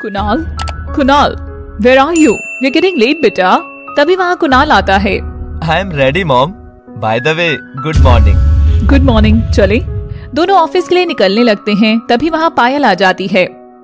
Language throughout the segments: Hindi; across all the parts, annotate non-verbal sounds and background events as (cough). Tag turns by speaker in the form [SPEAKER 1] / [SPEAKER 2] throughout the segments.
[SPEAKER 1] Kunal Kunal where are you we getting late बेटा तभी वहाँ कुनाल आता है
[SPEAKER 2] I am ready mom by the way good morning
[SPEAKER 1] good morning चले दोनों ऑफिस के लिए निकलने लगते हैं तभी वहाँ पायल आ जाती है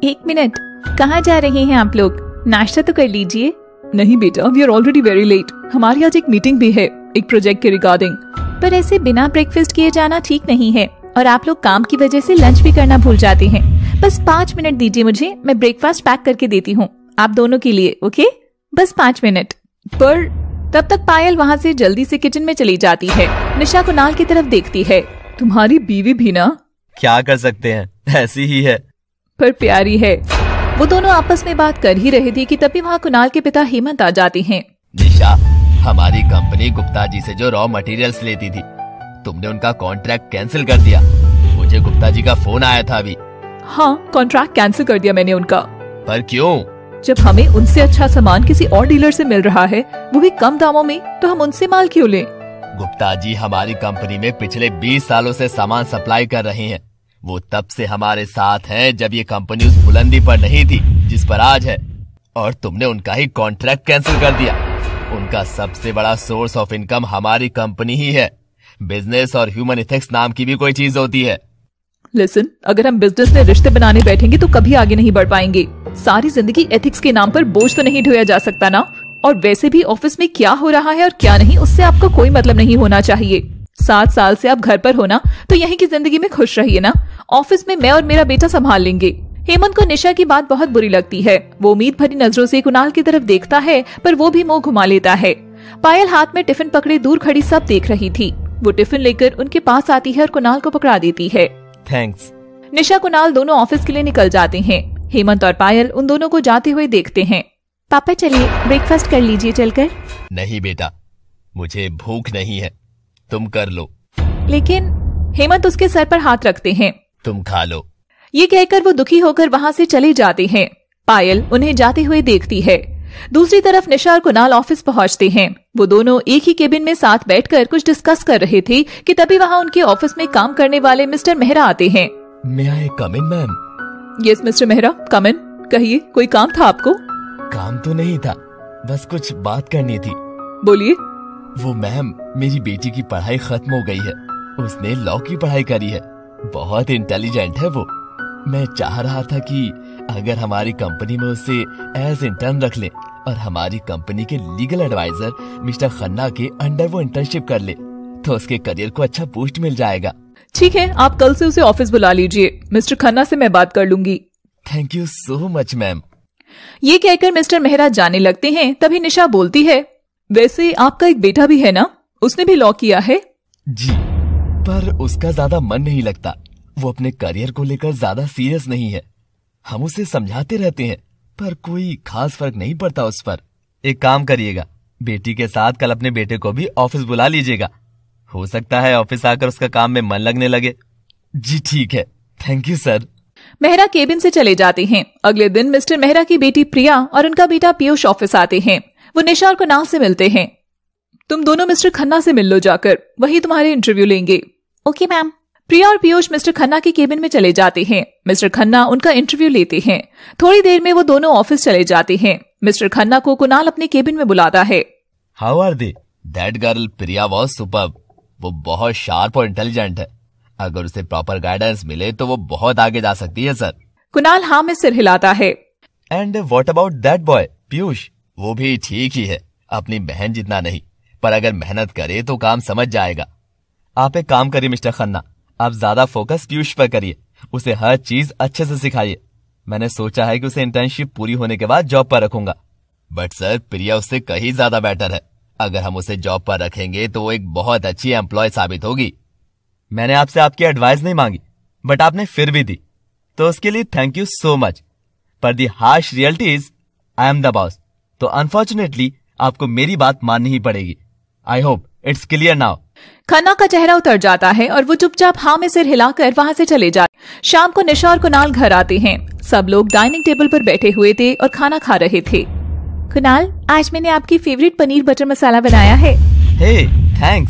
[SPEAKER 1] एक मिनट कहाँ जा रहे हैं आप लोग नाश्ता तो कर लीजिए नहीं बेटा we are already very late हमारी आज एक मीटिंग भी है एक प्रोजेक्ट के रिगार्डिंग पर ऐसे बिना ब्रेकफास्ट किए जाना ठीक नहीं है और आप लोग काम की वजह से लंच भी करना भूल जाते हैं बस पाँच मिनट दीजिए मुझे मैं ब्रेकफास्ट पैक करके देती हूँ आप दोनों के लिए ओके बस पाँच मिनट पर तब तक पायल वहाँ से जल्दी से किचन में चली जाती है निशा कुणाल की तरफ देखती है तुम्हारी बीवी भी ना
[SPEAKER 2] क्या कर सकते हैं ऐसी ही है
[SPEAKER 1] पर प्यारी है वो दोनों आपस में बात कर ही रहे थे कि तभी वहाँ कुणाल के पिता हेमंत आ जाते हैं निशा
[SPEAKER 2] हमारी कंपनी गुप्ता जी से जो रॉ मटेरियल्स लेती थी तुमने उनका कॉन्ट्रैक्ट कैंसिल कर दिया मुझे गुप्ता जी का फोन आया था अभी
[SPEAKER 1] हाँ कॉन्ट्रैक्ट कैंसिल कर दिया मैंने उनका पर क्यों जब हमें उनसे अच्छा सामान किसी और डीलर से मिल रहा है वो भी कम दामों में तो हम उनसे माल क्यों लें?
[SPEAKER 2] गुप्ता जी हमारी कंपनी में पिछले 20 सालों से सामान सप्लाई कर रहे हैं वो तब से हमारे साथ हैं जब ये कंपनी उस बुलंदी पर नहीं थी जिस पर आज है और तुमने उनका ही कॉन्ट्रैक्ट कैंसिल कर दिया उनका सबसे बड़ा सोर्स ऑफ इनकम हमारी कंपनी ही है बिजनेस और ह्यूमन इथिक्स नाम की भी कोई चीज होती है
[SPEAKER 1] लेसन अगर हम बिजनेस में रिश्ते बनाने बैठेंगे तो कभी आगे नहीं बढ़ पाएंगे सारी जिंदगी एथिक्स के नाम पर बोझ तो नहीं ढोया जा सकता ना और वैसे भी ऑफिस में क्या हो रहा है और क्या नहीं उससे आपका कोई मतलब नहीं होना चाहिए सात साल से आप घर पर हो ना तो यहीं की जिंदगी में खुश रहिए ना ऑफिस में मैं और मेरा बेटा संभाल लेंगे हेमंत को निशा की बात बहुत बुरी लगती है वो उम्मीद भरी नजरों से कुणाल की तरफ देखता है पर वो भी मुंह घुमा लेता है पायल हाथ में टिफिन पकड़े दूर खड़ी सब देख रही थी वो टिफिन लेकर उनके पास आती है और कुणाल को पकड़ा देती है थैंक्स निशा कुणाल दोनों ऑफिस के लिए निकल जाते हैं हेमंत और पायल उन दोनों को जाते हुए देखते हैं पापा चलिए ब्रेकफास्ट कर लीजिए चलकर
[SPEAKER 2] नहीं बेटा मुझे भूख नहीं है तुम कर लो
[SPEAKER 1] लेकिन हेमंत उसके सर पर हाथ रखते हैं
[SPEAKER 2] तुम खा लो
[SPEAKER 1] ये कहकर वो दुखी होकर वहाँ से चले जाते हैं पायल उन्हें जाते हुए देखती है दूसरी तरफ निशा और कुणाल ऑफिस पहुंचते हैं वो दोनों एक ही केबिन में साथ बैठकर कुछ डिस्कस कर रहे थे कि तभी वहाँ उनके ऑफिस में काम करने वाले मिस्टर मेहरा आते हैं
[SPEAKER 2] मैं come in ma'am
[SPEAKER 1] yes mister Mehra come in कहिए कोई काम था आपको
[SPEAKER 2] काम तो नहीं था बस कुछ बात करनी थी बोलिए वो मैम मेरी बेटी की पढ़ाई खत्म हो गई है उसने लॉ की पढ़ाई करी है बहुत इंटेलिजेंट है वो मैं चाह रहा था कि अगर हमारी कंपनी में उसे एज इंटर्न रख ले और हमारी कंपनी के लीगल एडवाइजर मिस्टर खन्ना के अंडर वो इंटर्नशिप कर ले तो उसके करियर को अच्छा बूस्ट मिल जाएगा
[SPEAKER 1] ठीक है आप कल से उसे ऑफिस बुला लीजिए मिस्टर खन्ना से मैं बात कर लूंगी thank you so much ma'am ये कहकर मिस्टर मेहरा जाने लगते हैं तभी निशा बोलती है वैसे आपका एक बेटा भी है ना उसने भी लॉ किया है जी
[SPEAKER 2] पर उसका ज्यादा मन नहीं लगता वो अपने करियर को लेकर ज्यादा सीरियस नहीं है हम उसे समझाते रहते हैं पर कोई खास फर्क नहीं पड़ता उस पर एक काम करिएगा बेटी के साथ कल अपने बेटे को भी ऑफिस बुला लीजिएगा हो सकता है ऑफिस आकर उसका काम में मन लगने लगे जी ठीक है thank you sir
[SPEAKER 1] Mehra cabin से चले जाते हैं अगले दिन मिस्टर मेहरा की बेटी प्रिया और उनका बेटा पीयूष ऑफिस आते हैं वो निशा और कुणाल से मिलते हैं तुम दोनों मिस्टर खन्ना से मिल लो जाकर वही तुम्हारे इंटरव्यू लेंगे ओके मैम प्रिया और पीयूष मिस्टर खन्ना के केबिन में चले जाते हैं मिस्टर खन्ना उनका इंटरव्यू लेते हैं थोड़ी देर में वो दोनों ऑफिस चले जाते हैं मिस्टर खन्ना को कुनाल अपने केबिन में बुलाता है
[SPEAKER 2] how are they that girl Priya was super वो बहुत शार्प और इंटेलिजेंट है अगर उसे प्रॉपर गाइडेंस मिले तो वो बहुत आगे जा सकती है सर
[SPEAKER 1] कुनाल हाँ में सिर हिलाता
[SPEAKER 2] है and what about that boy Piyush वो भी ठीक ही है अपनी बहन जितना नहीं पर अगर मेहनत करे तो काम समझ जाएगा आप एक काम करिए मिस्टर खन्ना आप ज्यादा फोकस पीयूष पर करिए उसे हर चीज अच्छे से सिखाइए मैंने सोचा है कि उसे इंटर्नशिप पूरी होने के बाद जॉब पर रखूंगा बट सर प्रिया उससे कहीं ज्यादा बेटर है अगर हम उसे जॉब पर रखेंगे तो वो एक बहुत अच्छी एम्प्लॉय साबित होगी मैंने आपसे आपकी एडवाइस नहीं मांगी बट आपने फिर भी दी तो उसके लिए थैंक यू सो मच पर the harsh reality is I am the boss तो अनफॉर्चुनेटली आपको मेरी बात माननी ही पड़ेगी I hope it's clear now
[SPEAKER 1] Khanna का चेहरा उतर जाता है और वो चुपचाप हाँ में सिर हिलाकर वहाँ से चले जाते शाम को निशा और कुणाल घर आते हैं सब लोग डाइनिंग टेबल पर बैठे हुए थे और खाना खा रहे थे कुणाल आज मैंने आपकी फेवरेट पनीर बटर मसाला बनाया है hey,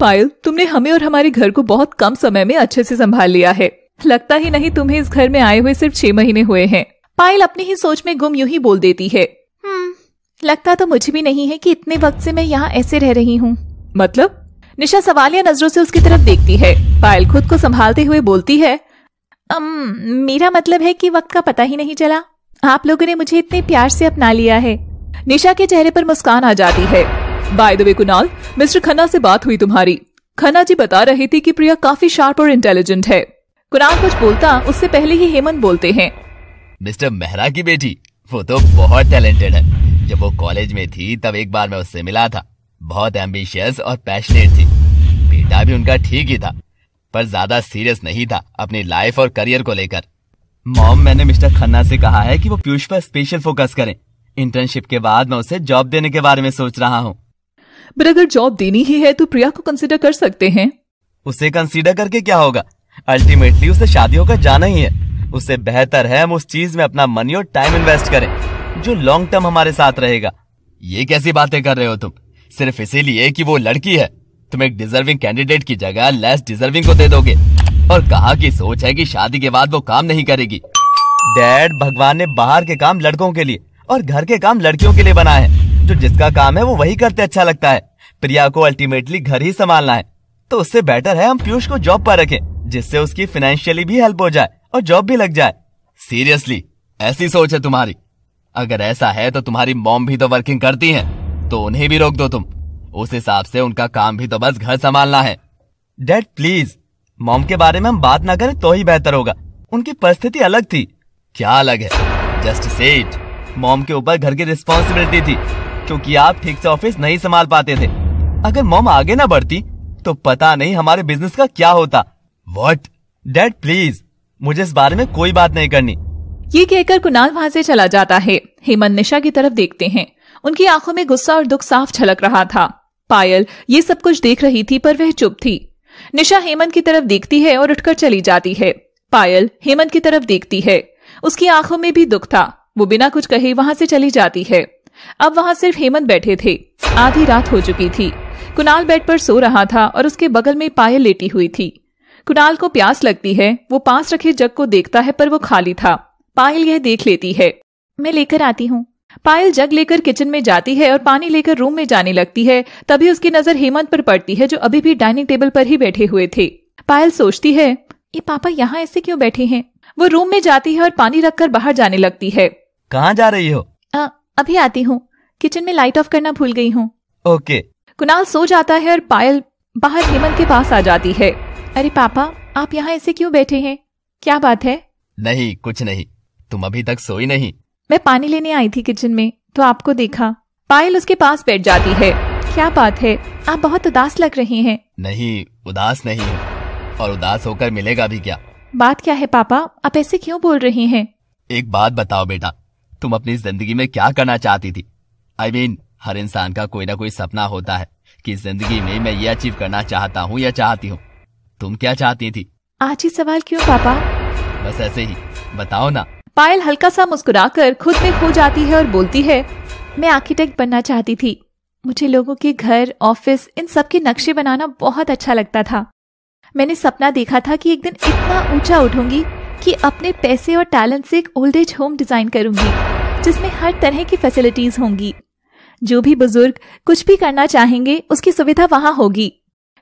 [SPEAKER 1] पायल तुमने हमें और हमारे घर को बहुत कम समय में अच्छे से संभाल लिया है लगता ही नहीं तुम्हें इस घर में आए हुए सिर्फ छह महीने हुए हैं पायल अपनी ही सोच में गुम यूं ही बोल देती है हम्म, लगता तो मुझे भी नहीं है कि इतने वक्त से मैं यहाँ ऐसे रह रही हूँ मतलब निशा सवालिया नजरों से उसकी तरफ देखती है पायल खुद को संभालते हुए बोलती है अम, मेरा मतलब है कि वक्त का पता ही नहीं चला आप लोगों ने मुझे इतने प्यार से अपना लिया है निशा के चेहरे पर मुस्कान आ जाती है by the way Kunal mister Khanna से बात हुई तुम्हारी खन्ना जी बता रही थी कि प्रिया काफी शार्प और इंटेलिजेंट है कुणाल कुछ बोलता उससे पहले ही हेमंत बोलते हैं
[SPEAKER 2] मिस्टर मेहरा की बेटी वो तो बहुत टैलेंटेड है जब वो कॉलेज में थी तब एक बार मैं उससे मिला था बहुत एम्बिशियस और पैशनेट थी बेटा भी उनका ठीक ही था पर ज्यादा सीरियस नहीं था अपनी लाइफ और करियर को लेकर मॉम मैंने मिस्टर खन्ना से कहा है कि वो पीयूष पर स्पेशल फोकस करें इंटर्नशिप के बाद मैं उसे जॉब देने के बारे में सोच रहा हूँ
[SPEAKER 1] पर अगर जॉब देनी ही है तो प्रिया को कंसिडर कर सकते हैं
[SPEAKER 2] उसे कंसिडर करके क्या होगा अल्टीमेटली उसे शादियों का जाना ही है उससे बेहतर है हम उस चीज में अपना मनी और टाइम इन्वेस्ट करें जो लॉन्ग टर्म हमारे साथ रहेगा ये कैसी बातें कर रहे हो तुम सिर्फ इसीलिए कि वो लड़की है तुम एक डिजर्विंग कैंडिडेट की जगह लेस डिजर्विंग को दे दोगे और कहा कि सोच है कि शादी के बाद वो काम नहीं करेगी डैड भगवान ने बाहर के काम लड़कों के लिए और घर के काम लड़कियों के लिए बनाए हैं जो जिसका काम है वो वही करते अच्छा लगता है प्रिया को अल्टीमेटली घर ही संभालना है तो उससे बेटर है हम पीयूष को जॉब पर रखें जिससे उसकी फाइनेंशियली भी हेल्प हो जाए और जॉब भी लग जाए सीरियसली ऐसी सोच है तुम्हारी अगर ऐसा है तो तुम्हारी मॉम भी तो वर्किंग करती है तो उन्हें भी रोक दो तुम उस हिसाब से उनका काम भी तो बस घर संभालना है डैड प्लीज मॉम के बारे में हम बात ना करें तो ही बेहतर होगा उनकी परिस्थिति अलग थी क्या अलग है जस्ट सेट मॉम के ऊपर घर की रिस्पॉन्सिबिलिटी थी क्योंकि आप ठीक से ऑफिस नहीं संभाल पाते थे अगर मॉम आगे ना बढ़ती तो पता नहीं हमारे बिजनेस का क्या होता वॉट डैड प्लीज मुझे इस बारे में कोई बात नहीं करनी
[SPEAKER 1] ये कहकर कुणाल वहाँ से चला जाता है हेमंत निशा की तरफ देखते हैं उनकी आंखों में गुस्सा और दुख साफ झलक रहा था पायल ये सब कुछ देख रही थी पर वह चुप थी निशा हेमंत की तरफ देखती है और उठकर चली जाती है पायल हेमंत की तरफ देखती है उसकी आंखों में भी दुख था वो बिना कुछ कहे वहां से चली जाती है अब वहां सिर्फ हेमंत बैठे थे आधी रात हो चुकी थी कुणाल बेड पर सो रहा था और उसके बगल में पायल लेटी हुई थी कुणाल को प्यास लगती है वो पास रखे जग को देखता है पर वो खाली था पायल यह देख लेती है मैं लेकर आती हूँ पायल जग लेकर किचन में जाती है और पानी लेकर रूम में जाने लगती है तभी उसकी नजर हेमंत पर पड़ती है जो अभी भी डाइनिंग टेबल पर ही बैठे हुए थे पायल सोचती है ये पापा यहाँ ऐसे क्यों बैठे हैं वो रूम में जाती है और पानी रखकर बाहर जाने लगती है
[SPEAKER 2] कहाँ जा रही हो
[SPEAKER 1] आ, अभी आती हूँ किचन में लाइट ऑफ करना भूल गई हूँ ओके कुणाल सो जाता है और पायल बाहर हेमंत के पास आ जाती है अरे पापा आप यहाँ ऐसे क्यों बैठे हैं क्या बात है
[SPEAKER 2] नहीं कुछ नहीं तुम अभी तक सोई नहीं
[SPEAKER 1] मैं पानी लेने आई थी किचन में तो आपको देखा पायल उसके पास बैठ जाती है क्या बात है आप बहुत उदास लग रहे हैं
[SPEAKER 2] नहीं उदास नहीं और उदास होकर मिलेगा भी क्या
[SPEAKER 1] बात क्या है पापा आप ऐसे क्यों बोल रहे हैं
[SPEAKER 2] एक बात बताओ बेटा तुम अपनी जिंदगी में क्या करना चाहती थी आई I मीन mean, हर इंसान का कोई ना कोई सपना होता है कि जिंदगी में मैं ये अचीव करना चाहता हूँ या चाहती हूँ तुम क्या चाहती थी
[SPEAKER 1] आज ही सवाल क्यों पापा
[SPEAKER 2] बस ऐसे ही बताओ ना
[SPEAKER 1] पायल हल्का सा मुस्कुराकर खुद में खो जाती है और बोलती है मैं आर्किटेक्ट बनना चाहती थी मुझे लोगों के घर ऑफिस इन सब के नक्शे बनाना बहुत अच्छा लगता था मैंने सपना देखा था कि एक दिन इतना ऊंचा उठूंगी कि अपने पैसे और टैलेंट से एक ओल्ड एज होम डिजाइन करूंगी जिसमें हर तरह की फैसिलिटीज होंगी जो भी बुजुर्ग कुछ भी करना चाहेंगे उसकी सुविधा वहां होगी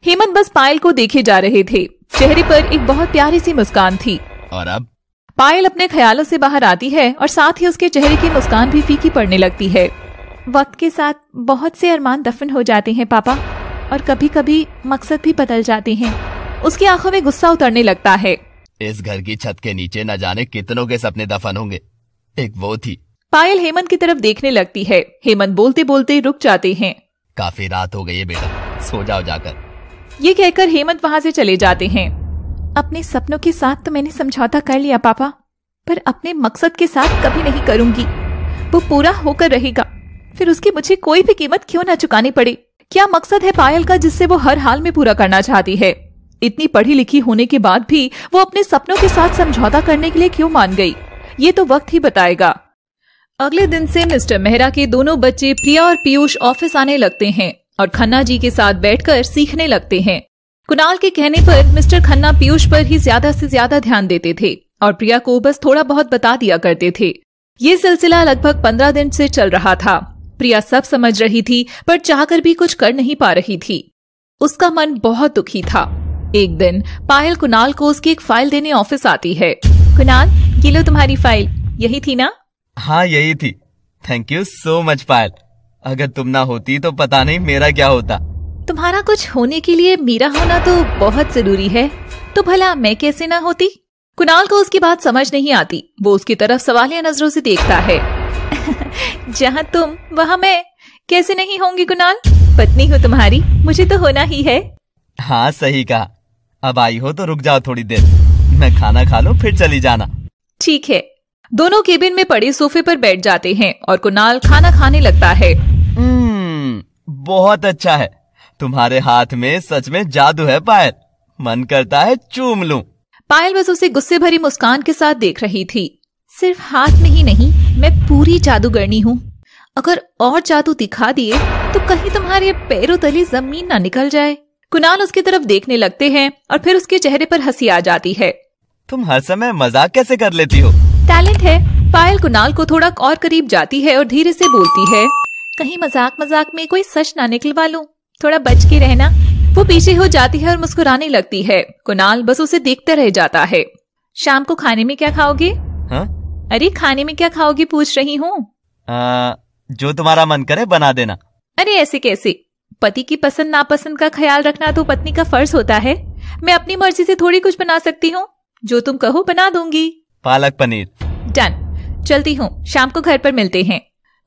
[SPEAKER 1] हेमंत बस पायल को देखे जा रहे थे चेहरे पर एक बहुत प्यारी सी मुस्कान थी और अब पायल अपने ख्यालों से बाहर आती है और साथ ही उसके चेहरे की मुस्कान भी फीकी पड़ने लगती है वक्त के साथ बहुत से अरमान दफन हो जाते हैं पापा और कभी कभी मकसद भी बदल जाते हैं उसकी आंखों में गुस्सा उतरने लगता है
[SPEAKER 2] इस घर की छत के नीचे न जाने कितनों के सपने दफन होंगे एक वो थी
[SPEAKER 1] पायल हेमंत की तरफ देखने लगती है हेमंत बोलते बोलते रुक जाते हैं
[SPEAKER 2] काफी रात हो गई है बेटा सो जाओ जाकर
[SPEAKER 1] ये कहकर हेमंत वहाँ से चले जाते हैं अपने सपनों के साथ तो मैंने समझौता कर लिया पापा पर अपने मकसद के साथ कभी नहीं करूंगी वो पूरा होकर रहेगा फिर उसकी मुझे कोई भी कीमत क्यों ना चुकानी पड़े क्या मकसद है पायल का जिससे वो हर हाल में पूरा करना चाहती है इतनी पढ़ी लिखी होने के बाद भी वो अपने सपनों के साथ समझौता करने के लिए क्यों मान गई ये तो वक्त ही बताएगा अगले दिन से मिस्टर मेहरा के दोनों बच्चे प्रिया और पीयूष ऑफिस आने लगते हैं और खन्ना जी के साथ बैठकर सीखने लगते हैं कुणाल के कहने पर मिस्टर खन्ना पीयूष पर ही ज्यादा से ज्यादा ध्यान देते थे और प्रिया को बस थोड़ा बहुत बता दिया करते थे ये सिलसिला लगभग पंद्रह दिन से चल रहा था प्रिया सब समझ रही थी पर चाहकर भी कुछ कर नहीं पा रही थी उसका मन बहुत दुखी था एक दिन पायल कुणाल को उसकी एक फाइल देने ऑफिस आती है कुणाल ये लो तुम्हारी फाइल यही थी ना
[SPEAKER 2] हाँ यही थी thank you so much Payal अगर तुम ना होती तो पता नहीं मेरा क्या होता
[SPEAKER 1] तुम्हारा कुछ होने के लिए मेरा होना तो बहुत जरूरी है तो भला मैं कैसे ना होती कुणाल को उसकी बात समझ नहीं आती वो उसकी तरफ सवालिया नजरों से देखता है (laughs) जहाँ तुम वहाँ मैं कैसे नहीं होंगी कुणाल पत्नी हो तुम्हारी मुझे तो होना ही है
[SPEAKER 2] हाँ सही कहा अब आई हो तो रुक जाओ थोड़ी देर मैं खाना खा लो फिर चली जाना
[SPEAKER 1] ठीक है दोनों केबिन में पड़े सोफे पर बैठ जाते हैं और कुणाल खाना खाने लगता है हम्म, बहुत
[SPEAKER 2] अच्छा है तुम्हारे हाथ में सच में जादू है पायल मन करता है चूम लू
[SPEAKER 1] पायल बस उसे गुस्से भरी मुस्कान के साथ देख रही थी सिर्फ हाथ में ही नहीं मैं पूरी जादूगरनी हूँ अगर और जादू दिखा दिए तो कहीं तुम्हारे पैरों तले जमीन ना निकल जाए कुनाल उसकी तरफ देखने लगते हैं और फिर उसके चेहरे पर हंसी आ जाती है तुम
[SPEAKER 2] हर समय मजाक कैसे कर लेती हो
[SPEAKER 1] टैलेंट है पायल कुनाल को थोड़ा और करीब जाती है और धीरे से बोलती है कहीं मजाक मजाक में कोई सच ना निकलवा लूं थोड़ा बच के रहना वो पीछे हो जाती है और मुस्कुराने लगती है कुणाल बस उसे देखते रह जाता है शाम को खाने में क्या खाओगे हाँ? अरे खाने में क्या खाओगे पूछ रही हूँ
[SPEAKER 2] जो तुम्हारा मन करे बना देना
[SPEAKER 1] अरे ऐसे कैसे पति की पसंद नापसंद का ख्याल रखना तो पत्नी का फर्ज होता है मैं अपनी मर्जी से थोड़ी कुछ बना सकती हूँ जो तुम कहो बना दूंगी
[SPEAKER 2] पालक पनीर
[SPEAKER 1] डन चलती हूँ शाम को घर पर मिलते हैं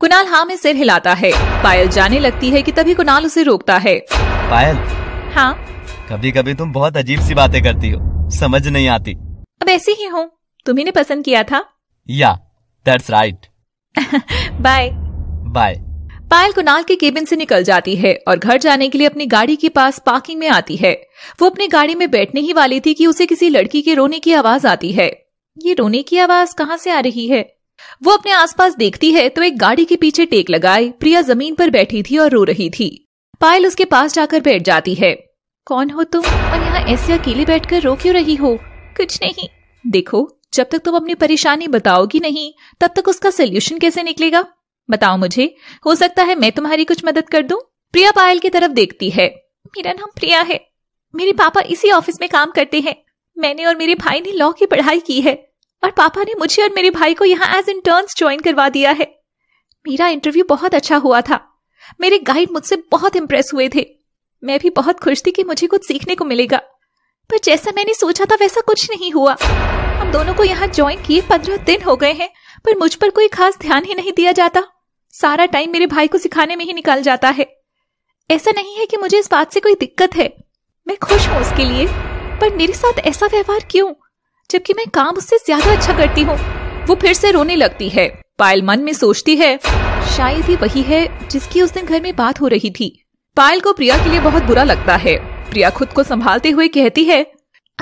[SPEAKER 1] कुणाल हाँ में सिर हिलाता है पायल जाने लगती है कि तभी कुणाल उसे रोकता है
[SPEAKER 2] पायल हाँ कभी कभी तुम बहुत अजीब सी बातें करती हो समझ नहीं आती
[SPEAKER 1] अब ऐसी ही हूँ तुम्ही पसंद किया था
[SPEAKER 2] या that's right bye bye
[SPEAKER 1] Payal Kunal के केबिन से निकल जाती है और घर जाने के लिए अपनी गाड़ी के पास पार्किंग में आती है वो अपनी गाड़ी में बैठने ही वाली थी कि उसे किसी लड़की के रोने की आवाज आती है ये रोने की आवाज कहाँ से आ रही है वो अपने आसपास देखती है तो एक गाड़ी के पीछे टेक लगाए प्रिया जमीन पर बैठी थी और रो रही थी पायल उसके पास जाकर बैठ जाती है कौन हो तुम और यहाँ ऐसे अकेले बैठ रो क्यों रही हो कुछ नहीं देखो जब तक तुम अपनी परेशानी बताओगी नहीं तब तक उसका सोल्यूशन कैसे निकलेगा बताओ मुझे हो सकता है मैं तुम्हारी कुछ मदद कर दूं प्रिया पायल की तरफ देखती है मेरा नाम प्रिया है मेरे पापा इसी ऑफिस में काम करते हैं मैंने और मेरे भाई ने लॉ की पढ़ाई की है और पापा ने मुझे और मेरे भाई को यहाँ एज इंटर्न ज्वाइन करवा दिया है मेरा इंटरव्यू बहुत अच्छा हुआ था मेरे गाइड मुझसे बहुत इंप्रेस हुए थे मैं भी बहुत खुश थी कि मुझे कुछ सीखने को मिलेगा पर जैसा मैंने सोचा था वैसा कुछ नहीं हुआ हम दोनों को यहाँ ज्वाइन किए पंद्रह दिन हो गए हैं पर मुझ पर कोई खास ध्यान ही नहीं दिया जाता सारा टाइम मेरे भाई को सिखाने में ही निकाल जाता है ऐसा नहीं है कि मुझे इस बात से कोई दिक्कत है मैं खुश हूँ उसके लिए पर मेरे साथ ऐसा व्यवहार क्यों जबकि मैं काम उससे ज्यादा अच्छा करती हूँ वो फिर से रोने लगती है पायल मन में सोचती है शायद ही वही है जिसकी उस दिन घर में बात हो रही थी पायल को प्रिया के लिए बहुत बुरा लगता है प्रिया खुद को संभालते हुए कहती है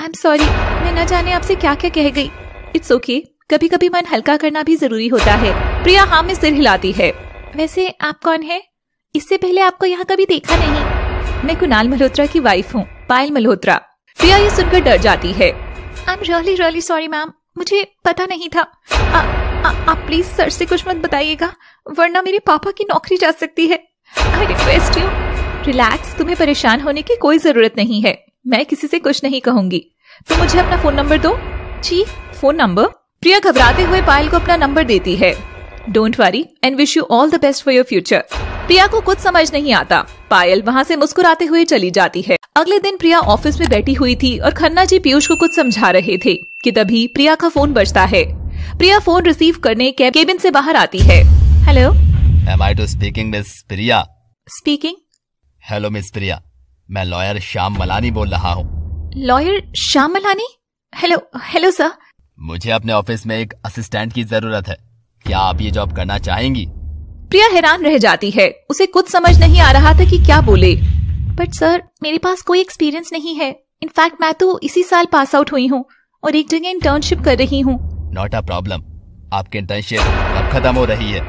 [SPEAKER 1] आई एम सॉरी मैं न जाने आपसे क्या क्या कह गई इट्स ओके कभी कभी मन हल्का करना भी जरूरी होता है प्रिया हाँ में सिर हिलाती है वैसे आप कौन है इससे पहले आपको यहाँ कभी देखा नहीं मैं कुणाल मल्होत्रा की वाइफ हूँ पायल मल्होत्रा प्रिया ये सुनकर डर जाती है I am really really sorry ma'am मुझे पता नहीं था आ, आ, आप प्लीज सर से कुछ मत बताइएगा वरना मेरे पापा की नौकरी जा सकती है आई रिक्वेस्ट यू रिलैक्स तुम्हें परेशान होने की कोई जरूरत नहीं है मैं किसी से कुछ नहीं कहूंगी तो मुझे अपना फोन नंबर दो जी फोन नंबर प्रिया घबराते हुए पायल को अपना नंबर देती है don't worry and wish you all the best for your future Priya को कुछ समझ नहीं आता पायल वहाँ से मुस्कुराते हुए चली जाती है अगले दिन प्रिया ऑफिस में बैठी हुई थी और खन्ना जी पीयूष को कुछ समझा रहे थे कि तभी प्रिया का फोन बजता है प्रिया फोन रिसीव करने केबिन से बाहर आती है hello
[SPEAKER 2] am I to speaking miss Priya speaking hello miss Priya मैं लॉयर श्याम मलानी बोल रहा हूँ
[SPEAKER 1] lawyer Shyam Malani hello hello sir
[SPEAKER 2] मुझे अपने ऑफिस में एक असिस्टेंट की जरूरत है क्या आप ये जॉब करना चाहेंगी
[SPEAKER 1] प्रिया हैरान रह जाती है उसे कुछ समझ नहीं आ रहा था कि क्या बोले बट सर मेरे पास कोई एक्सपीरियंस नहीं है इनफैक्ट मैं तो इसी साल पास आउट हुई हूँ और एक जगह इंटर्नशिप कर रही हूँ
[SPEAKER 2] नॉट अ प्रॉब्लम आपकी इंटर्नशिप अब खत्म हो रही है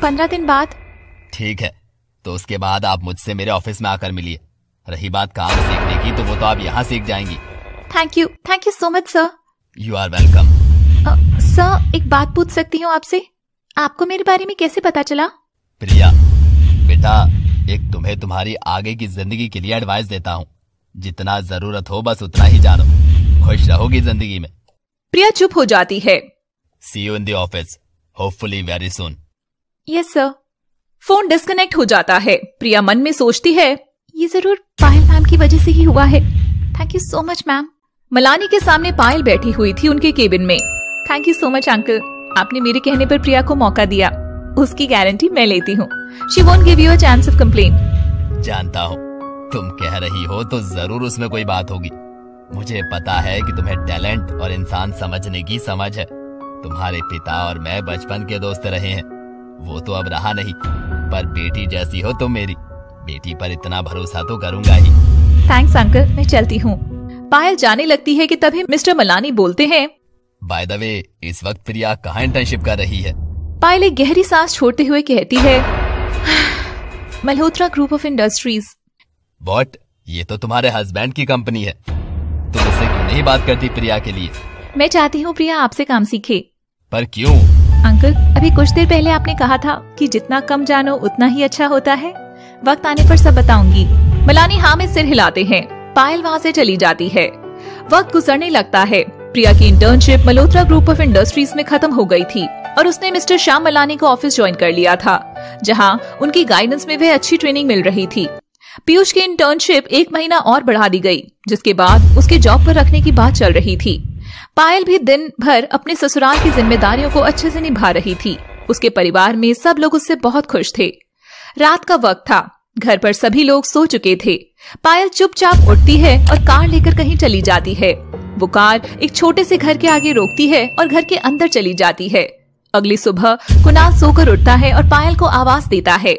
[SPEAKER 1] पंद्रह दिन बाद
[SPEAKER 2] ठीक है तो उसके बाद आप मुझसे मेरे ऑफिस में आकर मिलिए रही बात काम सीखने की तो वो तो आप यहाँ सीख जाएंगी
[SPEAKER 1] thank you thank you so much sir
[SPEAKER 2] you are welcome
[SPEAKER 1] sir एक बात पूछ सकती हूँ आपसे आपको मेरे बारे में कैसे पता चला
[SPEAKER 2] प्रिया बेटा एक तुम्हें तुम्हारी आगे की जिंदगी के लिए एडवाइस देता हूँ जितना जरूरत हो बस उतना ही जानो खुश रहोगी जिंदगी में
[SPEAKER 1] प्रिया चुप हो जाती है
[SPEAKER 2] see you in the office hopefully very soon
[SPEAKER 1] yes sir phone disconnect हो जाता है प्रिया मन में सोचती है ये जरूर पायल मैम की वजह से ही हुआ है thank you so much ma'am Malani के सामने पायल बैठी हुई थी उनके केबिन में thank you so much uncle आपने मेरे कहने पर प्रिया को मौका दिया उसकी गारंटी मैं लेती हूँ she won't give you a chance of complain
[SPEAKER 2] जानता हूँ तुम कह रही हो तो जरूर उसमें कोई बात होगी मुझे पता है कि तुम्हें टैलेंट और इंसान समझने की समझ है तुम्हारे पिता और मैं बचपन के दोस्त रहे हैं वो तो अब रहा नहीं पर बेटी जैसी हो तुम मेरी बेटी पर इतना भरोसा तो करूंगा ही
[SPEAKER 1] थैंक्स अंकल मैं चलती हूँ पायल जाने लगती है कि तभी मिस्टर मलानी बोलते हैं
[SPEAKER 2] बाय द वे इस वक्त प्रिया कहाँ इंटर्नशिप कर रही है
[SPEAKER 1] पायल एक गहरी सांस छोड़ते हुए कहती है Malhotra group of industries
[SPEAKER 2] bought ये तो तुम्हारे हस्बैंड की कंपनी है तुम इससे क्यों नहीं बात करती प्रिया के लिए
[SPEAKER 1] मैं चाहती हूँ प्रिया आपसे काम सीखे पर क्यों अंकल अभी कुछ देर पहले आपने कहा था कि जितना कम जानो उतना ही अच्छा होता है वक्त आने पर सब बताऊंगी मलानी हाँ में सिर हिलाते हैं पायल वहाँ से चली जाती है वक्त गुजरने लगता है प्रिया की internship Malhotra group of industries में खत्म हो गई थी और उसने मिस्टर श्याम मलानी को ऑफिस ज्वाइन कर लिया था जहां उनकी गाइडेंस में वह अच्छी ट्रेनिंग मिल रही थी पीयूष की इंटर्नशिप एक महीना और बढ़ा दी गई जिसके बाद उसके जॉब पर रखने की बात चल रही थी पायल भी दिन भर अपने ससुराल की जिम्मेदारियों को अच्छे से निभा रही थी उसके परिवार में सब लोग उससे बहुत खुश थे रात का वक्त था घर पर सभी लोग सो चुके थे पायल चुपचाप उठती है और कार लेकर कहीं चली जाती है वो कार एक छोटे से घर के आगे रोकती है और घर के अंदर चली जाती है अगली सुबह कुनाल सोकर उठता है और पायल को आवाज देता है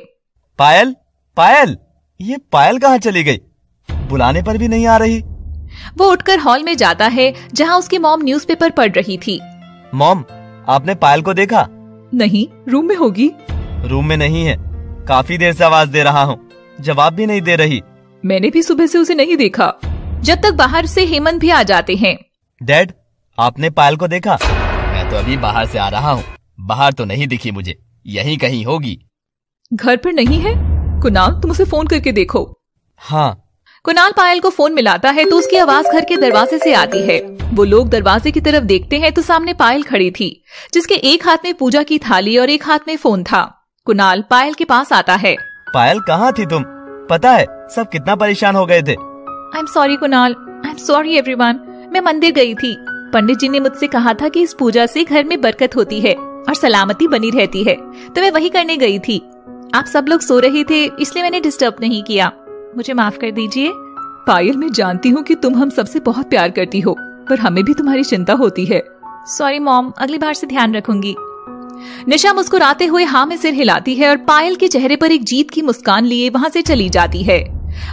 [SPEAKER 2] पायल पायल ये पायल कहाँ चली गई बुलाने पर भी नहीं आ रही
[SPEAKER 1] वो उठकर हॉल में जाता है जहाँ उसकी मॉम न्यूज़पेपर पढ़ रही थी
[SPEAKER 2] मॉम आपने पायल को देखा नहीं रूम में होगी रूम में नहीं है काफी देर से आवाज दे रहा हूँ जवाब भी नहीं दे रही
[SPEAKER 1] मैंने भी सुबह से उसे नहीं देखा जब तक बाहर से हेमंत भी आ जाते हैं
[SPEAKER 2] डैड आपने पायल को देखा मैं तो अभी बाहर से आ रहा हूँ बाहर तो नहीं दिखी मुझे यही कहीं होगी
[SPEAKER 1] घर पर नहीं है कुनाल तुम उसे फोन करके देखो हाँ कुनाल पायल को फोन मिलाता है तो उसकी आवाज घर के दरवाजे से आती है वो लोग दरवाजे की तरफ देखते हैं तो सामने पायल खड़ी थी जिसके एक हाथ में पूजा की थाली और एक हाथ में फोन था कुनाल पायल के पास आता है
[SPEAKER 2] पायल कहाँ थी तुम पता है सब कितना परेशान हो गए थे
[SPEAKER 1] I am sorry Kunal I am sorry everyone मैं मंदिर गई थी पंडित जी ने मुझसे कहा था कि इस पूजा से घर में बरकत होती है और सलामती बनी रहती है तो मैं वही करने गई थी आप सब लोग सो रहे थे इसलिए मैंने डिस्टर्ब नहीं किया मुझे माफ कर दीजिए पायल मैं जानती हूँ कि तुम हम सबसे बहुत प्यार करती हो पर हमें भी तुम्हारी चिंता होती है सॉरी मॉम अगली बार से ध्यान रखूंगी निशा मुस्कुराते हुए हाँ में सिर हिलाती है और पायल के चेहरे पर एक जीत की मुस्कान लिए वहाँ से चली जाती है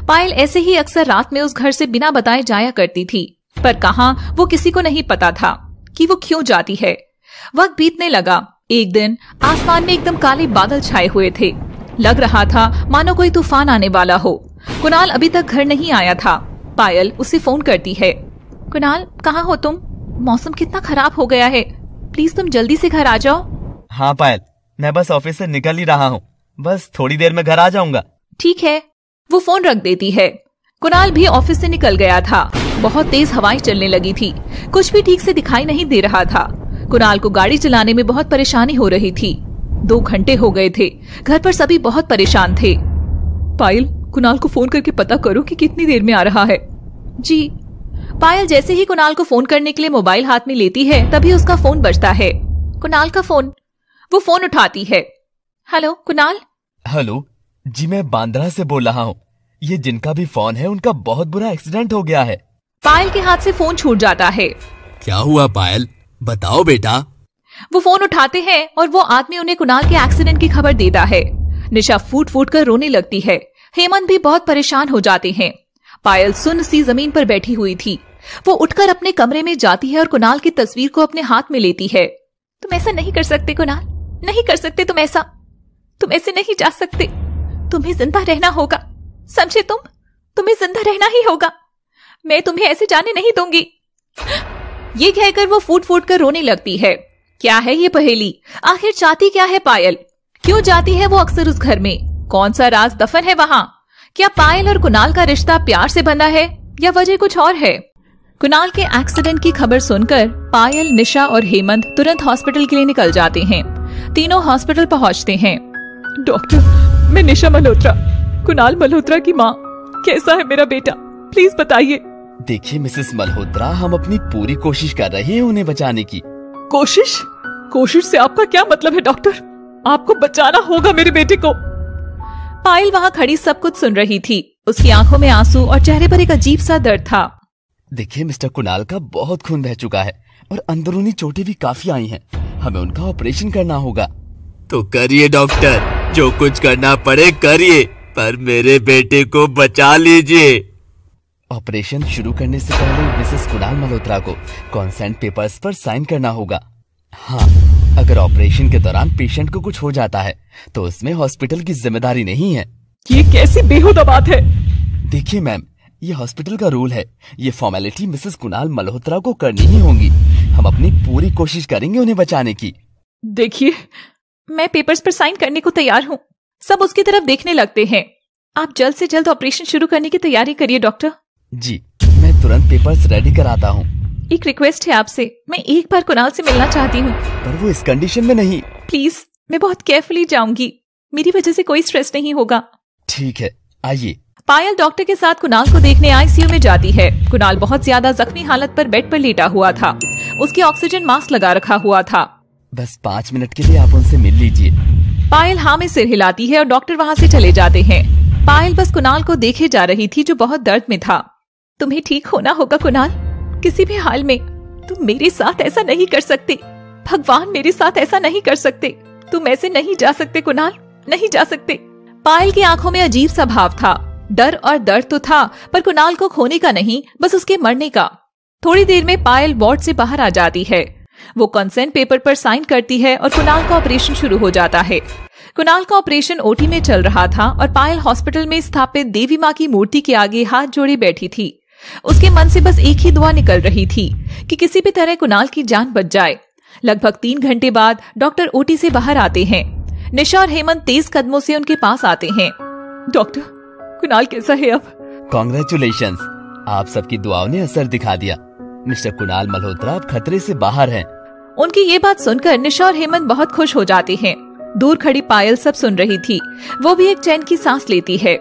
[SPEAKER 1] पायल ऐसे ही अक्सर रात में उस घर से बिना बताए जाया करती थी पर कहा वो किसी को नहीं पता था कि वो क्यों जाती है वक्त बीतने लगा एक दिन आसमान में एकदम काले बादल छाए हुए थे लग रहा था मानो कोई तूफान आने वाला हो कुणाल अभी तक घर नहीं आया था पायल उसे फोन करती है कुणाल कहाँ हो तुम मौसम कितना खराब हो गया है प्लीज तुम जल्दी से घर आ जाओ
[SPEAKER 2] हाँ पायल मैं बस ऑफिस से निकल ही रहा हूँ बस थोड़ी देर में घर आ जाऊंगा
[SPEAKER 1] ठीक है वो फोन रख देती है कुणाल भी ऑफिस से निकल गया था बहुत तेज हवाएं चलने लगी थी कुछ भी ठीक से दिखाई नहीं दे रहा था कुणाल को गाड़ी चलाने में बहुत परेशानी हो रही थी दो घंटे हो गए थे घर पर सभी बहुत परेशान थे पायल कुणाल को फोन करके पता करो कि कितनी देर में आ रहा है जी पायल जैसे ही कुणाल को फोन करने के लिए मोबाइल हाथ में लेती है तभी उसका फोन बजता है कुणाल का फोन वो फोन उठाती है हेलो कुणाल
[SPEAKER 2] हेलो जी मैं बांद्रा से बोल रहा हूँ ये जिनका भी फोन है उनका बहुत बुरा एक्सीडेंट हो गया है
[SPEAKER 1] पायल के हाथ से फोन छूट जाता है
[SPEAKER 2] क्या हुआ पायल बताओ बेटा
[SPEAKER 1] वो फोन उठाते हैं और वो आदमी उन्हें कुणाल के एक्सीडेंट की खबर देता है निशा फूट फूट कर रोने लगती है हेमंत भी बहुत परेशान हो जाते हैं पायल सुन सी जमीन पर बैठी हुई थी वो उठकर अपने कमरे में जाती है और कुणाल की तस्वीर को अपने हाथ में लेती है तुम ऐसा नहीं कर सकते कुणाल नहीं कर सकते तुम ऐसा तुम ऐसे नहीं जा सकते तुम्हें जिंदा रहना होगा समझे तुम तुम्हें जिंदा रहना ही होगा मैं तुम्हें ऐसे जाने नहीं दूंगी ये कहकर वो फूट फूट कर रोने लगती है क्या है ये पहेली आखिर चाहती क्या है पायल क्यों जाती है वो अक्सर उस घर में कौन सा राज दफन है वहाँ क्या पायल और कुणाल का रिश्ता प्यार से बंधा है या वजह कुछ और है कुणाल के एक्सीडेंट की खबर सुनकर पायल निशा और हेमंत तुरंत हॉस्पिटल के लिए निकल जाते हैं तीनों हॉस्पिटल पहुंचते हैं डॉक्टर मैं निशा मल्होत्रा कुणाल मल्होत्रा की माँ कैसा है मेरा बेटा प्लीज बताइए
[SPEAKER 2] देखिए मिसेस मल्होत्रा हम अपनी पूरी
[SPEAKER 1] कोशिश कर रहे हैं उन्हें बचाने की कोशिश कोशिश से आपका क्या मतलब है डॉक्टर आपको बचाना होगा मेरे बेटे को पायल वहाँ खड़ी सब कुछ सुन रही थी उसकी आंखों में आंसू और चेहरे पर एक अजीब सा दर्द था
[SPEAKER 2] देखिए मिस्टर कुणाल का बहुत खून बह चुका है और अंदरूनी चोटें भी काफी आई हैं। हमें उनका ऑपरेशन करना होगा तो करिए डॉक्टर जो कुछ करना पड़े करिए पर मेरे बेटे को बचा लीजिए ऑपरेशन शुरू करने से पहले मिसेस कुणाल मल्होत्रा को कॉन्सेंट पेपर्स पर साइन करना होगा हाँ अगर ऑपरेशन के दौरान पेशेंट को कुछ हो जाता है तो उसमें हॉस्पिटल की जिम्मेदारी नहीं है ये कैसी बेहूदा बात है देखिए मैम ये हॉस्पिटल का रूल है ये फॉर्मेलिटी मिसेस कुणाल मल्होत्रा को करनी ही होगी हम अपनी पूरी कोशिश करेंगे उन्हें बचाने की
[SPEAKER 1] देखिए मैं पेपर्स पर साइन करने को तैयार हूँ सब उसकी तरफ देखने लगते हैं आप जल्द से जल्द ऑपरेशन शुरू करने की तैयारी करिए डॉक्टर
[SPEAKER 2] जी मैं तुरंत पेपर्स रेडी कराता हूँ
[SPEAKER 1] एक रिक्वेस्ट है आपसे मैं एक बार कुणाल से मिलना चाहती हूँ
[SPEAKER 2] पर वो इस कंडीशन में नहीं
[SPEAKER 1] प्लीज मैं बहुत केयरफुली जाऊंगी मेरी वजह से कोई स्ट्रेस नहीं होगा
[SPEAKER 2] ठीक है आइए
[SPEAKER 1] पायल डॉक्टर के साथ कुणाल को देखने आईसीयू में जाती है कुणाल बहुत ज्यादा जख्मी हालत पर बेड पर लेटा हुआ था उसके ऑक्सीजन मास्क लगा रखा हुआ था
[SPEAKER 2] बस पाँच मिनट के लिए आप उनसे मिल लीजिए
[SPEAKER 1] पायल हाँ में सिर हिलाती है और डॉक्टर वहाँ से चले जाते हैं पायल बस कुणाल को देखे जा रही थी जो बहुत दर्द में था तुम्हें ठीक होना होगा कुणाल किसी भी हाल में तुम मेरे साथ ऐसा नहीं कर सकते भगवान मेरे साथ ऐसा नहीं कर सकते तुम ऐसे नहीं जा सकते कुणाल नहीं जा सकते पायल की आंखों में अजीब सा भाव था डर और दर्द तो था पर कुणाल को खोने का नहीं बस उसके मरने का थोड़ी देर में पायल वार्ड से बाहर आ जाती है वो कंसेंट पेपर पर साइन करती है और कुणाल का ऑपरेशन शुरू हो जाता है कुणाल का ऑपरेशन ओटी में चल रहा था और पायल हॉस्पिटल में स्थापित देवी माँ की मूर्ति के आगे हाथ जोड़े बैठी थी उसके मन से बस एक ही दुआ निकल रही थी कि किसी भी तरह कुणाल की जान बच जाए लगभग तीन घंटे बाद डॉक्टर ओटी से बाहर आते हैं निशा और हेमंत तेज कदमों से उनके पास आते हैं डॉक्टर कुणाल कैसा है अब
[SPEAKER 2] कॉन्ग्रेचुलेशन आप सबकी दुआओं ने असर दिखा दिया मिस्टर कुणाल मल्होत्रा अब खतरे से बाहर हैं।
[SPEAKER 1] उनकी ये बात सुनकर निशा और हेमंत बहुत खुश हो जाते हैं दूर खड़ी पायल सब सुन रही थी वो भी एक चैन की सांस लेती है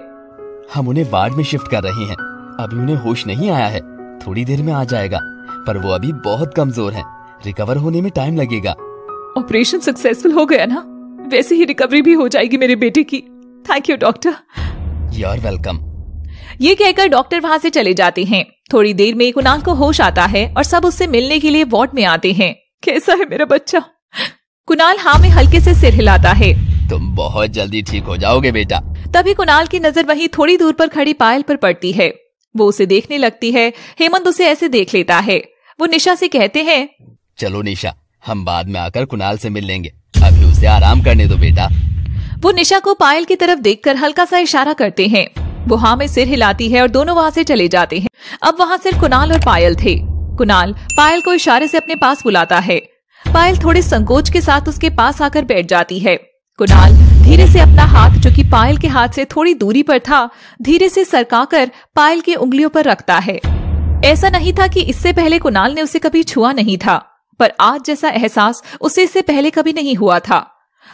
[SPEAKER 2] हम उन्हें वार्ड में शिफ्ट कर रहे हैं अभी उन्हें होश नहीं आया है थोड़ी देर में आ जाएगा पर वो अभी बहुत कमजोर है रिकवर होने में टाइम लगेगा
[SPEAKER 1] ऑपरेशन सक्सेसफुल हो गया ना वैसे ही रिकवरी भी हो जाएगी मेरे बेटे की thank you doctor
[SPEAKER 2] you are welcome
[SPEAKER 1] ये कहकर डॉक्टर वहाँ से चले जाते हैं थोड़ी देर में कुणाल को होश आता है और सब उससे मिलने के लिए वार्ड में आते हैं कैसा है मेरा बच्चा कुणाल हाँ में हल्के से सिर हिलाता है
[SPEAKER 2] तुम बहुत जल्दी ठीक हो जाओगे बेटा
[SPEAKER 1] तभी कुणाल की नजर वही थोड़ी दूर पर खड़ी पायल पर पड़ती है वो उसे देखने लगती है हेमंत उसे ऐसे देख लेता है वो निशा से कहते हैं
[SPEAKER 2] चलो निशा हम बाद में आकर कुणाल से मिल लेंगे अभी उसे आराम करने दो
[SPEAKER 1] बेटा वो निशा को पायल की तरफ देखकर हल्का सा इशारा करते हैं वो हाँ में सिर हिलाती है और दोनों वहाँ से चले जाते हैं अब वहाँ सिर्फ कुणाल और पायल थे कुणाल पायल को इशारे से अपने पास बुलाता है पायल थोड़े संकोच के साथ उसके पास आकर बैठ जाती है कुणाल धीरे से अपना हाथ जो कि पायल के हाथ से थोड़ी दूरी पर था धीरे से सरकाकर पायल की उंगलियों पर रखता है ऐसा नहीं था कि इससे पहले कुणाल ने उसे कभी छुआ नहीं था पर आज जैसा एहसास उसे इससे पहले कभी नहीं हुआ था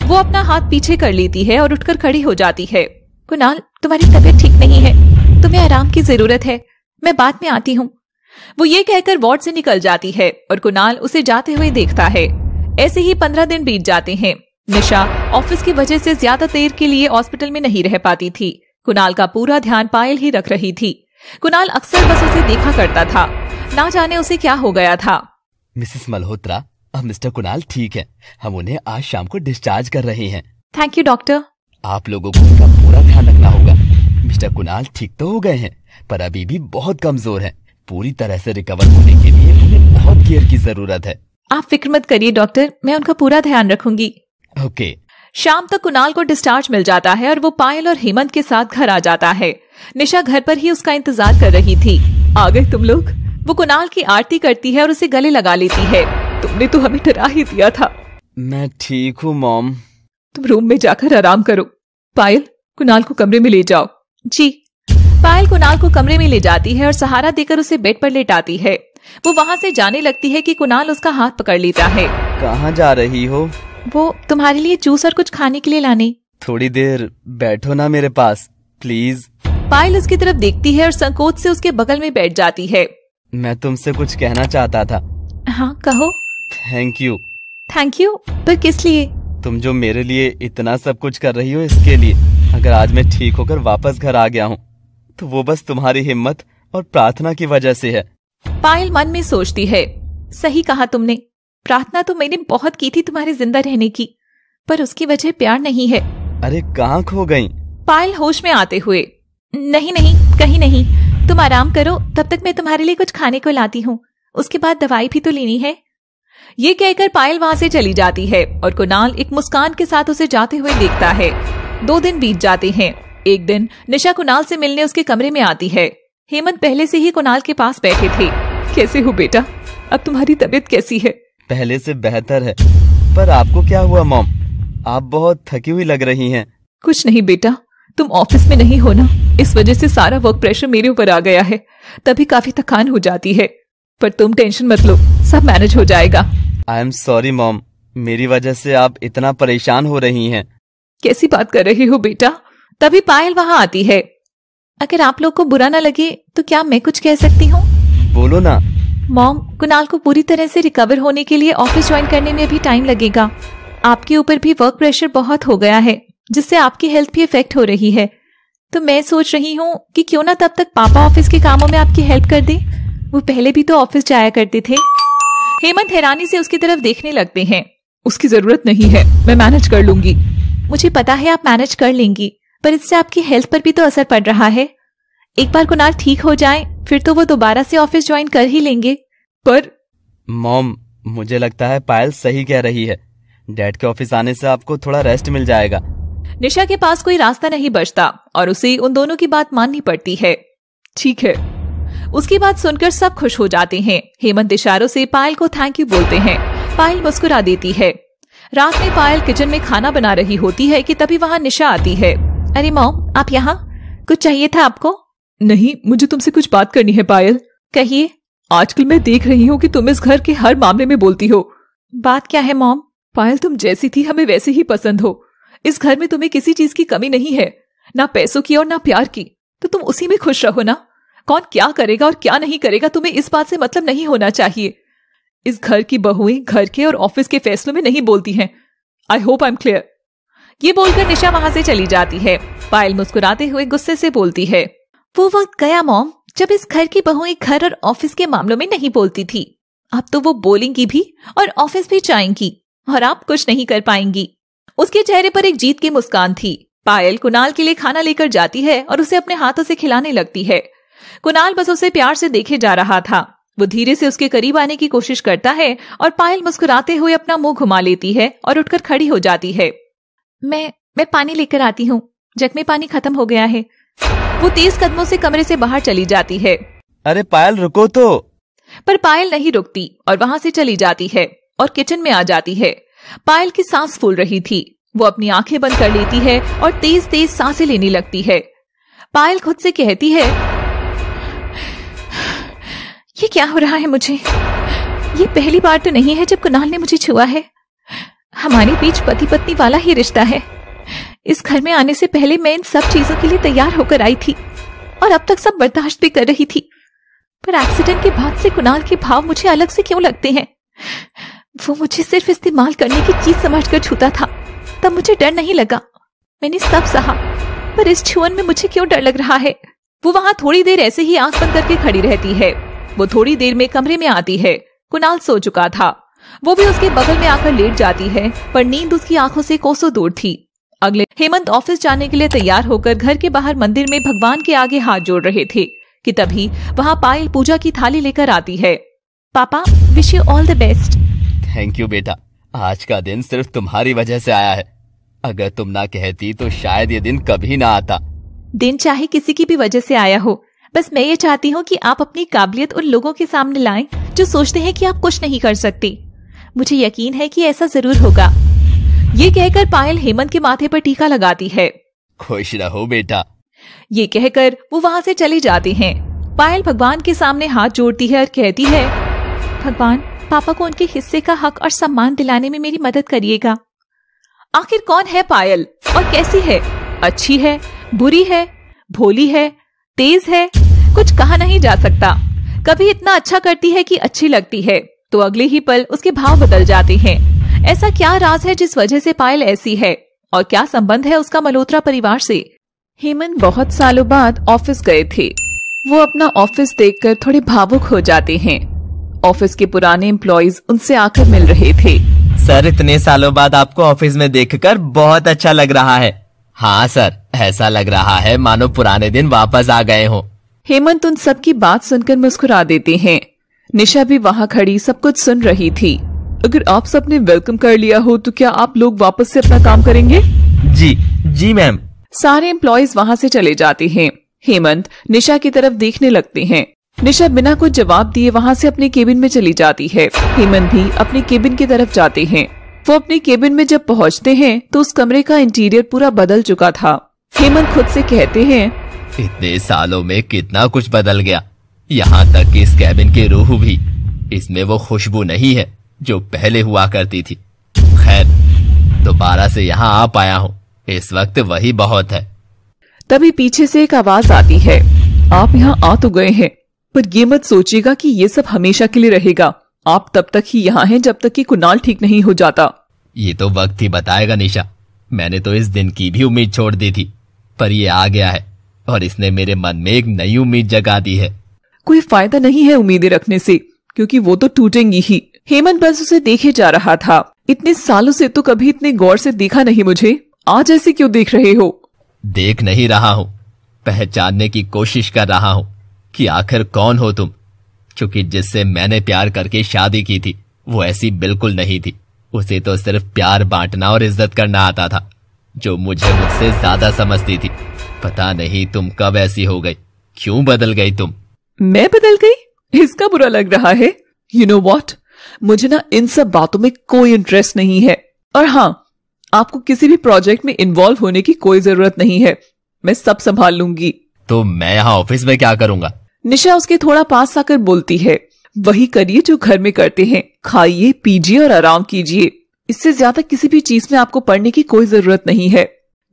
[SPEAKER 1] वो अपना हाथ पीछे कर लेती है और उठकर खड़ी हो जाती है कुणाल तुम्हारी तबीयत ठीक नहीं है तुम्हें आराम की जरूरत है मैं बाद में आती हूँ वो ये कहकर वार्ड से निकल जाती है और कुणाल उसे जाते हुए देखता है ऐसे ही पंद्रह दिन बीत जाते हैं निशा ऑफिस की वजह से ज्यादा देर के लिए हॉस्पिटल में नहीं रह पाती थी कुणाल का पूरा ध्यान पायल ही रख रही थी कुणाल अक्सर बस उसे देखा करता था ना जाने उसे क्या हो गया था
[SPEAKER 2] मिसेस मल्होत्रा अब मिस्टर कुणाल ठीक है हम उन्हें आज शाम को डिस्चार्ज कर रहे हैं
[SPEAKER 1] थैंक यू डॉक्टर
[SPEAKER 2] आप लोगों को उनका पूरा ध्यान रखना होगा मिस्टर कुणाल ठीक तो हो गए हैं पर अभी भी बहुत कमजोर हैं। पूरी तरह से रिकवर होने के लिए उन्हें बहुत केयर की जरूरत है
[SPEAKER 1] आप फिक्र मत करिए डॉक्टर मैं उनका पूरा ध्यान रखूंगी ओके शाम तक कुणाल को डिस्चार्ज मिल जाता है और वो पायल और हेमंत के साथ घर आ जाता है निशा घर पर ही उसका इंतजार कर रही थी आ गए तुम लोग वो कुणाल की आरती करती है और उसे गले लगा लेती है तुमने तो हमें डरा ही दिया था
[SPEAKER 2] मैं ठीक हूँ मॉम
[SPEAKER 1] तुम रूम में जाकर आराम करो पायल कुणाल को कमरे में ले जाओ जी पायल कुणाल को कमरे में ले जाती है और सहारा देकर उसे बेड पर लेटाती है वो वहाँ से जाने लगती है कि कुणाल उसका हाथ पकड़ लेता है
[SPEAKER 2] कहाँ जा रही हो
[SPEAKER 1] वो तुम्हारे लिए जूस और कुछ खाने के लिए लाने
[SPEAKER 2] थोड़ी देर बैठो ना मेरे पास प्लीज
[SPEAKER 1] पायल उसकी तरफ देखती है और संकोच से उसके बगल में बैठ जाती है
[SPEAKER 2] मैं तुमसे कुछ कहना चाहता था हाँ कहो थैंक यू
[SPEAKER 1] थैंक यू पर किस लिए
[SPEAKER 2] तुम जो मेरे लिए इतना सब कुछ कर रही हो इसके लिए अगर आज मैं ठीक होकर वापस घर आ गया हूँ तो वो बस तुम्हारी हिम्मत और प्रार्थना की वजह से है
[SPEAKER 1] पायल मन में सोचती है सही कहा तुमने प्रार्थना तो मैंने बहुत की थी तुम्हारे जिंदा रहने की पर उसकी वजह प्यार नहीं है
[SPEAKER 2] अरे कहाँ खो गयी
[SPEAKER 1] पायल होश में आते हुए नहीं नहीं कहीं नहीं तुम आराम करो तब तक मैं तुम्हारे लिए कुछ खाने को लाती हूँ उसके बाद दवाई भी तो लेनी है ये कहकर पायल वहाँ से चली जाती है और कुणाल एक मुस्कान के साथ उसे जाते हुए देखता है दो दिन बीत जाते हैं एक दिन निशा कुणाल से मिलने उसके कमरे में आती है हेमंत पहले से ही कुणाल के पास बैठे थे कैसे हो बेटा अब तुम्हारी तबीयत कैसी है
[SPEAKER 2] पहले से बेहतर है पर आपको क्या हुआ मॉम आप बहुत थकी हुई लग रही हैं।
[SPEAKER 1] कुछ नहीं बेटा तुम ऑफिस में नहीं हो ना इस वजह से सारा वर्क प्रेशर मेरे ऊपर आ गया है तभी काफी थकान हो जाती है पर तुम टेंशन मत लो सब मैनेज हो जाएगा
[SPEAKER 2] आई एम सॉरी मॉम मेरी वजह से आप इतना परेशान हो रही हैं
[SPEAKER 1] कैसी बात कर रही हो बेटा तभी पायल वहाँ आती है अगर आप लोग को बुरा ना लगे तो क्या मैं कुछ कह सकती हूँ बोलो ना मॉम कुणाल को पूरी तरह से रिकवर होने के लिए ऑफिस ज्वाइन करने में भी टाइम लगेगा आपके ऊपर भी वर्क प्रेशर बहुत हो गया है जिससे आपकी हेल्थ भी इफेक्ट हो रही है तो मैं सोच रही हूँ कि क्यों ना तब तक पापा ऑफिस के कामों में आपकी हेल्प कर दें वो पहले भी तो ऑफिस जाया करते थे हेमंत हैरानी से उसकी तरफ देखने लगते हैं उसकी जरूरत नहीं है मैं मैनेज कर लूंगी मुझे पता है आप मैनेज कर लेंगी पर इससे आपकी हेल्थ पर भी तो असर पड़ रहा है एक बार कुणाल ठीक हो जाए फिर तो वो दोबारा से ऑफिस ज्वाइन कर ही लेंगे पर
[SPEAKER 2] मॉम मुझे लगता है पायल सही कह रही है डैड के ऑफिस आने से आपको थोड़ा रेस्ट मिल जाएगा
[SPEAKER 1] निशा के पास कोई रास्ता नहीं बचता और उसे उन दोनों की बात माननी पड़ती है ठीक है उसकी बात सुनकर सब खुश हो जाते हैं हेमंत इशारों से पायल को थैंक यू बोलते हैं पायल मुस्कुरा देती है रात में पायल किचन में खाना बना रही होती है कि तभी वहाँ निशा आती है अरे मोम आप यहाँ कुछ चाहिए था आपको नहीं मुझे तुमसे कुछ बात करनी है पायल कहिए आजकल मैं देख रही हूँ कि तुम इस घर के हर मामले में बोलती हो बात क्या है मॉम पायल तुम जैसी थी हमें वैसे ही पसंद हो इस घर में तुम्हें किसी चीज की कमी नहीं है ना पैसों की और ना प्यार की तो तुम उसी में खुश रहो ना कौन क्या करेगा और क्या नहीं करेगा तुम्हें इस बात से मतलब नहीं होना चाहिए इस घर की बहुएं घर के और ऑफिस के फैसलों में नहीं बोलती हैं I hope I am clear ये बोलकर निशा वहां से चली जाती है पायल मुस्कुराते हुए गुस्से से बोलती है वो वक्त गया मॉम जब इस घर की बहुएं घर और ऑफिस के मामलों में नहीं बोलती थी अब तो वो बोलेंगी भी और ऑफिस भी जाएंगी और आप कुछ नहीं कर पाएंगी उसके चेहरे पर एक जीत की मुस्कान थी पायल कुनाल के लिए खाना लेकर जाती है और उसे अपने हाथों से खिलाने लगती है कुणाल बस उसे प्यार से देखे जा रहा था वो धीरे से उसके करीब आने की कोशिश करता है और पायल मुस्कुराते हुए अपना मुंह घुमा लेती है और उठकर खड़ी हो जाती है मैं मैं पानी लेकर आती हूँ जग में पानी खत्म हो गया है वो तेज कदमों से कमरे से बाहर चली जाती है
[SPEAKER 2] अरे पायल रुको तो
[SPEAKER 1] पर पायल नहीं रुकती और वहां से चली जाती है और किचन में आ जाती है पायल की सांस फूल रही थी वो अपनी आंखें बंद कर लेती है और तेज तेज सांसें लेने लगती है पायल खुद से कहती है ये क्या हो रहा है मुझे ये पहली बार तो नहीं है जब कुणाल ने मुझे छुआ है हमारे बीच पति पत्नी वाला ही रिश्ता है इस घर में आने से पहले मैं इन सब चीजों के लिए तैयार होकर आई थी और अब तक सब बर्दाश्त भी कर रही थी पर एक्सीडेंट के बाद से कुणाल के भाव मुझे अलग से क्यों लगते हैं वो मुझे सिर्फ इस्तेमाल करने की चीज समझ कर छूता था तब मुझे डर नहीं लगा मैंने सब सहा पर इस छुअन में मुझे क्यों डर लग रहा है वो वहां थोड़ी देर ऐसे ही आंख बंद करके खड़ी रहती है वो थोड़ी देर में कमरे में आती है कुणाल सो चुका था वो भी उसके बगल में आकर लेट जाती है पर नींद उसकी आंखों से कोसों दूर थी अगले हेमंत ऑफिस जाने के लिए तैयार होकर घर के बाहर मंदिर में भगवान के आगे हाथ जोड़ रहे थे कि तभी वहाँ पायल पूजा की थाली लेकर आती है पापा wish you all the best
[SPEAKER 2] thank you बेटा आज का दिन सिर्फ तुम्हारी वजह से आया है अगर तुम ना कहती तो शायद ये दिन कभी ना आता
[SPEAKER 1] दिन चाहे किसी की भी वजह से आया हो बस मैं ये चाहती हूँ कि आप अपनी काबिलियत उन लोगों के सामने लाएं जो सोचते हैं कि आप कुछ नहीं कर सकती मुझे यकीन है कि ऐसा जरूर होगा ये कहकर पायल हेमंत के माथे पर टीका लगाती है
[SPEAKER 2] खुश रहो बेटा
[SPEAKER 1] ये कहकर वो वहाँ से चले जाते हैं पायल भगवान के सामने हाथ जोड़ती है और कहती है भगवान पापा को उनके हिस्से का हक और सम्मान दिलाने में मेरी मदद करिएगा आखिर कौन है पायल और कैसी है अच्छी है बुरी है भोली है तेज है कुछ कहा नहीं जा सकता कभी इतना अच्छा करती है कि अच्छी लगती है तो अगले ही पल उसके भाव बदल जाते हैं ऐसा क्या राज है जिस वजह से पायल ऐसी है और क्या संबंध है उसका मल्होत्रा परिवार से हेमंत बहुत सालों बाद ऑफिस गए थे वो अपना ऑफिस देखकर थोड़े भावुक हो जाते हैं ऑफिस के पुराने एम्प्लॉज उनसे आकर मिल रहे थे
[SPEAKER 2] सर इतने सालों बाद आपको ऑफिस में देखकर बहुत अच्छा लग रहा है हाँ सर ऐसा लग रहा है मानो पुराने दिन वापस आ गए हो
[SPEAKER 1] हेमंत उन सबकी बात सुनकर मुस्कुरा देते हैं निशा भी वहाँ खड़ी सब कुछ सुन रही थी अगर आप सबने वेलकम कर लिया हो तो क्या आप लोग वापस से अपना काम करेंगे जी जी मैम सारे एम्प्लॉयज वहाँ से चले जाते हैं हेमंत निशा की तरफ देखने लगते हैं निशा बिना कुछ जवाब दिए वहाँ से अपने केबिन में चली जाती है हेमंत भी अपने केबिन की तरफ जाते हैं वो अपने केबिन में जब पहुँचते हैं तो उस कमरे का इंटीरियर पूरा बदल चुका था हेमंत खुद से कहते हैं
[SPEAKER 2] इतने सालों में कितना कुछ बदल गया यहाँ तक कि इस कैबिन के रूह भी इसमें वो खुशबू नहीं है जो पहले हुआ करती थी खैर दोबारा से यहाँ आ पाया हूँ इस वक्त वही बहुत है
[SPEAKER 1] तभी पीछे से एक आवाज आती है आप यहाँ आ तो गए हैं पर ये मत सोचिएगा कि ये सब हमेशा के लिए रहेगा आप तब तक ही यहाँ हैं जब तक कि कुनाल ठीक नहीं हो जाता
[SPEAKER 2] ये तो वक्त ही बताएगा निशा मैंने तो इस दिन की भी उम्मीद छोड़ दी थी पर ये आ गया है और इसने मेरे मन में एक नई उम्मीद जगा दी है
[SPEAKER 1] कोई फायदा नहीं है उम्मीदें रखने से क्योंकि वो तो टूटेंगी ही हेमंत बस उसे देखे जा रहा था इतने सालों से तो कभी इतने गौर से देखा नहीं मुझे आज ऐसे क्यों देख रहे हो
[SPEAKER 2] देख नहीं रहा हूँ पहचानने की कोशिश कर रहा हूँ कि आखिर कौन हो तुम क्योंकि जिससे मैंने प्यार करके शादी की थी वो ऐसी बिल्कुल नहीं थी उसे तो सिर्फ प्यार बांटना और इज्जत करना आता था जो मुझे मुझसे ज्यादा समझती थी पता नहीं तुम कब ऐसी हो गई क्यों बदल गई तुम
[SPEAKER 1] मैं बदल गई इसका बुरा लग रहा है यू नो वॉट मुझे ना इन सब बातों में कोई इंटरेस्ट नहीं है और हाँ आपको किसी भी प्रोजेक्ट में इन्वॉल्व होने की कोई जरूरत नहीं है मैं सब संभाल लूंगी
[SPEAKER 2] तो मैं यहाँ ऑफिस में क्या करूंगा
[SPEAKER 1] निशा उसके थोड़ा पास आकर बोलती है वही करिए जो घर में करते हैं खाइए पीजिए और आराम कीजिए इससे ज्यादा किसी भी चीज में आपको पढ़ने की कोई जरूरत नहीं है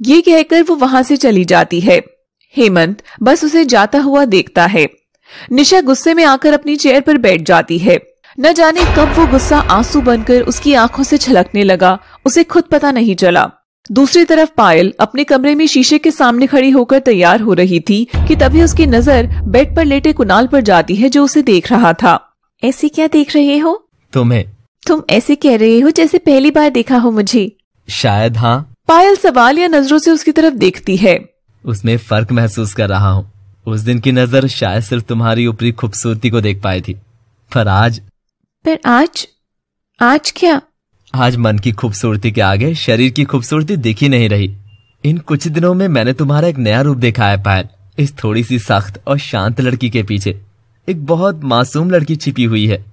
[SPEAKER 1] ये कहकर वो वहां से चली जाती है हेमंत बस उसे जाता हुआ देखता है निशा गुस्से में आकर अपनी चेयर पर बैठ जाती है न जाने कब वो गुस्सा आंसू बनकर उसकी आंखों से छलकने लगा उसे खुद पता नहीं चला दूसरी तरफ पायल अपने कमरे में शीशे के सामने खड़ी होकर तैयार हो रही थी कि तभी उसकी नजर बेड पर लेटे कुणाल पर जाती है जो उसे देख रहा था ऐसी क्या देख रहे हो तुम्हें तुम ऐसे कह रहे हो जैसे पहली बार देखा हो मुझे शायद हाँ पायल सवाल या नजरों से उसकी तरफ देखती है
[SPEAKER 2] उसमें फर्क महसूस कर रहा हूँ उस दिन की नजर शायद सिर्फ तुम्हारी ऊपरी खूबसूरती को देख पाई थी पर आज
[SPEAKER 1] पर आज आज क्या
[SPEAKER 2] आज मन की खूबसूरती के आगे शरीर की खूबसूरती दिखी नहीं रही इन कुछ दिनों में मैंने तुम्हारा एक नया रूप देखा है पायल इस थोड़ी सी सख्त और शांत लड़की के पीछे एक बहुत मासूम लड़की छिपी हुई है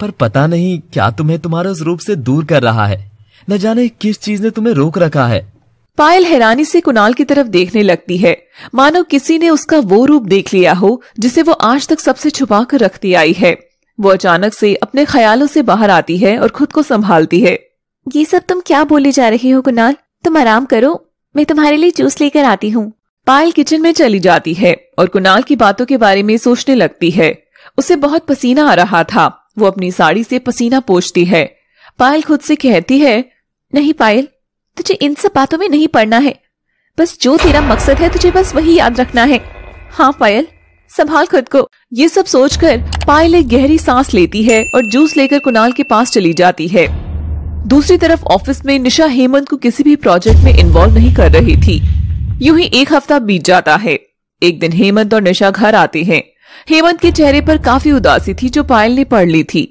[SPEAKER 2] पर पता नहीं क्या तुम्हें तुम्हारे उस रूप से दूर कर रहा है न जाने किस चीज ने तुम्हें रोक रखा है
[SPEAKER 1] पायल हैरानी से कुणाल की तरफ देखने लगती है मानो किसी ने उसका वो रूप देख लिया हो जिसे वो आज तक सबसे छुपा कर रखती आई है वो अचानक से अपने ख्यालों से बाहर आती है और खुद को संभालती है ये सब तुम क्या बोले जा रही हो कुणाल तुम आराम करो मैं तुम्हारे लिए जूस लेकर आती हूँ पायल किचन में चली जाती है और कुणाल की बातों के बारे में सोचने लगती है उसे बहुत पसीना आ रहा था वो अपनी साड़ी से पसीना पोछती है पायल खुद से कहती है नहीं पायल तुझे इन सब बातों में नहीं पढ़ना है बस जो तेरा मकसद है तुझे बस वही याद रखना है हाँ पायल संभाल खुद को ये सब सोचकर पायल एक गहरी सांस लेती है और जूस लेकर कुणाल के पास चली जाती है दूसरी तरफ ऑफिस में निशा हेमंत को किसी भी प्रोजेक्ट में इन्वॉल्व नहीं कर रही थी यूं ही एक हफ्ता बीत जाता है एक दिन हेमंत और निशा घर आते हैं हेमंत के चेहरे पर काफी उदासी थी जो पायल ने पढ़ ली थी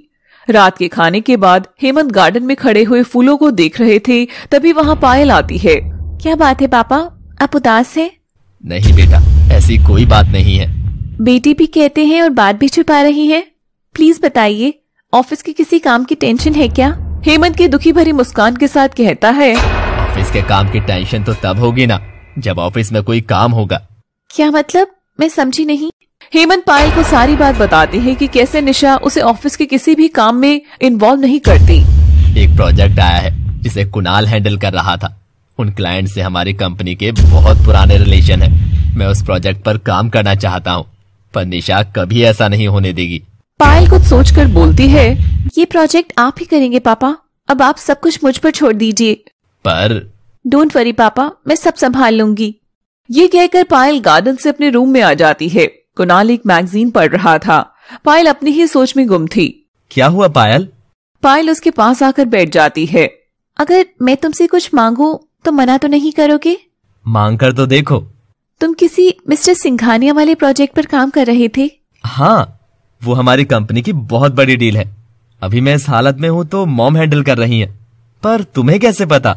[SPEAKER 1] रात के खाने के बाद हेमंत गार्डन में खड़े हुए फूलों को देख रहे थे तभी वहाँ पायल आती है क्या बात है पापा आप उदास हैं?
[SPEAKER 2] नहीं बेटा ऐसी कोई बात नहीं है
[SPEAKER 1] बेटी भी कहते हैं और बात भी छुपा रही है प्लीज बताइए ऑफिस के किसी काम की टेंशन है क्या हेमंत की दुखी भरी मुस्कान के साथ कहता है
[SPEAKER 2] ऑफिस के काम की टेंशन तो तब होगी ना जब ऑफिस में कोई काम होगा
[SPEAKER 1] क्या मतलब मैं समझी नहीं हेमंत पायल को सारी बात बताती है कि कैसे निशा उसे ऑफिस के किसी भी काम में इन्वॉल्व नहीं करती
[SPEAKER 2] एक प्रोजेक्ट आया है जिसे कुणाल हैंडल कर रहा था उन क्लाइंट से हमारी कंपनी के बहुत पुराने रिलेशन है मैं उस प्रोजेक्ट पर काम करना चाहता हूँ पर निशा कभी ऐसा नहीं होने देगी
[SPEAKER 1] पायल कुछ सोचकर बोलती है ये प्रोजेक्ट आप ही करेंगे पापा अब आप सब कुछ मुझ पर छोड़ दीजिए पर डोंट वरी पापा मैं सब संभाल लूंगी ये कहकर पायल गार्डन से अपने रूम में आ जाती है कुनाल एक मैगजीन पढ़ रहा था पायल अपनी ही सोच में गुम थी क्या हुआ पायल पायल उसके पास आकर बैठ जाती है अगर मैं तुमसे कुछ मांगू तो मना तो नहीं करोगे
[SPEAKER 2] मांग कर तो देखो
[SPEAKER 1] तुम किसी मिस्टर सिंघानिया वाले प्रोजेक्ट पर काम कर रहे थे
[SPEAKER 2] हाँ वो हमारी कंपनी की बहुत बड़ी डील है अभी मैं इस हालत में हूँ तो मॉम हैंडल कर रही है पर तुम्हें कैसे पता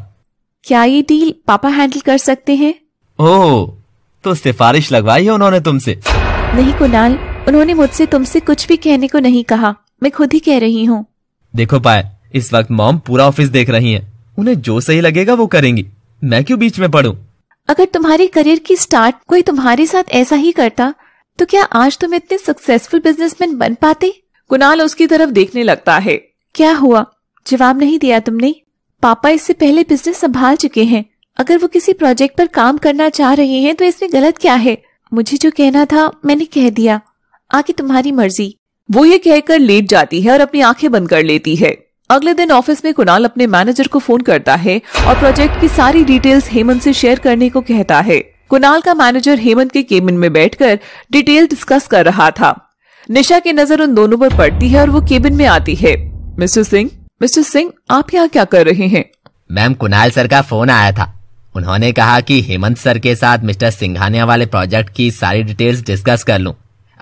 [SPEAKER 1] क्या ये डील पापा हैंडल कर सकते हैं
[SPEAKER 2] ओह तो सिफारिश लगवाई है उन्होंने तुमसे
[SPEAKER 1] नहीं कुणाल उन्होंने मुझसे तुमसे कुछ भी कहने को नहीं कहा मैं खुद ही कह रही हूँ
[SPEAKER 2] देखो पाए इस वक्त मॉम पूरा ऑफिस देख रही है उन्हें जो सही लगेगा वो करेंगी मैं क्यों बीच में पढ़ू
[SPEAKER 1] अगर तुम्हारी करियर की स्टार्ट कोई तुम्हारे साथ ऐसा ही करता तो क्या आज तुम इतने सक्सेसफुल बिजनेसमैन बन पाते कुणाल उसकी तरफ देखने लगता है क्या हुआ जवाब नहीं दिया तुमने पापा इससे पहले बिजनेस संभाल चुके हैं अगर वो किसी प्रोजेक्ट पर काम करना चाह रहे हैं तो इसमें गलत क्या है मुझे जो कहना था मैंने कह दिया आगे तुम्हारी मर्जी वो ये कहकर लेट जाती है और अपनी आंखें बंद कर लेती है अगले दिन ऑफिस में कुणाल अपने मैनेजर को फोन करता है और प्रोजेक्ट की सारी डिटेल्स हेमंत से शेयर करने को कहता है कुणाल का मैनेजर हेमंत के केबिन में बैठकर डिटेल डिस्कस कर रहा था निशा की नजर उन दोनों पर पड़ती है और वो केबिन में आती है मिस्टर सिंह मिस्टर सिंह आप यहाँ क्या कर रहे हैं मैम कुणाल सर का फोन आया था
[SPEAKER 2] उन्होंने कहा कि हेमंत सर के साथ मिस्टर सिंघानिया वाले प्रोजेक्ट की सारी डिटेल्स डिस्कस कर लूं।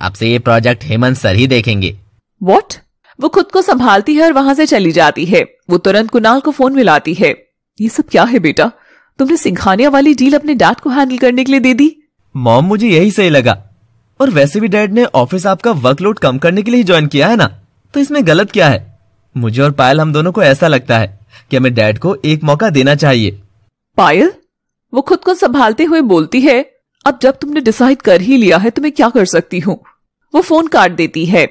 [SPEAKER 2] अब से ये प्रोजेक्ट हेमंत सर ही देखेंगे
[SPEAKER 1] वॉट वो खुद को संभालती है और वहाँ से चली जाती है वो तुरंत कुणाल को फोन मिलाती है ये सब क्या है बेटा तुमने सिंघानिया वाली डील अपने डैड को हैंडल करने के लिए दे दी
[SPEAKER 2] मॉम मुझे यही सही लगा और वैसे भी डैड ने ऑफिस आपका वर्कलोड कम करने के लिए ज्वाइन किया है ना तो इसमें गलत क्या है मुझे और पायल हम दोनों को ऐसा लगता है कि हमें डैड को एक मौका देना चाहिए
[SPEAKER 1] पायल वो खुद को संभालते हुए बोलती है अब जब तुमने डिसाइड कर ही लिया है तो मैं क्या कर सकती हूँ वो फोन काट देती है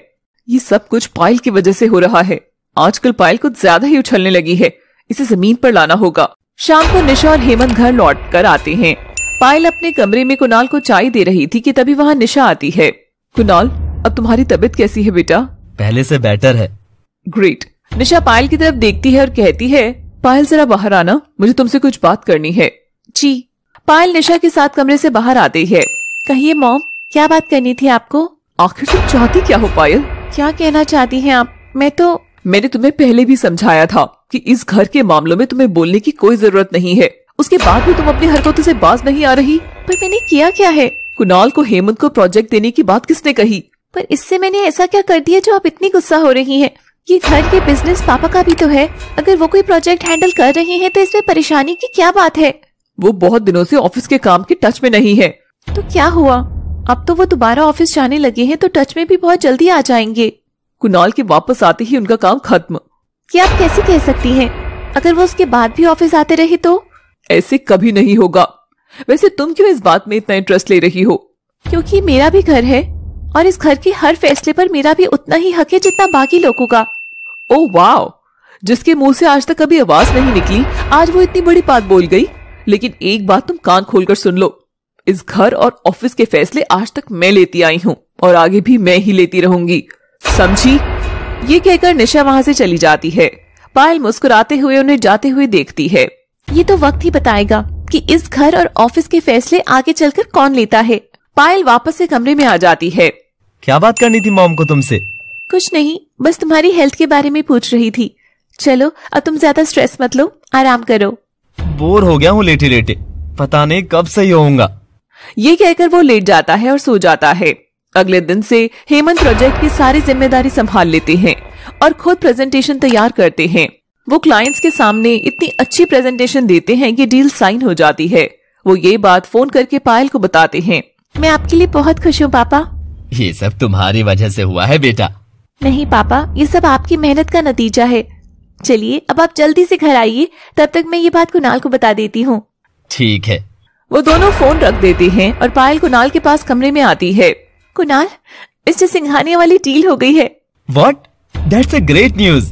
[SPEAKER 1] ये सब कुछ पायल की वजह से हो रहा है आजकल पायल कुछ ज्यादा ही उछलने लगी है इसे जमीन पर लाना होगा शाम को निशा और हेमंत घर लौट कर आते हैं पायल अपने कमरे में कुणाल को चाय दे रही थी कि तभी वहाँ निशा आती है कुणाल अब तुम्हारी तबीयत कैसी है बेटा
[SPEAKER 2] पहले से बेटर है
[SPEAKER 1] ग्रेट निशा पायल की तरफ देखती है और कहती है पायल जरा बाहर आना मुझे तुमसे कुछ बात करनी है जी पायल निशा के साथ कमरे से बाहर आ गई है कहिए मॉम क्या बात करनी थी आपको आखिर तुम चाहती क्या हो पायल क्या कहना चाहती हैं आप मैं तो मैंने तुम्हें पहले भी समझाया था कि इस घर के मामलों में तुम्हें बोलने की कोई जरूरत नहीं है उसके बाद भी तुम अपनी हरकतों से बाज नहीं आ रही पर मैंने किया क्या है कुणाल को हेमंत को प्रोजेक्ट देने की बात किसने कही पर इससे मैंने ऐसा क्या कर दिया जो आप इतनी गुस्सा हो रही है ये घर के बिजनेस पापा का भी तो है अगर वो कोई प्रोजेक्ट हैंडल कर रहे हैं तो इसमें परेशानी की क्या बात है वो बहुत दिनों से ऑफिस के काम के टच में नहीं है तो क्या हुआ अब तो वो दोबारा ऑफिस जाने लगे हैं तो टच में भी बहुत जल्दी आ जाएंगे कुनाल के वापस आते ही उनका काम खत्म क्या आप कैसे कह सकती हैं अगर वो उसके बाद भी ऑफिस आते रहे तो ऐसे कभी नहीं होगा वैसे तुम क्यों इस बात में इतना इंटरेस्ट ले रही हो क्योंकि मेरा भी घर है और इस घर के हर फैसले पर मेरा भी उतना ही हक है जितना बाकी लोगों का ओ oh, वाह जिसके मुंह से आज तक कभी आवाज नहीं निकली आज वो इतनी बड़ी बात बोल गई लेकिन एक बात तुम कान खोलकर सुन लो इस घर और ऑफिस के फैसले आज तक मैं लेती आई हूँ और आगे भी मैं ही लेती रहूंगी समझी ये कहकर निशा वहाँ से चली जाती है पायल मुस्कुराते हुए उन्हें जाते हुए देखती है ये तो वक्त ही बताएगा कि इस घर और ऑफिस के फैसले आगे चलकर कौन लेता है पायल वापस से कमरे में आ जाती है
[SPEAKER 2] क्या बात करनी थी मॉम को तुमसे
[SPEAKER 1] कुछ नहीं बस तुम्हारी हेल्थ के बारे में पूछ रही थी चलो अब तुम ज्यादा स्ट्रेस मत लो आराम करो
[SPEAKER 2] बोर हो गया हूँ लेटे लेटे पता नहीं कब सही होऊंगा
[SPEAKER 1] ये कहकर वो लेट जाता है और सो जाता है अगले दिन से हेमंत प्रोजेक्ट की सारी जिम्मेदारी संभाल लेते हैं और खुद प्रेजेंटेशन तैयार करते हैं वो क्लाइंट्स के सामने इतनी अच्छी प्रेजेंटेशन देते हैं कि डील साइन हो जाती है वो ये बात फोन करके पायल को बताते हैं मैं आपके लिए बहुत खुश हूँ पापा
[SPEAKER 2] ये सब तुम्हारी वजह से हुआ है बेटा
[SPEAKER 1] नहीं पापा ये सब आपकी मेहनत का नतीजा है चलिए अब आप जल्दी से घर आइए तब तक मैं ये बात कुणाल को बता देती हूँ ठीक है वो दोनों फोन रख देते हैं और पायल कुणाल के पास कमरे में आती है कुणाल मिस्टर सिंघानिया वाली डील हो गई है
[SPEAKER 2] what that's a great news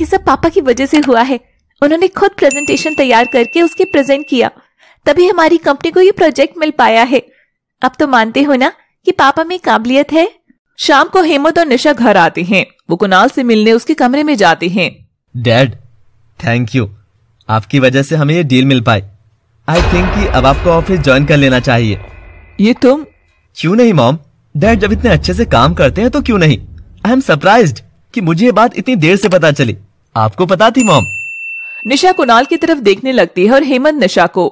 [SPEAKER 1] ये सब पापा की वजह से हुआ है उन्होंने खुद प्रेजेंटेशन तैयार करके उसके प्रेजेंट किया तभी हमारी कंपनी को ये प्रोजेक्ट मिल पाया है अब तो मानते हो ना कि पापा में काबिलियत है शाम को हेमंत और निशा घर आते हैं वो कुणाल से मिलने उसके कमरे में जाते हैं
[SPEAKER 2] डैड थैंक यू आपकी वजह से हमें ये deal mill pi I think कि अब आपको ऑफिस ज्वाइन कर लेना चाहिए ये तुम क्यों नहीं मॉम डैड जब इतने अच्छे से काम करते हैं तो क्यों नहीं आई एम सरप्राइज कि मुझे ये बात इतनी देर से पता चली आपको पता थी मॉम
[SPEAKER 1] निशा कुणाल की तरफ देखने लगती है और हेमंत निशा को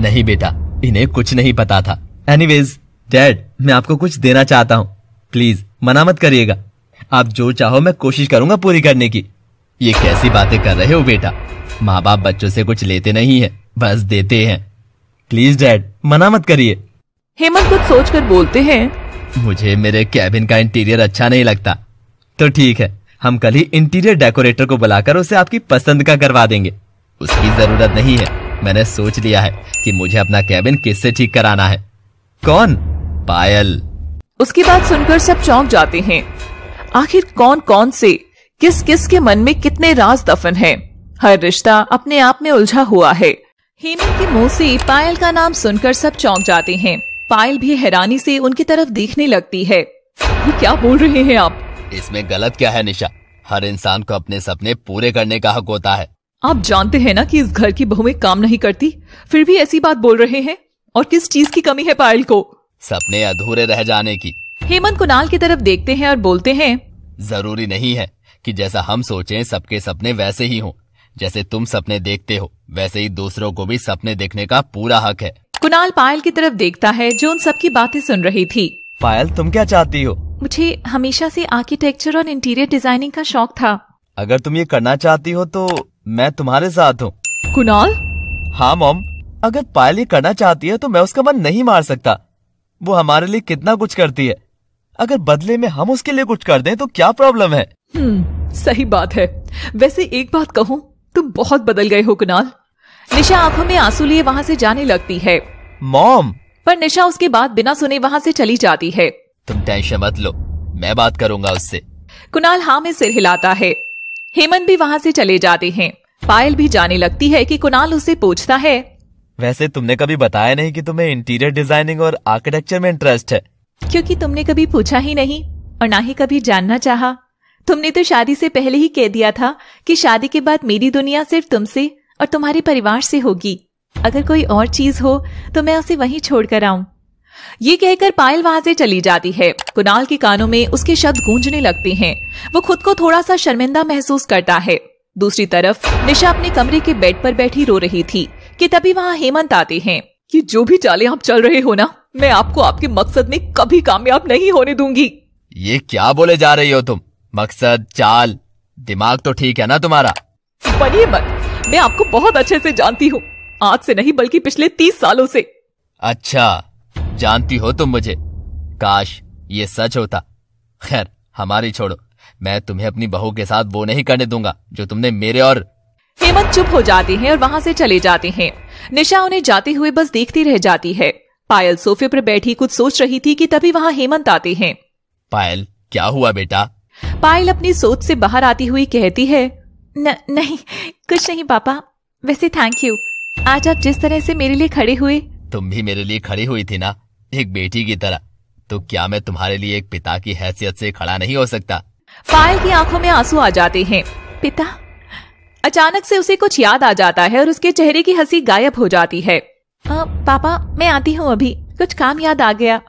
[SPEAKER 2] नहीं बेटा इन्हें कुछ नहीं पता था वेज डैड मैं आपको कुछ देना चाहता हूँ प्लीज मना मत करिएगा आप जो चाहो मैं कोशिश करूंगा पूरी करने की ये कैसी बातें कर रहे हो बेटा माँ बाप बच्चों से कुछ लेते नहीं है बस देते हैं प्लीज डैड मना मत करिए
[SPEAKER 1] हेमंत कुछ सोच कर बोलते हैं
[SPEAKER 2] मुझे मेरे कैबिन का इंटीरियर अच्छा नहीं लगता तो ठीक है हम कल ही इंटीरियर डेकोरेटर को बुलाकर उसे आपकी पसंद का करवा देंगे उसकी जरूरत नहीं है मैंने सोच लिया है कि मुझे अपना कैबिन किससे ठीक कराना है कौन पायल
[SPEAKER 1] उसकी बात सुनकर सब चौंक जाते हैं आखिर कौन कौन से किस किस के मन में कितने राज दफन हैं। हर रिश्ता अपने आप में उलझा हुआ है हेमा की मौसी पायल का नाम सुनकर सब चौंक जाते हैं पायल भी हैरानी से उनकी तरफ देखने लगती है क्या बोल रहे हैं आप
[SPEAKER 2] इसमें गलत क्या है निशा हर इंसान को अपने सपने पूरे
[SPEAKER 1] करने का हक होता है आप जानते हैं ना कि इस घर की बहुएं काम नहीं करती फिर भी ऐसी बात बोल रहे हैं और किस चीज की कमी है पायल को सपने अधूरे रह जाने की हेमंत कुणाल की तरफ देखते हैं और बोलते हैं
[SPEAKER 2] जरूरी नहीं है कि जैसा हम सोचें सबके सपने वैसे ही हों जैसे तुम सपने देखते हो वैसे ही दूसरों को भी सपने देखने का पूरा हक है
[SPEAKER 1] कुणाल पायल की तरफ देखता है जो उन सबकी बातें सुन रही थी
[SPEAKER 2] पायल तुम क्या चाहती हो
[SPEAKER 1] मुझे हमेशा से आर्किटेक्चर और इंटीरियर डिजाइनिंग का शौक था
[SPEAKER 2] अगर तुम ये करना चाहती हो तो मैं तुम्हारे साथ हूँ कुणाल हाँ मोम अगर पायल ये करना चाहती है तो मैं उसका मन नहीं मार सकता वो हमारे लिए कितना कुछ करती है अगर बदले में हम उसके लिए कुछ कर दें तो क्या प्रॉब्लम है
[SPEAKER 1] हम्म सही बात है वैसे एक बात कहूँ तुम बहुत बदल गए हो कुणाल निशा आंखों में आंसू लिए वहाँ से जाने लगती है मॉम पर निशा उसके बाद बिना सुने वहाँ से चली जाती है
[SPEAKER 2] तुम टेंशन मत लो मैं बात करूंगा उससे
[SPEAKER 1] कुणाल हाँ में सिर हिलाता है हेमंत भी वहाँ से चले जाते हैं पायल भी जाने लगती है कि कुणाल उससे पूछता है
[SPEAKER 2] वैसे तुमने कभी बताया नहीं कि तुम्हें इंटीरियर डिजाइनिंग और आर्किटेक्चर में इंटरेस्ट है
[SPEAKER 1] क्योंकि तुमने कभी पूछा ही नहीं और ना ही कभी जानना चाहा तुमने तो शादी से पहले ही कह दिया था कि शादी के बाद मेरी दुनिया सिर्फ तुमसे और तुम्हारे परिवार से होगी अगर कोई और चीज हो तो मैं उसे वहीं छोड़कर आऊं ये कहकर पायल वहां से चली जाती है कुणाल के कानों में उसके शब्द गूंजने लगते हैं वो खुद को थोड़ा सा शर्मिंदा महसूस करता है दूसरी तरफ निशा अपने कमरे के बेड पर बैठी रो रही थी कि तभी वहाँ हेमंत आते हैं कि जो भी चाले आप चल रहे हो ना मैं आपको आपके मकसद में कभी कामयाब नहीं होने दूंगी ये क्या बोले
[SPEAKER 2] जा रही हो तुम मकसद चाल दिमाग तो ठीक है ना तुम्हारा
[SPEAKER 1] बनिए मत मैं आपको बहुत अच्छे से जानती हूँ आज से नहीं बल्कि पिछले तीस सालों
[SPEAKER 2] से अच्छा जानती हो तुम मुझे काश ये सच होता खैर हमारी छोड़ो मैं तुम्हें अपनी बहू के साथ वो नहीं करने दूंगा जो तुमने मेरे और
[SPEAKER 1] हेमंत चुप हो जाते हैं और वहाँ से चले जाते हैं निशा उन्हें जाते हुए बस देखती रह जाती है पायल सोफे पर बैठी कुछ सोच रही थी कि तभी वहाँ हेमंत आते हैं
[SPEAKER 2] पायल क्या हुआ बेटा
[SPEAKER 1] पायल अपनी सोच से बाहर आती हुई कहती है न, नहीं कुछ नहीं पापा वैसे थैंक यू आज आप जिस तरह से मेरे लिए खड़े हुए
[SPEAKER 2] तुम भी मेरे लिए खड़ी हुई थी ना एक बेटी की तरह तो क्या मैं तुम्हारे लिए एक पिता की हैसियत से खड़ा नहीं हो सकता
[SPEAKER 1] पायल की आंखों में आंसू आ जाते हैं पिता अचानक से उसे कुछ याद आ जाता है और उसके चेहरे की हंसी गायब हो जाती है आ, पापा मैं आती हूँ अभी कुछ काम याद आ गया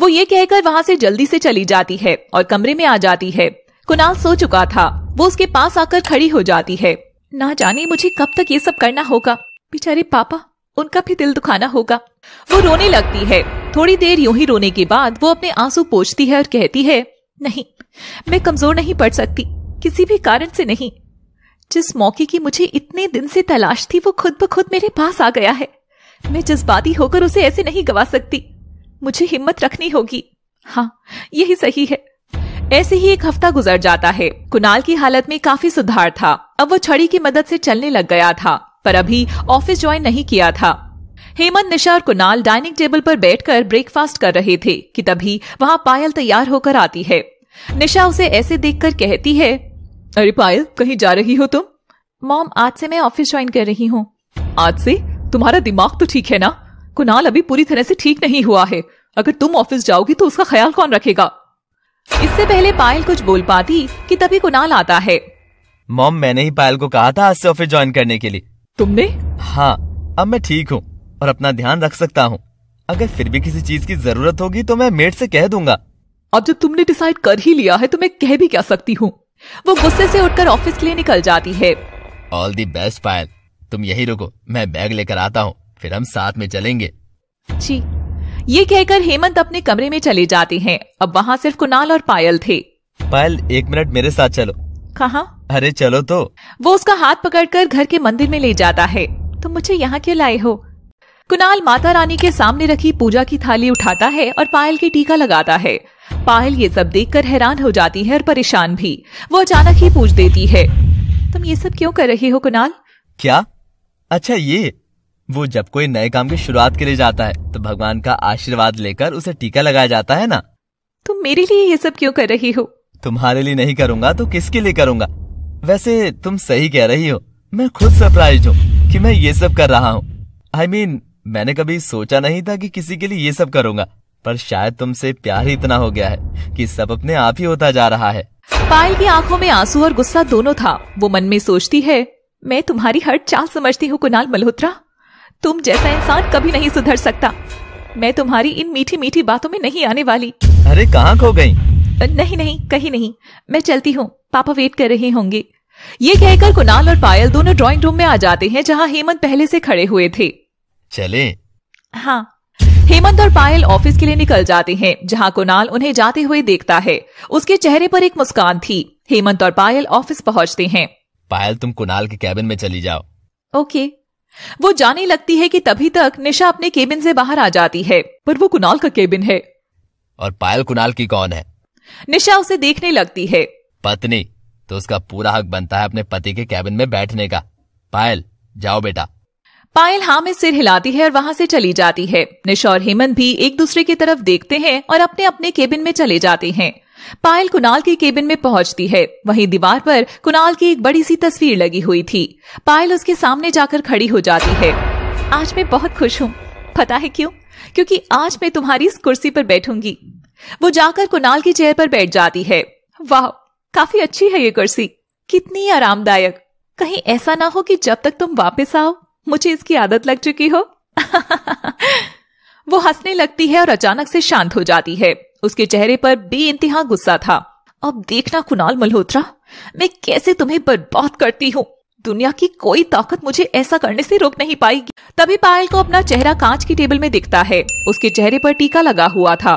[SPEAKER 1] वो ये कहकर वहाँ से जल्दी से चली जाती है और कमरे में आ जाती है कुणाल सो चुका था वो उसके पास आकर खड़ी हो जाती है ना जाने मुझे कब तक ये सब करना होगा बेचारे पापा उनका भी दिल दुखाना होगा वो रोने लगती है थोड़ी देर यूं ही रोने के बाद वो अपने आंसू पोछती है और कहती है नहीं मैं कमजोर नहीं पड़ सकती किसी भी कारण से नहीं जिस मौके की मुझे इतने दिन से तलाश थी वो खुद ब खुद मेरे पास आ गया है मैं जज्बाती होकर उसे ऐसे नहीं गवा सकती मुझे हिम्मत रखनी होगी हाँ यही सही है ऐसे ही एक हफ्ता गुजर जाता है कुणाल की हालत में काफी सुधार था अब वो छड़ी की मदद से चलने लग गया था पर अभी ऑफिस ज्वाइन नहीं किया था हेमंत निशा और कुणाल डाइनिंग टेबल पर बैठकर ब्रेकफास्ट कर रहे थे कि तभी वहाँ पायल तैयार होकर आती है निशा उसे ऐसे देखकर कहती है अरे पायल कहीं जा रही हो तुम मॉम आज से मैं ऑफिस ज्वाइन कर रही हूँ आज से तुम्हारा दिमाग तो ठीक है ना कुनाल अभी पूरी तरह से ठीक नहीं हुआ है अगर तुम ऑफिस जाओगी तो उसका ख्याल कौन रखेगा इससे पहले पायल कुछ बोल पाती कि तभी कुनाल आता है
[SPEAKER 2] मॉम मैंने ही पायल को कहा था आज से ऑफिस ज्वाइन करने के लिए तुमने हाँ अब मैं ठीक हूँ और अपना ध्यान
[SPEAKER 1] रख सकता हूँ अगर फिर भी किसी चीज की जरूरत होगी तो मैं मेट से कह दूंगा अब जब तुमने डिसाइड कर ही लिया है तो मैं कह भी क्या सकती हूँ वो गुस्से से उठकर ऑफिस के लिए निकल जाती है
[SPEAKER 2] ऑल दी बेस्ट पायल तुम यही रुको मैं बैग लेकर आता हूँ फिर हम साथ में चलेंगे
[SPEAKER 1] जी ये कहकर हेमंत अपने कमरे में चले जाते हैं अब वहाँ सिर्फ कुणाल और पायल थे
[SPEAKER 2] पायल एक मिनट मेरे साथ चलो कहा अरे चलो तो
[SPEAKER 1] वो उसका हाथ पकड़कर घर के मंदिर में ले जाता है तुम मुझे यहाँ क्यों लाए हो कुणाल माता रानी के सामने रखी पूजा की थाली उठाता है और पायल के टीका लगाता है पायल ये सब देखकर हैरान हो जाती है और परेशान भी वो अचानक ही पूछ देती है तुम ये सब क्यों कर रहे हो कुणाल
[SPEAKER 2] क्या अच्छा ये वो जब कोई नए काम की शुरुआत के लिए जाता है तो भगवान का आशीर्वाद लेकर उसे टीका लगाया जाता है ना
[SPEAKER 1] तुम मेरे लिए ये सब क्यों कर रही हो
[SPEAKER 2] तुम्हारे लिए नहीं करूँगा तो किसके लिए करूँगा वैसे तुम सही कह रही हो मैं खुद सरप्राइज हूँ कि मैं ये सब कर रहा हूँ आई मीन मैंने कभी सोचा नहीं था कि किसी के लिए ये सब करूँगा पर शायद तुमसे प्यार ही इतना हो गया है कि सब अपने आप ही होता जा रहा है
[SPEAKER 1] पायल की आंखों में आंसू और गुस्सा दोनों था वो मन में सोचती है मैं तुम्हारी हर चाल समझती हूँ कुणाल मल्होत्रा तुम जैसा इंसान कभी नहीं सुधर सकता मैं तुम्हारी इन मीठी मीठी बातों में नहीं आने वाली
[SPEAKER 2] अरे कहाँ खो गई
[SPEAKER 1] नहीं नहीं कहीं नहीं मैं चलती हूँ पापा वेट कर रहे होंगे ये कहकर कुणाल और पायल दोनों ड्राइंग रूम में आ जाते हैं जहाँ हेमंत पहले से खड़े हुए थे चले हाँ हेमंत और पायल ऑफिस के लिए निकल जाते हैं जहाँ कुणाल उन्हें जाते हुए देखता है उसके चेहरे पर एक मुस्कान थी हेमंत और पायल ऑफिस पहुँचते हैं
[SPEAKER 2] पायल तुम कुणाल के कैबिन में चली जाओ
[SPEAKER 1] ओके वो जाने लगती है कि तभी तक निशा अपने केबिन से बाहर आ जाती है पर वो कुणाल का केबिन है
[SPEAKER 2] और पायल कुणाल की कौन है
[SPEAKER 1] निशा उसे देखने लगती है
[SPEAKER 2] पत्नी तो उसका पूरा हक बनता है अपने पति के केबिन में बैठने का पायल जाओ बेटा
[SPEAKER 1] पायल हाँ में सिर हिलाती है और वहाँ से चली जाती है निश और हेमंत भी एक दूसरे की तरफ देखते हैं और अपने अपने केबिन में चले जाते हैं पायल कुणाल के केबिन में पहुंचती है वहीं दीवार पर कुणाल की एक बड़ी सी तस्वीर लगी हुई थी पायल उसके सामने जाकर खड़ी हो जाती है आज मैं बहुत खुश हूँ पता है क्यों क्योंकि आज मैं तुम्हारी इस कुर्सी पर बैठूंगी वो जाकर कुणाल की चेयर पर बैठ जाती है वाह काफी अच्छी है ये कुर्सी कितनी आरामदायक कहीं ऐसा ना हो कि जब तक तुम वापस आओ मुझे इसकी आदत लग चुकी हो (laughs) वो हंसने लगती है और अचानक से शांत हो जाती है उसके चेहरे पर बेइंतहा गुस्सा था अब देखना कुणाल मल्होत्रा मैं कैसे तुम्हें बर्बाद करती हूँ दुनिया की कोई ताकत मुझे ऐसा करने से रोक नहीं पाएगी तभी पायल को अपना चेहरा कांच की टेबल में दिखता है उसके चेहरे पर टीका लगा हुआ था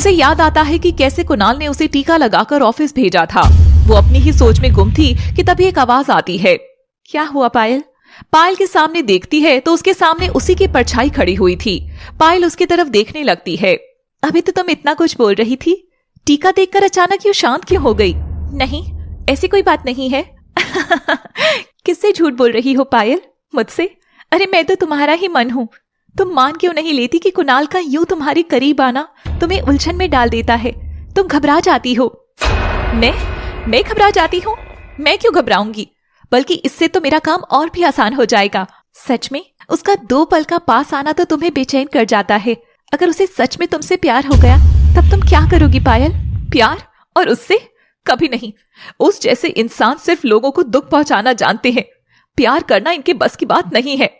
[SPEAKER 1] उसे याद आता है कि कैसे कुणाल ने उसे टीका लगाकर ऑफिस भेजा था वो अपनी ही सोच में गुम थी कि तभी एक आवाज आती है क्या हुआ पायल पायल के सामने देखती है तो उसके सामने उसी की परछाई खड़ी हुई थी पायल उसकी तरफ देखने लगती है अभी तो तुम इतना कुछ बोल रही थी टीका देखकर अचानक यू शांत क्यों हो गई नहीं ऐसी कोई बात नहीं है (laughs) किससे झूठ बोल रही हो पायल मुझसे अरे मैं तो तुम्हारा ही मन हूँ तुम मान क्यों नहीं लेती कि कुणाल का यूं तुम्हारे करीब आना तुम्हें उलझन में डाल देता है तुम घबरा जाती हो मैं मैं घबरा जाती हूँ मैं क्यों घबराऊंगी बल्कि इससे तो मेरा काम और भी आसान हो जाएगा सच में उसका दो पल का पास आना तो तुम्हें बेचैन कर जाता है अगर उसे सच में तुमसे प्यार हो गया तब तुम क्या करोगी पायल प्यार और उससे कभी नहीं उस जैसे इंसान सिर्फ लोगों को दुख पहुंचाना जानते हैं प्यार करना इनके बस की बात नहीं है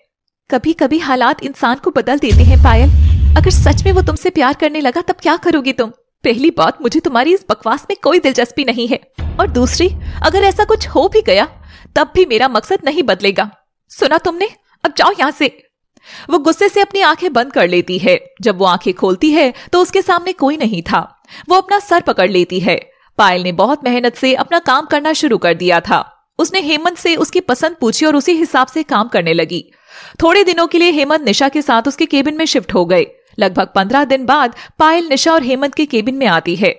[SPEAKER 1] कभी कभी हालात इंसान को बदल देते हैं पायल अगर सच में वो तुमसे प्यार करने लगा तब क्या करोगी तुम पहली बात मुझे तुम्हारी इस बकवास में कोई दिलचस्पी नहीं है और दूसरी अगर ऐसा कुछ हो भी गया तब भी मेरा मकसद नहीं बदलेगा सुना तुमने अब जाओ यहां से वो गुस्से से अपनी आंखें बंद कर लेती है जब वो आंखें खोलती है तो उसके सामने कोई नहीं था वो अपना सर पकड़ लेती है पायल ने बहुत मेहनत से अपना काम करना शुरू कर दिया था उसने हेमंत से उसकी पसंद पूछी और उसी हिसाब से काम करने लगी थोड़े दिनों के लिए हेमंत निशा के साथ उसके केबिन में शिफ्ट हो गए लगभग पंद्रह दिन बाद पायल निशा और हेमंत के केबिन में आती है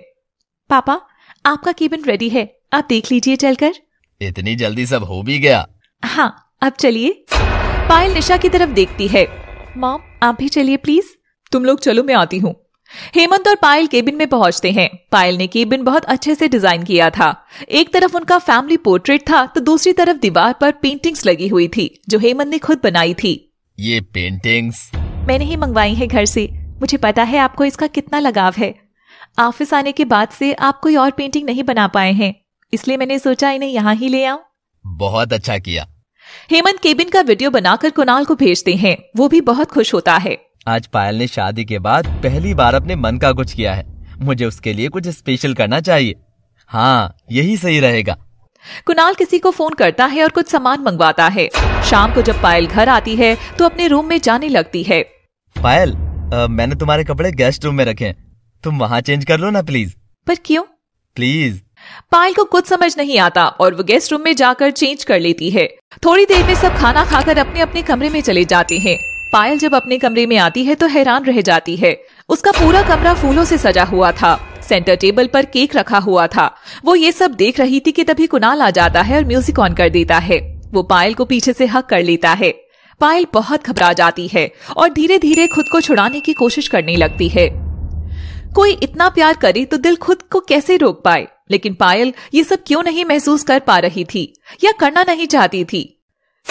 [SPEAKER 1] पापा आपका केबिन रेडी है आप देख लीजिए चलकर
[SPEAKER 2] इतनी जल्दी सब हो भी गया
[SPEAKER 1] हाँ अब चलिए पायल निशा की तरफ देखती है मॉम आप भी चलिए प्लीज तुम लोग चलो मैं आती हूँ हेमंत और पायल केबिन में पहुंचते हैं पायल ने केबिन बहुत अच्छे से डिजाइन किया था एक तरफ उनका फैमिली पोर्ट्रेट था तो दूसरी तरफ दीवार पर पेंटिंग्स लगी हुई थी जो हेमंत ने खुद बनाई थी
[SPEAKER 2] ये पेंटिंग्स
[SPEAKER 1] मैंने ही मंगवाई है घर से मुझे पता है आपको इसका कितना लगाव है ऑफिस आने के बाद से आप कोई और पेंटिंग नहीं बना पाए हैं इसलिए मैंने सोचा इन्हें यहाँ ही ले आऊ
[SPEAKER 2] बहुत अच्छा किया
[SPEAKER 1] हेमंत केबिन का वीडियो बनाकर कुणाल को भेजते हैं वो भी बहुत खुश होता है
[SPEAKER 2] आज पायल ने शादी के बाद पहली बार अपने मन का कुछ किया है मुझे उसके लिए कुछ स्पेशल करना चाहिए हाँ यही सही रहेगा
[SPEAKER 1] कुणाल किसी को फोन करता है और कुछ सामान मंगवाता है शाम को जब पायल घर आती है तो अपने रूम में जाने लगती है
[SPEAKER 2] पायल आ, मैंने तुम्हारे कपड़े गेस्ट रूम में रखे हैं तुम वहाँ चेंज कर लो ना प्लीज पर क्यों प्लीज
[SPEAKER 1] पायल को कुछ समझ नहीं आता और वो गेस्ट रूम में जाकर चेंज कर लेती है थोड़ी देर में सब खाना खाकर अपने अपने कमरे में चले जाते हैं पायल जब अपने कमरे में आती है तो हैरान रह जाती है उसका पूरा कमरा फूलों से सजा हुआ था सेंटर टेबल पर केक रखा हुआ था वो ये सब देख रही थी कि तभी कुणाल आ जाता है और म्यूजिक ऑन कर देता है वो पायल को पीछे से हक कर लेता है पायल बहुत घबरा जाती है और धीरे धीरे खुद को छुड़ाने की कोशिश करने लगती है कोई इतना प्यार करे तो दिल खुद को कैसे रोक पाए लेकिन पायल ये सब क्यों नहीं महसूस कर पा रही थी या करना नहीं चाहती थी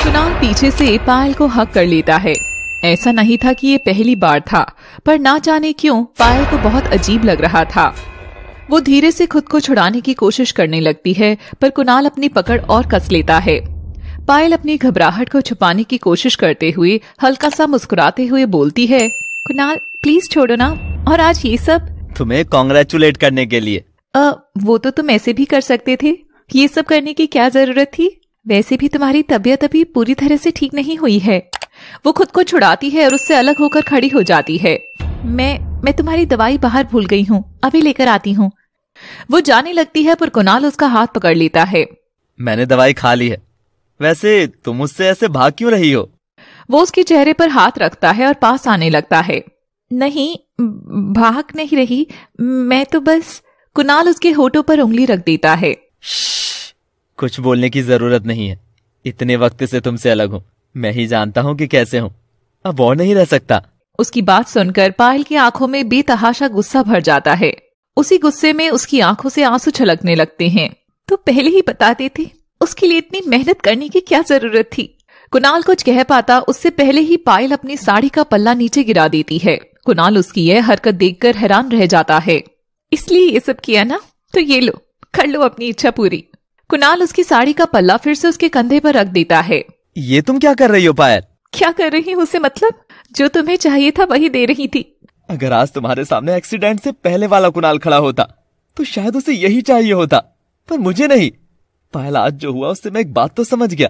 [SPEAKER 1] सुनाल पीछे से पायल को हक कर लेता है ऐसा नहीं था कि ये पहली बार था पर ना जाने क्यों पायल को बहुत अजीब लग रहा था वो धीरे से खुद को छुड़ाने की कोशिश करने लगती है पर कुणाल अपनी पकड़ और कस लेता है पायल अपनी घबराहट को छुपाने की कोशिश करते हुए हल्का सा मुस्कुराते हुए बोलती है कुणाल प्लीज छोड़ो ना और आज ये सब
[SPEAKER 2] तुम्हें कॉन्ग्रेचुलेट करने के लिए
[SPEAKER 1] आ, वो तो तुम ऐसे भी कर सकते थे ये सब करने की क्या जरूरत थी वैसे भी तुम्हारी तबीयत अभी पूरी तरह से ठीक नहीं हुई है वो खुद को छुड़ाती है और उससे अलग होकर खड़ी हो जाती है मैं मैं तुम्हारी दवाई बाहर भूल गई हूँ अभी लेकर आती हूँ वो जाने लगती है पर कुणाल उसका हाथ पकड़ लेता है
[SPEAKER 2] मैंने दवाई खा ली है वैसे तुम उससे ऐसे भाग क्यों रही हो
[SPEAKER 1] वो उसके चेहरे पर हाथ रखता है और पास आने लगता है नहीं भाग नहीं रही मैं तो बस कुणाल उसके होठों पर उंगली रख देता है
[SPEAKER 2] कुछ बोलने की जरूरत नहीं है इतने वक्त से तुमसे अलग हूँ मैं ही जानता हूँ कि कैसे हूँ अब और नहीं रह सकता
[SPEAKER 1] उसकी बात सुनकर पायल की आंखों में बेतहाशा गुस्सा भर जाता है उसी गुस्से में उसकी आंखों से आंसू छलकने लगते हैं तो पहले ही बता देते उसके लिए इतनी मेहनत करने की क्या जरूरत थी कुणाल कुछ कह पाता उससे पहले ही पायल अपनी साड़ी का पल्ला नीचे गिरा देती है कुणाल उसकी यह हरकत देखकर हैरान रह जाता है इसलिए ये सब किया ना तो ये लो कर लो अपनी इच्छा पूरी कुणाल उसकी साड़ी का पल्ला फिर से उसके कंधे पर रख देता है
[SPEAKER 2] ये तुम क्या कर रही हो पायल
[SPEAKER 1] क्या कर रही हूँ उसे मतलब जो तुम्हें चाहिए था वही दे रही थी
[SPEAKER 2] अगर आज तुम्हारे सामने एक्सीडेंट से पहले वाला कुणाल खड़ा होता तो शायद उसे यही चाहिए होता पर मुझे नहीं पायल आज जो हुआ उससे मैं एक बात तो समझ गया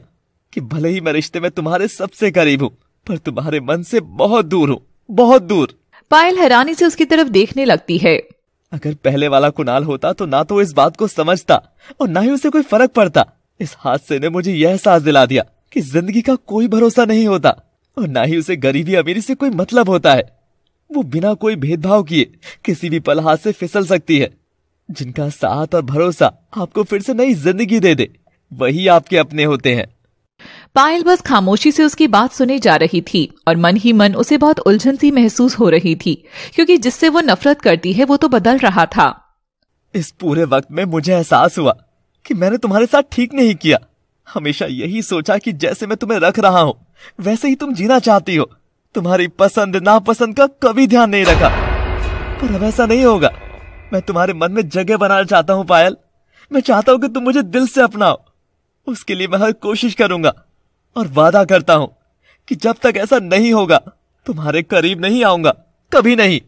[SPEAKER 2] कि भले ही मैं रिश्ते में तुम्हारे सबसे करीब हूँ पर तुम्हारे मन से बहुत दूर हूँ बहुत दूर
[SPEAKER 1] पायल हैरानी से उसकी तरफ देखने लगती है
[SPEAKER 2] अगर पहले वाला कुणाल होता तो ना तो इस बात को समझता और ना ही उसे कोई फर्क पड़ता इस हादसे ने मुझे यह एहसास दिला दिया कि जिंदगी का कोई भरोसा नहीं होता और ना ही उसे गरीबी अमीरी से कोई मतलब होता है वो बिना कोई भेदभाव किए किसी भी पल हाथ से फिसल सकती है जिनका साथ और भरोसा आपको फिर से नई जिंदगी दे दे वही आपके अपने होते हैं
[SPEAKER 1] पायल बस खामोशी से उसकी बात सुने जा रही थी और मन ही मन उसे बहुत उलझन सी महसूस हो रही थी क्योंकि जिससे वो नफरत करती है वो तो बदल रहा था इस
[SPEAKER 2] पूरे वक्त में मुझे एहसास हुआ कि मैंने तुम्हारे साथ ठीक नहीं किया हमेशा यही सोचा कि जैसे मैं तुम्हें रख रहा हूँ वैसे ही तुम जीना चाहती हो तुम्हारी पसंद नापसंद का कभी ध्यान नहीं रखा पर अब ऐसा नहीं होगा मैं तुम्हारे मन में जगह बनाना चाहता हूँ पायल मैं चाहता हूँ कि तुम मुझे दिल से अपनाओ उसके लिए मैं हर कोशिश करूंगा और वादा करता हूँ कि जब तक ऐसा नहीं होगा तुम्हारे करीब नहीं आऊंगा कभी नहीं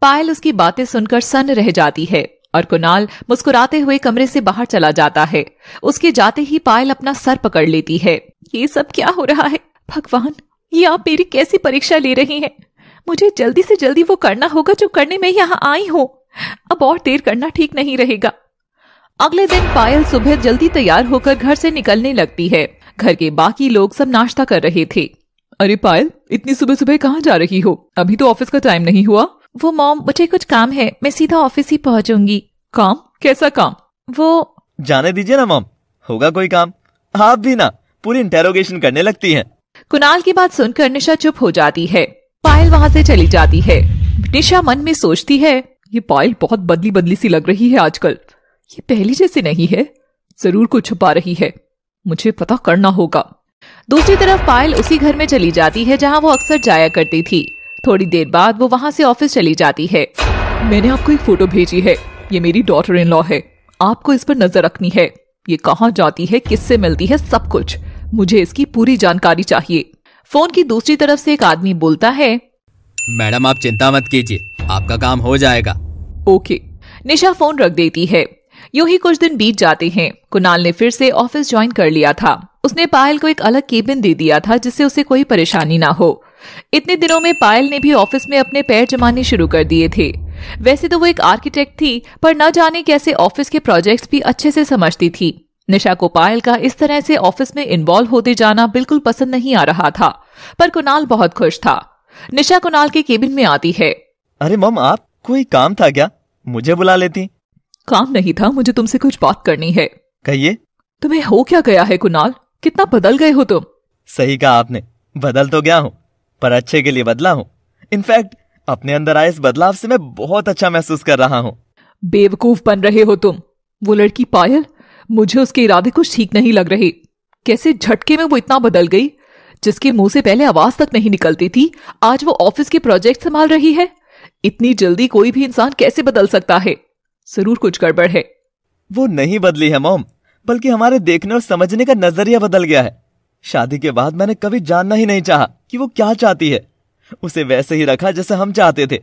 [SPEAKER 1] पायल उसकी बातें सुनकर सन्न रह जाती है और कुणाल मुस्कुराते हुए कमरे से बाहर चला जाता है उसके जाते ही पायल अपना सर पकड़ लेती है ये सब क्या हो रहा है भगवान ये आप मेरी कैसी परीक्षा ले रही हैं मुझे जल्दी से जल्दी वो करना होगा जो करने में यहाँ आई हूँ अब और देर करना ठीक नहीं रहेगा अगले दिन पायल सुबह जल्दी तैयार होकर घर से निकलने लगती है घर के बाकी लोग सब नाश्ता कर रहे थे अरे पायल इतनी सुबह सुबह कहाँ जा रही हो अभी तो ऑफिस का टाइम नहीं हुआ वो मॉम मुझे कुछ काम है मैं सीधा ऑफिस ही पहुँचूंगी काम कैसा काम वो
[SPEAKER 2] जाने दीजिए ना मॉम होगा कोई काम आप भी ना पूरी इंटेरोगेशन करने लगती हैं।
[SPEAKER 1] कुणाल की बात सुनकर निशा चुप हो जाती है पायल वहाँ से चली जाती है निशा मन में सोचती है ये पायल बहुत बदली बदली सी लग रही है आजकल ये पहली जैसी नहीं है जरूर कुछ छुपा रही है मुझे पता करना होगा दूसरी तरफ पायल उसी घर में चली जाती है जहाँ वो अक्सर जाया करती थी थोड़ी देर बाद वो वहाँ से ऑफिस चली जाती है मैंने आपको एक फोटो भेजी है ये मेरी डॉटर इन लॉ है आपको इस पर नजर रखनी है ये कहाँ जाती है किससे मिलती है सब कुछ मुझे इसकी पूरी जानकारी चाहिए फोन की दूसरी तरफ से एक आदमी बोलता है
[SPEAKER 2] मैडम आप चिंता मत कीजिए आपका काम हो जाएगा
[SPEAKER 1] ओके निशा फोन रख देती है यू ही कुछ दिन बीत जाते हैं कुणाल ने फिर से ऑफिस ज्वाइन कर लिया था उसने पायल को एक अलग केबिन दे दिया था जिससे उसे कोई परेशानी ना हो इतने दिनों में पायल ने भी ऑफिस में अपने पैर जमाने शुरू कर दिए थे वैसे तो वो एक आर्किटेक्ट थी पर न जाने कैसे ऑफिस के प्रोजेक्ट्स भी अच्छे से समझती थी निशा को पायल का इस तरह से ऑफिस में इन्वॉल्व होते जाना बिल्कुल पसंद नहीं आ रहा था पर कुणाल बहुत खुश था निशा कुणाल के केबिन में आती है अरे मम आप कोई काम था क्या मुझे बुला लेती काम नहीं था मुझे तुमसे कुछ बात करनी है कहिए तुम्हें हो क्या गया है कुणाल कितना बदल गए हो तुम
[SPEAKER 2] सही कहा आपने बदल तो गया हूँ पर अच्छे के लिए बदला हूँ इनफैक्ट अपने अंदर आए इस बदलाव से मैं बहुत अच्छा महसूस कर रहा हूँ
[SPEAKER 1] बेवकूफ बन रहे हो तुम वो लड़की पायल मुझे उसके इरादे कुछ ठीक नहीं लग रहे कैसे झटके में वो इतना बदल गई जिसके मुंह से पहले आवाज तक नहीं निकलती थी आज वो ऑफिस के प्रोजेक्ट संभाल रही है इतनी जल्दी कोई भी इंसान कैसे बदल सकता है जरूर कुछ गड़बड़ है
[SPEAKER 2] वो नहीं बदली है मोम बल्कि हमारे देखने और समझने का नजरिया बदल गया है शादी के बाद मैंने कभी जानना ही नहीं चाहा कि वो क्या चाहती है उसे वैसे ही रखा जैसे हम चाहते थे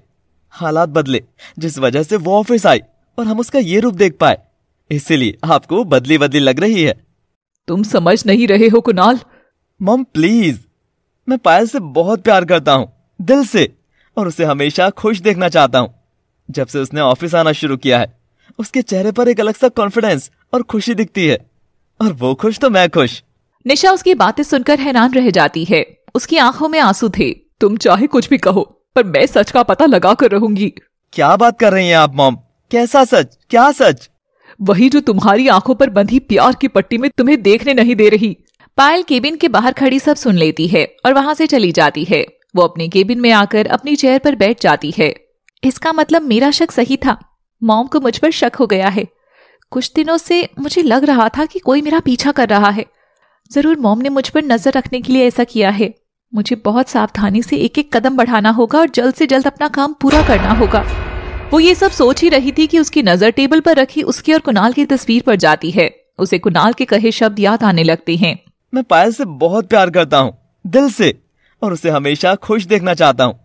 [SPEAKER 2] हालात बदले जिस वजह से वो ऑफिस आई और हम उसका ये रूप देख पाए इसीलिए आपको बदली बदली लग रही है
[SPEAKER 1] तुम समझ नहीं रहे हो कुणाल
[SPEAKER 2] मम प्लीज मैं पायल से बहुत प्यार करता हूँ दिल से और उसे हमेशा खुश देखना चाहता हूँ जब से उसने ऑफिस आना शुरू किया है उसके चेहरे पर एक अलग सा कॉन्फिडेंस और खुशी दिखती है और वो खुश तो मैं खुश
[SPEAKER 1] निशा उसकी बातें सुनकर हैरान रह जाती है उसकी आंखों में आंसू थे तुम चाहे कुछ भी कहो पर मैं सच का पता लगा कर रहूंगी क्या बात कर रही हैं आप मॉम कैसा सच क्या सच वही जो तुम्हारी आंखों पर बंधी प्यार की पट्टी में तुम्हें देखने नहीं दे रही पायल केबिन के बाहर खड़ी सब सुन लेती है और वहाँ से चली जाती है वो अपने केबिन में आकर अपनी चेयर पर बैठ जाती है इसका मतलब मेरा शक सही था मॉम को मुझ पर शक हो गया है कुछ दिनों से मुझे लग रहा था कि कोई मेरा पीछा कर रहा है ज़रूर मॉम ने मुझ पर नज़र रखने के लिए ऐसा किया है मुझे बहुत सावधानी से एक एक कदम बढ़ाना होगा और जल्द से जल्द अपना काम पूरा करना होगा वो ये सब सोच ही रही थी कि उसकी नज़र टेबल पर रखी उसकी और कुणाल की तस्वीर पर जाती है उसे कुणाल के कहे शब्द याद आने लगते हैं मैं पायल से
[SPEAKER 2] बहुत प्यार करता हूँ दिल से और उसे हमेशा खुश देखना चाहता हूँ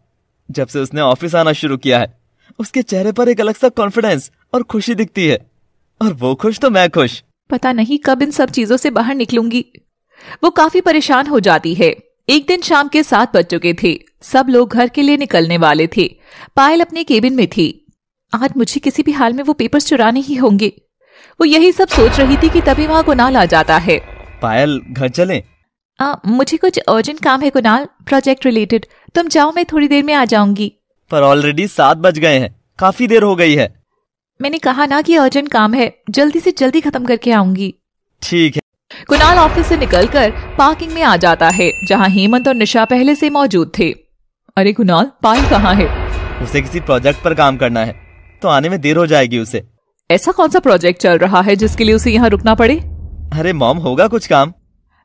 [SPEAKER 2] जब से उसने ऑफिस आना शुरू किया है उसके चेहरे पर एक अलग सा कॉन्फिडेंस और खुशी दिखती है और वो खुश तो मैं खुश
[SPEAKER 1] पता नहीं कब इन सब चीजों से बाहर निकलूंगी वो काफी परेशान हो जाती है एक दिन शाम के सात बज चुके थे सब लोग घर के लिए निकलने वाले थे पायल अपने केबिन में थी आज मुझे किसी भी हाल में वो पेपर्स चुराने ही होंगे वो यही सब सोच रही थी कि तभी वहाँ गुनाल आ जाता है
[SPEAKER 2] पायल घर चलें
[SPEAKER 1] आ, हाँ, मुझे कुछ अर्जेंट काम है कुणाल प्रोजेक्ट रिलेटेड तुम जाओ मैं थोड़ी देर में आ जाऊंगी
[SPEAKER 2] पर ऑलरेडी सात बज गए हैं काफी देर हो गई है
[SPEAKER 1] मैंने कहा ना कि अर्जेंट काम है जल्दी से जल्दी खत्म करके आऊंगी ठीक है कुणाल ऑफिस से निकलकर पार्किंग में आ जाता है जहाँ हेमंत और निशा पहले से मौजूद थे अरे कुणाल पार्क कहाँ है
[SPEAKER 2] उसे किसी प्रोजेक्ट पर काम करना है तो आने में देर हो जाएगी उसे ऐसा कौन सा प्रोजेक्ट
[SPEAKER 1] चल रहा है जिसके लिए उसे यहाँ रुकना पड़े अरे मॉम होगा कुछ काम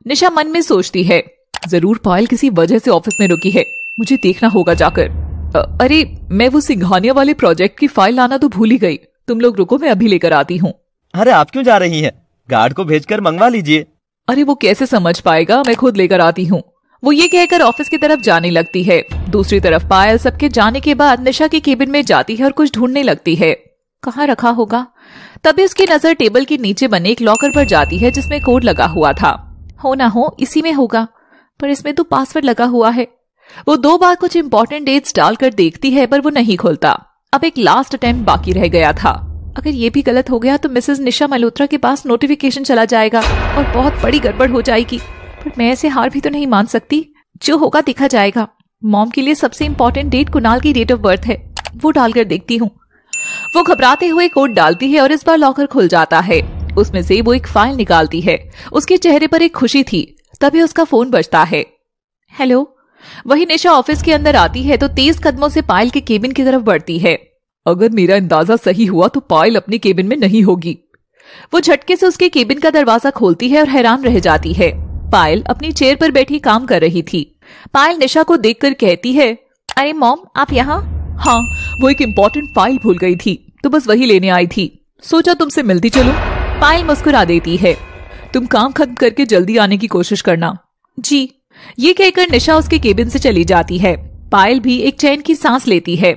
[SPEAKER 1] निशा मन में सोचती है जरूर पायल किसी वजह से ऑफिस में रुकी है मुझे देखना होगा जाकर अ, अरे मैं वो सिंघानिया वाले प्रोजेक्ट की फाइल लाना तो भूल ही गई तुम लोग रुको मैं अभी लेकर आती हूँ
[SPEAKER 2] अरे आप क्यों जा रही हैं? गार्ड को भेजकर मंगवा लीजिए
[SPEAKER 1] अरे वो कैसे समझ पाएगा मैं खुद लेकर आती हूँ वो ये कहकर ऑफिस की तरफ जाने लगती है दूसरी तरफ पायल सबके जाने के बाद निशा के केबिन में जाती है और कुछ ढूंढने लगती है कहाँ रखा होगा तभी उसकी नजर टेबल के नीचे बने एक लॉकर पर जाती है जिसमें कोड लगा हुआ था हो ना हो इसी में होगा पर इसमें तो पासवर्ड लगा हुआ है वो दो बार कुछ इंपॉर्टेंट डेट्स डालकर देखती है पर वो नहीं खोलता अब एक लास्ट अटेम्प्ट बाकी रह गया था अगर ये भी गलत हो गया तो मिसेज निशा मल्होत्रा के पास नोटिफिकेशन चला जाएगा और बहुत बड़ी गड़बड़ हो जाएगी पर मैं ऐसे हार भी तो नहीं मान सकती जो होगा दिखा जाएगा मॉम के लिए सबसे इम्पोर्टेंट डेट कुनाल की डेट ऑफ बर्थ है वो डालकर देखती हूँ वो घबराते हुए कोड डालती है और इस बार लॉकर खुल जाता है उसमें से वो एक फाइल निकालती है उसके चेहरे पर एक खुशी थी तभी उसका फोन बजता है हेलो वही निशा ऑफिस के अंदर आती है तो तेज कदमों से पायल के केबिन की तरफ बढ़ती है अगर मेरा अंदाजा सही हुआ तो पायल अपने केबिन में नहीं होगी वो झटके से उसके केबिन का दरवाजा खोलती है और हैरान रह जाती है पायल अपनी चेयर पर बैठी काम कर रही थी पायल निशा को देखकर कहती है अरे मॉम आप यहाँ हाँ वो एक इम्पोर्टेंट फाइल भूल गई थी तो बस वही लेने आई थी सोचा तुमसे मिलती चलूं पायल मुस्कुरा देती है तुम काम खत्म करके जल्दी आने की कोशिश करना जी ये कहकर निशा उसके केबिन से चली जाती है पायल भी एक चैन की सांस लेती है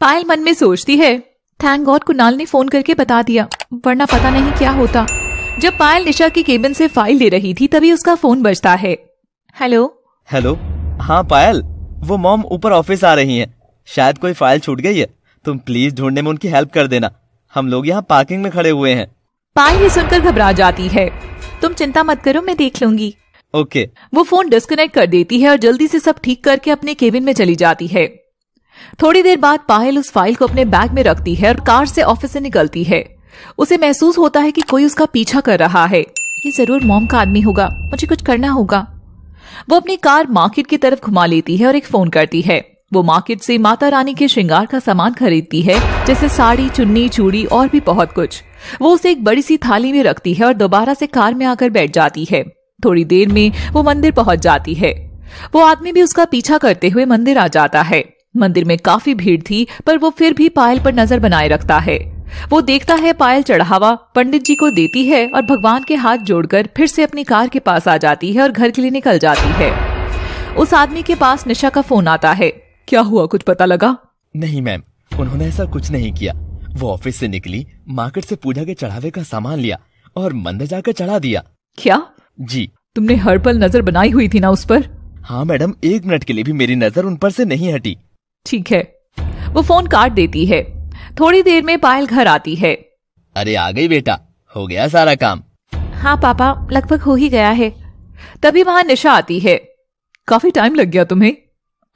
[SPEAKER 1] पायल मन में सोचती है थैंक गॉड कुणाल ने फोन करके बता दिया वरना पता नहीं क्या होता जब पायल निशा के केबिन से फाइल ले रही थी तभी उसका फोन बजता है हेलो
[SPEAKER 2] हेलो हाँ पायल वो मॉम ऊपर ऑफिस आ रही हैं शायद कोई फाइल छूट गई है तुम प्लीज ढूंढने में उनकी हेल्प कर देना हम लोग यहाँ पार्किंग में खड़े हुए हैं
[SPEAKER 1] पायल ये सुनकर घबरा जाती है तुम चिंता मत करो मैं देख लूंगी ओके okay. वो फोन डिस्कनेक्ट कर देती है और जल्दी से सब ठीक करके अपने केबिन में चली जाती है थोड़ी देर बाद पायल उस फाइल को अपने बैग में रखती है और कार से ऑफिस से निकलती है उसे महसूस होता है कि कोई उसका पीछा कर रहा है ये जरूर मॉम का आदमी होगा मुझे कुछ करना होगा वो अपनी कार मार्केट की तरफ घुमा लेती है और एक फोन करती है वो मार्केट से माता रानी के श्रृंगार का सामान खरीदती है जैसे साड़ी चुन्नी चूड़ी और भी बहुत कुछ वो उसे एक बड़ी सी थाली में रखती है और दोबारा से कार में आकर बैठ जाती है थोड़ी देर में वो मंदिर पहुंच जाती है वो आदमी भी उसका पीछा करते हुए मंदिर आ जाता है मंदिर में काफी भीड़ थी पर वो फिर भी पायल पर नजर बनाए रखता है वो देखता है पायल चढ़ावा पंडित जी को देती है और भगवान के हाथ जोड़कर फिर से अपनी कार के पास आ जाती है और घर के लिए निकल जाती है उस आदमी के पास निशा का फोन आता है क्या हुआ कुछ पता लगा
[SPEAKER 2] नहीं मैम उन्होंने ऐसा कुछ नहीं किया वो ऑफिस से निकली मार्केट से पूजा के चढ़ावे का सामान लिया और मंदिर जाकर चढ़ा दिया क्या जी
[SPEAKER 1] तुमने हर पल नजर बनाई हुई थी ना उस पर
[SPEAKER 2] हाँ मैडम एक मिनट के लिए भी मेरी नजर उन पर से नहीं हटी
[SPEAKER 1] ठीक है वो फोन काट देती है थोड़ी देर में पायल घर आती है अरे आ गई बेटा
[SPEAKER 2] हो गया सारा काम
[SPEAKER 1] हाँ पापा लगभग हो ही गया है तभी वहाँ निशा आती है काफी टाइम लग गया तुम्हें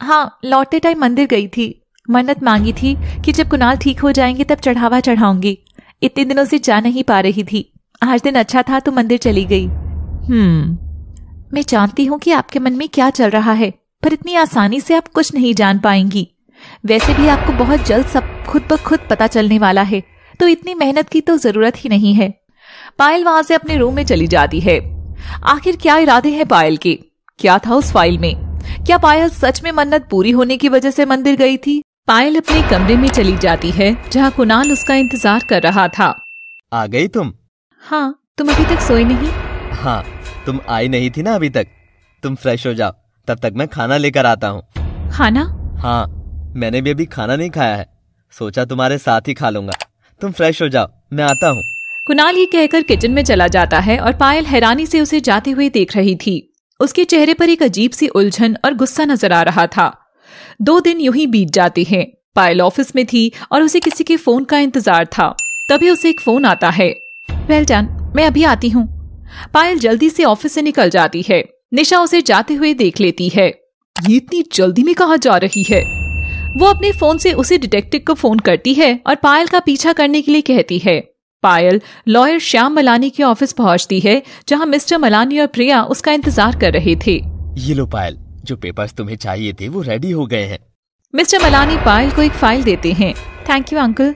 [SPEAKER 1] हाँ लौटते टाइम मंदिर गई थी मन्नत मांगी थी कि जब कुणाल ठीक हो जाएंगे तब चढ़ावा चढ़ाऊंगी इतने दिनों से जा नहीं पा रही थी आज दिन अच्छा था तो मंदिर चली गई हम्म मैं जानती हूँ कि आपके मन में क्या चल रहा है पर इतनी आसानी से आप कुछ नहीं जान पाएंगी वैसे भी आपको बहुत जल्द सब खुद ब खुद पता चलने वाला है तो इतनी मेहनत की तो जरूरत ही नहीं है पायल वहां से अपने रूम में चली जाती है आखिर क्या इरादे हैं पायल के क्या था उस फाइल में क्या पायल सच में मन्नत पूरी होने की वजह से मंदिर गई थी पायल अपने कमरे में चली जाती है जहाँ कुणाल उसका इंतजार कर रहा था आ गई तुम हाँ तुम अभी तक सोई नहीं
[SPEAKER 2] हाँ तुम आई नहीं थी ना अभी तक तुम फ्रेश हो जाओ तब तक मैं खाना लेकर आता हूँ खाना हाँ मैंने भी अभी खाना नहीं खाया है सोचा तुम्हारे साथ ही खा लूंगा तुम फ्रेश हो जाओ मैं आता हूँ
[SPEAKER 1] कुणाल ये कहकर किचन में चला जाता है और पायल हैरानी से उसे जाते हुए देख रही थी उसके चेहरे पर एक अजीब सी उलझन और गुस्सा नजर आ रहा था दो दिन यूं ही बीत जाते हैं पायल ऑफिस में थी और उसे किसी के फोन का इंतजार था तभी उसे एक फोन आता है वेल डन मैं अभी आती हूँ पायल जल्दी से ऑफिस से निकल जाती है निशा उसे जाते हुए देख लेती है ये इतनी जल्दी में कहा जा रही है वो अपने फोन से उसे डिटेक्टिव को फोन करती है और पायल का पीछा करने के लिए कहती है पायल लॉयर श्याम मलानी के ऑफिस पहुंचती है जहां मिस्टर मलानी और प्रिया उसका इंतजार कर रहे थे
[SPEAKER 2] ये लो पायल जो पेपर्स तुम्हें चाहिए थे वो रेडी हो गए हैं
[SPEAKER 1] मिस्टर मलानी पायल को एक फाइल देते हैं thank you uncle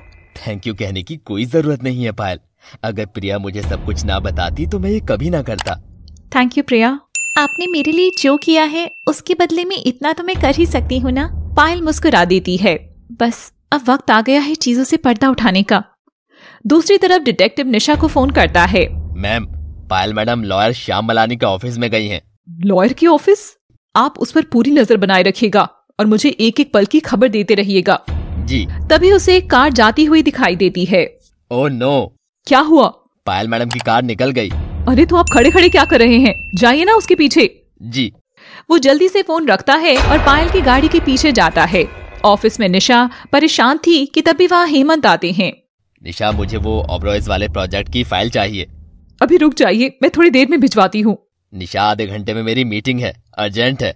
[SPEAKER 2] thank you कहने की कोई जरूरत नहीं है पायल अगर प्रिया मुझे सब कुछ ना बताती तो मैं ये कभी ना करता
[SPEAKER 1] थैंक यू प्रिया आपने मेरे लिए जो किया है उसके बदले में इतना तो मैं कर ही सकती हूँ ना पायल मुस्कुरा देती है बस अब वक्त आ गया है चीजों से पर्दा उठाने का दूसरी तरफ डिटेक्टिव निशा को फोन करता है
[SPEAKER 2] ma'am Payal madam lawyer Shyam Malani के ऑफिस में गई हैं।
[SPEAKER 1] लॉयर की ऑफिस आप उस पर पूरी नजर बनाए रखेगा और मुझे एक एक पल की खबर देते रहिएगा जी तभी उसे एक कार जाती हुई दिखाई देती है ओ नो क्या हुआ पायल मैडम की कार निकल गई अरे तो आप खड़े खड़े क्या कर रहे हैं जाइए ना उसके पीछे जी वो जल्दी से फोन रखता है और पायल की गाड़ी के पीछे जाता है ऑफिस में निशा परेशान थी कि तभी वहाँ हेमंत आते हैं
[SPEAKER 2] निशा मुझे वो ऑब्रॉयज वाले प्रोजेक्ट की फाइल चाहिए अभी रुक जाइए मैं थोड़ी देर में भिजवाती हूँ निशा आधे घंटे में मेरी मीटिंग है अर्जेंट है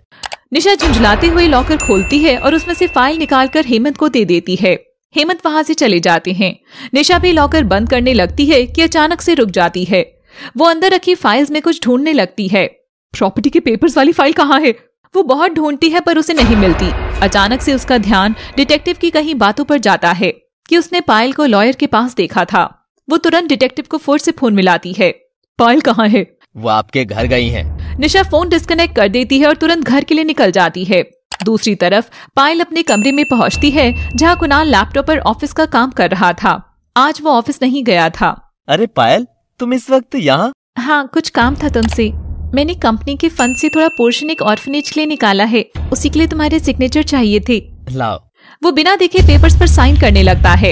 [SPEAKER 1] निशा झुंझलाते हुए लॉकर खोलती है और उसमें से फाइल निकालकर हेमंत को दे देती है हेमंत वहाँ से चले जाते हैं निशा भी लॉकर बंद करने लगती है कि अचानक से रुक जाती है वो अंदर रखी फाइल्स में कुछ ढूंढने लगती है प्रॉपर्टी के पेपर्स वाली फाइल कहाँ है वो बहुत ढूंढती है पर उसे नहीं मिलती अचानक से उसका ध्यान डिटेक्टिव की कहीं बातों पर जाता है कि उसने पायल को लॉयर के पास देखा था वो तुरंत डिटेक्टिव को फोर्स से फोन मिलाती है पायल कहाँ है
[SPEAKER 2] वो आपके घर गई हैं।
[SPEAKER 1] निशा फोन डिस्कनेक्ट कर देती है और तुरंत घर के लिए निकल जाती है दूसरी तरफ पायल अपने कमरे में पहुंचती है जहां कुणाल लैपटॉप पर ऑफिस का काम कर रहा था आज वो ऑफिस नहीं गया था अरे पायल तुम इस वक्त यहाँ हाँ कुछ काम था तुमसे मैंने कंपनी के फंड से थोड़ा पोर्शन एक ऑर्फनेज के लिए निकाला है उसी के लिए तुम्हारे सिग्नेचर चाहिए थे लाओ वो बिना देखे पेपर्स पर साइन करने लगता है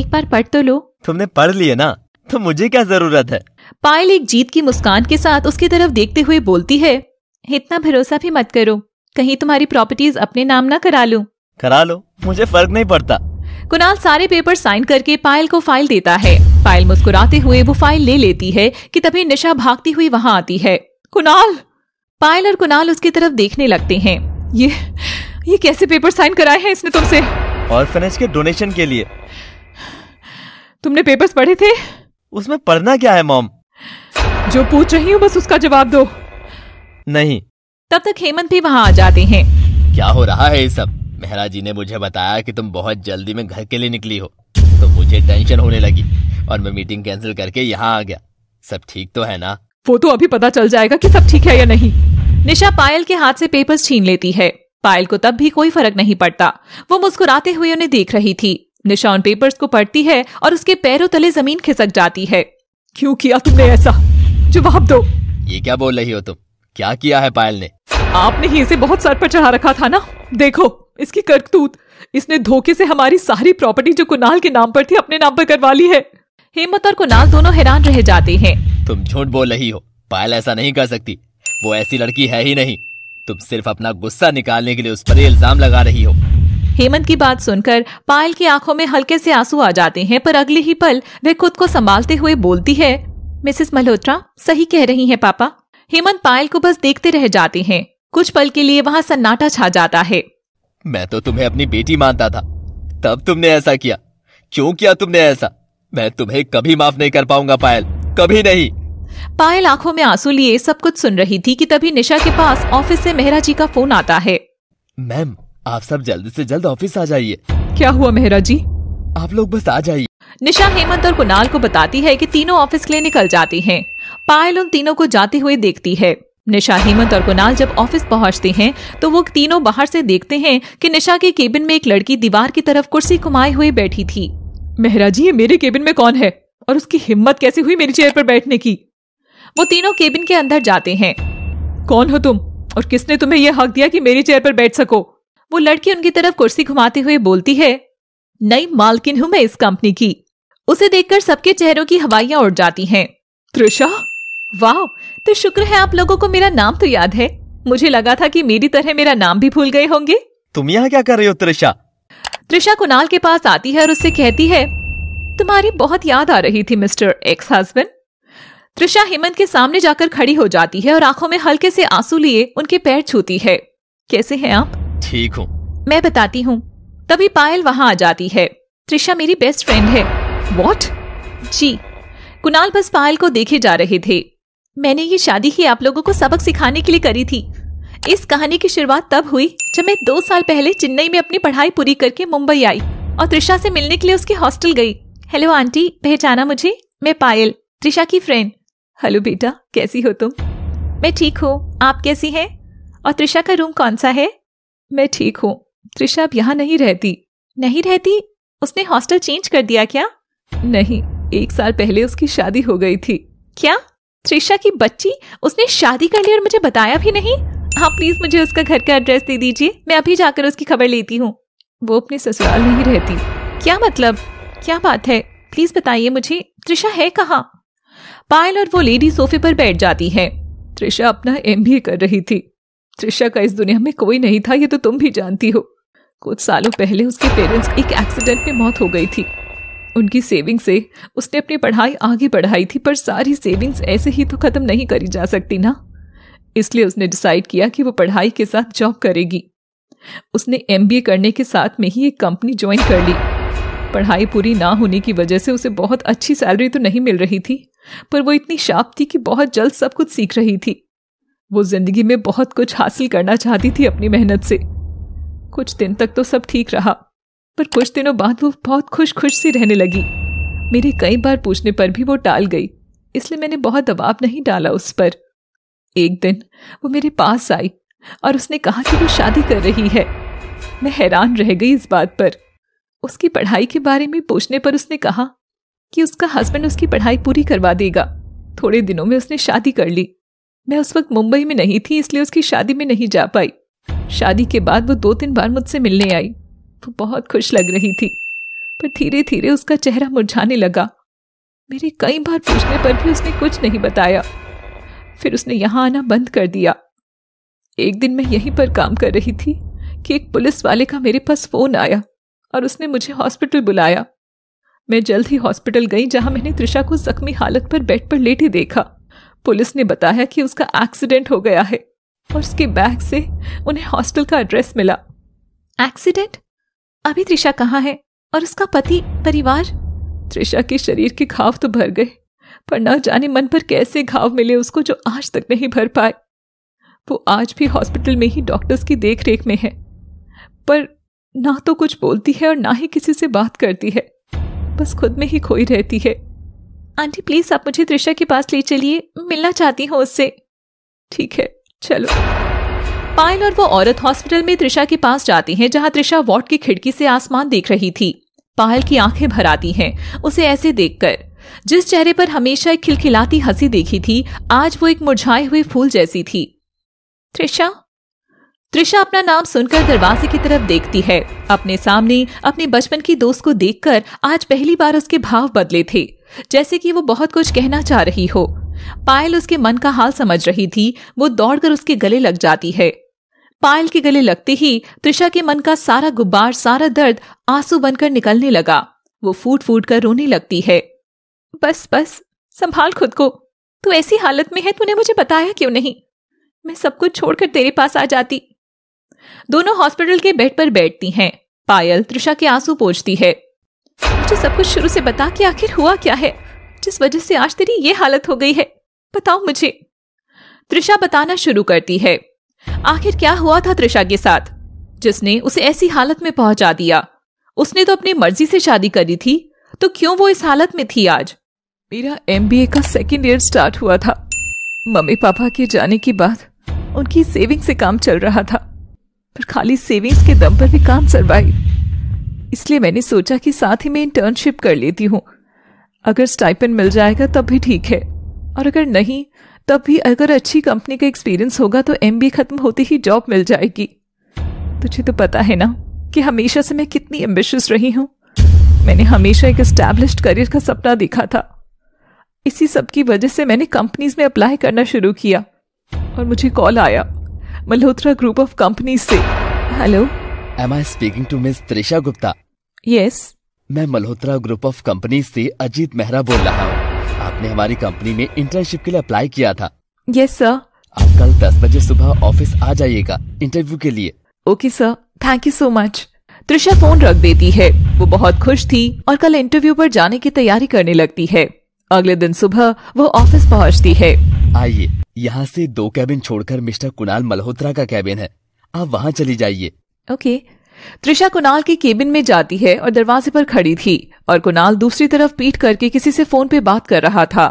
[SPEAKER 1] एक बार पढ़ तो लो तुमने पढ़ लिए ना तो मुझे क्या जरूरत है पायल एक जीत की मुस्कान के साथ उसकी तरफ देखते हुए बोलती है इतना भरोसा भी मत करो कहीं तुम्हारी प्रॉपर्टीज अपने नाम ना करा लो
[SPEAKER 2] करा लो मुझे फर्क नहीं पड़ता
[SPEAKER 1] कुणाल सारे पेपर साइन करके पायल को फाइल देता है पायल मुस्कुराते हुए वो फाइल ले लेती है कि तभी निशा भागती हुई वहां आती है कुणाल पायल और कुणाल उसकी तरफ देखने लगते हैं ये ये कैसे पेपर साइन कराए हैं इसने तुमसे
[SPEAKER 2] ऑर्फनेज के डोनेशन के लिए तुमने
[SPEAKER 1] पेपर्स पढ़े थे
[SPEAKER 2] उसमें पढ़ना क्या है मॉम जो पूछ रही हूँ बस उसका जवाब दो नहीं
[SPEAKER 1] तब तक हेमंत भी वहाँ आ जाते हैं
[SPEAKER 2] क्या हो रहा है ये सब मेहरा जी ने मुझे बताया कि तुम बहुत जल्दी में घर के लिए निकली हो तो मुझे टेंशन होने लगी और मैं मीटिंग कैंसिल करके यहाँ आ गया सब ठीक तो है ना
[SPEAKER 1] वो तो अभी पता चल जाएगा कि सब ठीक है या नहीं निशा पायल के हाथ से पेपर्स छीन लेती है पायल को तब भी कोई फर्क नहीं पड़ता वो मुस्कुराते हुए उन्हें देख रही थी निशा उन पेपर्स को पढ़ती है और उसके पैरों तले जमीन खिसक जाती है क्यों किया तुमने ऐसा जवाब दो
[SPEAKER 2] ये क्या बोल रही हो तुम क्या किया है पायल ने
[SPEAKER 1] आपने ही इसे बहुत सर पर चढ़ा रखा था ना देखो इसकी करतूत इसने धोखे से हमारी सारी प्रॉपर्टी जो कुनाल के नाम पर थी अपने नाम पर करवा ली है हेमंत और कुनाल दोनों हैरान रह जाते हैं
[SPEAKER 2] तुम झूठ बोल रही हो पायल ऐसा नहीं कर सकती वो ऐसी लड़की है ही नहीं तुम सिर्फ अपना गुस्सा निकालने के लिए उस पर इल्जाम लगा रही हो
[SPEAKER 1] हेमंत की बात सुनकर पायल की आंखों में हल्के से आंसू आ जाते हैं पर अगले ही पल वे खुद को संभालते हुए बोलती है मिसेस मल्होत्रा सही कह रही हैं पापा हेमंत पायल को बस देखते रह जाते हैं कुछ पल के लिए वहाँ सन्नाटा छा जाता है
[SPEAKER 2] मैं तो तुम्हें अपनी बेटी मानता था तब तुमने ऐसा किया क्यों किया तुमने ऐसा मैं तुम्हें कभी माफ नहीं कर पाऊंगा पायल कभी नहीं
[SPEAKER 1] पायल आंखों में आंसू लिए सब कुछ सुन रही थी कि तभी निशा के पास ऑफिस से मेहरा जी का फोन आता है
[SPEAKER 2] मैम आप सब जल्द से जल्द ऑफिस आ जाइए क्या
[SPEAKER 1] हुआ मेहरा जी आप लोग बस आ जाइए निशा हेमंत और कुणाल को बताती है कि तीनों ऑफिस के लिए निकल जाती हैं। पायल उन तीनों को जाते हुए देखती है निशा हेमंत और कुणाल जब ऑफिस पहुंचते हैं तो वो तीनों बाहर से देखते हैं कि निशा के केबिन में एक लड़की दीवार की तरफ कुर्सी घुमाए हुए बैठी थी मेहरा जी ये मेरे केबिन में कौन है और उसकी हिम्मत कैसे हुई मेरी चेयर पर बैठने की वो तीनों केबिन के अंदर जाते हैं कौन हो तुम और किसने तुम्हें यह हक दिया कि मेरी चेयर पर बैठ सको वो लड़की उनकी तरफ कुर्सी घुमाते हुए बोलती है नई मालकिन हूं मैं इस कंपनी की उसे देखकर सबके चेहरों की हवाइयां उड़ जाती हैं त्रिशा वाह तो शुक्र है आप लोगों को मेरा नाम तो याद है मुझे लगा था कि मेरी तरह मेरा नाम भी भूल गए होंगे
[SPEAKER 2] तुम यहाँ क्या कर रहे हो त्रिशा
[SPEAKER 1] त्रिशा कुणाल के पास आती है और उससे कहती है तुम्हारी बहुत याद आ रही थी mister ex husband Trisha Hemant के सामने जाकर खड़ी हो जाती है और आंखों में हल्के से आंसू लिए उनके पैर छूती है कैसे हैं आप ठीक हूँ मैं बताती हूँ तभी पायल वहां आ जाती है त्रिशा मेरी बेस्ट फ्रेंड है वॉट जी कुणाल बस पायल को देखे जा रहे थे मैंने ये शादी ही आप लोगों को सबक सिखाने के लिए करी थी इस कहानी की शुरुआत तब हुई जब मैं दो साल पहले चेन्नई में अपनी पढ़ाई पूरी करके मुंबई आई और त्रिशा से मिलने के लिए उसके हॉस्टल गई हेलो आंटी पहचाना मुझे मैं पायल त्रिशा की फ्रेंड हेलो बेटा कैसी हो तुम मैं ठीक हूँ आप कैसी हैं और त्रिशा का रूम कौन सा है मैं ठीक हूँ त्रिशा अब यहाँ नहीं रहती नहीं रहती उसने हॉस्टल चेंज कर दिया क्या नहीं एक साल पहले उसकी शादी हो गई थी क्या त्रिशा की बच्ची उसने शादी कर ली और मुझे बताया भी नहीं हाँ प्लीज मुझे उसका घर का एड्रेस दे दीजिए मैं अभी जाकर उसकी खबर लेती हूँ वो अपने ससुराल में ही रहती क्या मतलब क्या बात है प्लीज बताइए मुझे त्रिशा है कहाँ पायल और वो लेडी सोफे पर बैठ जाती है त्रिशा अपना एम कर रही थी त्रिशा का इस दुनिया में कोई नहीं था ये तो तुम भी जानती हो कुछ सालों पहले उसके पेरेंट्स एक एक्सीडेंट में मौत हो गई थी उनकी सेविंग से उसने अपनी पढ़ाई आगे बढ़ाई थी पर सारी सेविंग्स ऐसे ही तो ख़त्म नहीं करी जा सकती ना इसलिए उसने डिसाइड किया कि वो पढ़ाई के साथ जॉब करेगी उसने एम करने के साथ में ही एक कंपनी ज्वाइन कर ली पढ़ाई पूरी ना होने की वजह से उसे बहुत अच्छी सैलरी तो नहीं मिल रही थी पर वो इतनी शार्प थी कि बहुत जल्द सब कुछ सीख रही थी वो जिंदगी में बहुत कुछ हासिल करना चाहती थी अपनी मेहनत से कुछ दिन तक तो सब ठीक रहा पर कुछ दिनों बाद वो बहुत खुश खुश सी रहने लगी मेरे कई बार पूछने पर भी वो टाल गई इसलिए मैंने बहुत दबाव नहीं डाला उस पर एक दिन वो मेरे पास आई और उसने कहा कि वो शादी कर रही है मैं हैरान रह गई इस बात पर उसकी पढ़ाई के बारे में पूछने पर उसने कहा कि उसका हस्बैंड उसकी पढ़ाई पूरी करवा देगा थोड़े दिनों में उसने शादी कर ली मैं उस वक्त मुंबई में नहीं थी इसलिए उसकी शादी में नहीं जा पाई शादी के बाद वो दो तीन बार मुझसे मिलने आई वो बहुत खुश लग रही थी पर धीरे धीरे उसका चेहरा मुरझाने लगा मेरे कई बार पूछने पर भी उसने कुछ नहीं बताया फिर उसने यहाँ आना बंद कर दिया एक दिन मैं यहीं पर काम कर रही थी कि एक पुलिस वाले का मेरे पास फोन आया और उसने मुझे हॉस्पिटल बुलाया मैं जल्द ही हॉस्पिटल गई जहां मैंने त्रिशा को जख्मी हालत पर बेड पर लेटे देखा पुलिस ने बताया कि उसका एक्सीडेंट हो गया है और उसके बैग से उन्हें हॉस्टल का एड्रेस मिला एक्सीडेंट अभी त्रिशा कहाँ है और उसका पति परिवार त्रिशा के शरीर के घाव तो भर गए पर न जाने मन पर कैसे घाव मिले उसको जो आज तक नहीं भर पाए वो आज भी हॉस्पिटल में ही डॉक्टर्स की देख रेख में है पर ना तो कुछ बोलती है और ना ही किसी से बात करती है बस खुद में ही खोई रहती है आंटी प्लीज आप मुझे त्रिशा के पास ले चलिए मिलना चाहती हूँ उससे ठीक है चलो पायल और वो औरत हॉस्पिटल में त्रिशा के पास जाती हैं जहां त्रिशा वार्ड की खिड़की से आसमान देख रही थी पायल की आंखें भर आती हैं उसे ऐसे देखकर जिस चेहरे पर हमेशा एक खिलखिलाती हंसी देखी थी आज वो एक मुरझाए हुए फूल जैसी थी त्रिशा त्रिशा अपना नाम सुनकर दरवाजे की तरफ देखती है अपने सामने अपने बचपन की दोस्त को देखकर आज पहली बार उसके भाव बदले थे जैसे कि वो बहुत कुछ कहना चाह रही हो पायल उसके मन का हाल समझ रही थी वो दौड़कर उसके गले लग जाती है पायल के गले लगते ही त्रिशा के मन का सारा गुब्बार सारा दर्द आंसू बनकर निकलने लगा वो फूट फूट कर रोने लगती है बस बस संभाल खुद को तू ऐसी हालत में है तूने मुझे बताया क्यों नहीं मैं सब कुछ छोड़कर तेरे पास आ जाती दोनों हॉस्पिटल के बेड पर बैठती हैं पायल त्रिशा के आंसू पोछती है मुझे सब कुछ शुरू से बता कि आखिर हुआ क्या है जिस वजह से आज तेरी ये हालत हो गई है बताओ मुझे त्रिशा बताना शुरू करती है आखिर क्या हुआ था त्रिशा के साथ जिसने उसे ऐसी हालत में पहुंचा दिया उसने तो अपनी मर्जी से शादी करी थी तो क्यों वो इस हालत में थी आज मेरा एम का सेकेंड ईयर स्टार्ट हुआ था मम्मी पापा के जाने के बाद उनकी सेविंग से काम चल रहा था पर खाली सेविंग्स के दम पर भी काम सरवाइव इसलिए मैंने सोचा कि साथ ही मैं इंटर्नशिप कर लेती हूँ अगर स्टाइपन मिल जाएगा तब भी ठीक है और अगर नहीं तब भी अगर अच्छी कंपनी का एक्सपीरियंस होगा तो एम खत्म होते ही जॉब मिल जाएगी तुझे तो पता है ना कि हमेशा से मैं कितनी एम्बिशियस रही हूँ मैंने हमेशा एक इस्टेब्लिश करियर का सपना देखा था इसी सब की वजह से मैंने कंपनीज में अप्लाई करना शुरू किया और मुझे कॉल आया मल्होत्रा ग्रुप ऑफ कंपनीज से hello am I speaking to miss Trisha Gupta
[SPEAKER 2] yes मैं मल्होत्रा ग्रुप ऑफ कंपनीज से अजीत मेहरा बोल रहा हूँ आपने हमारी कंपनी में इंटर्नशिप के लिए अप्लाई किया था यस yes, सर आप कल दस बजे सुबह ऑफिस आ
[SPEAKER 1] जाइएगा इंटरव्यू के लिए okay sir thank you so much Trisha phone रख देती है वो बहुत खुश थी और कल इंटरव्यू पर जाने की तैयारी करने लगती है अगले दिन सुबह वो ऑफिस पहुंचती है आइए यहाँ से दो कैबिन छोड़कर मिस्टर कुणाल मल्होत्रा का
[SPEAKER 2] कैबिन है आप वहाँ चली जाइए
[SPEAKER 1] ओके okay, त्रिशा कुणाल के केबिन में जाती है और दरवाजे पर खड़ी थी और कुणाल दूसरी तरफ पीट करके किसी से फोन पे बात कर रहा था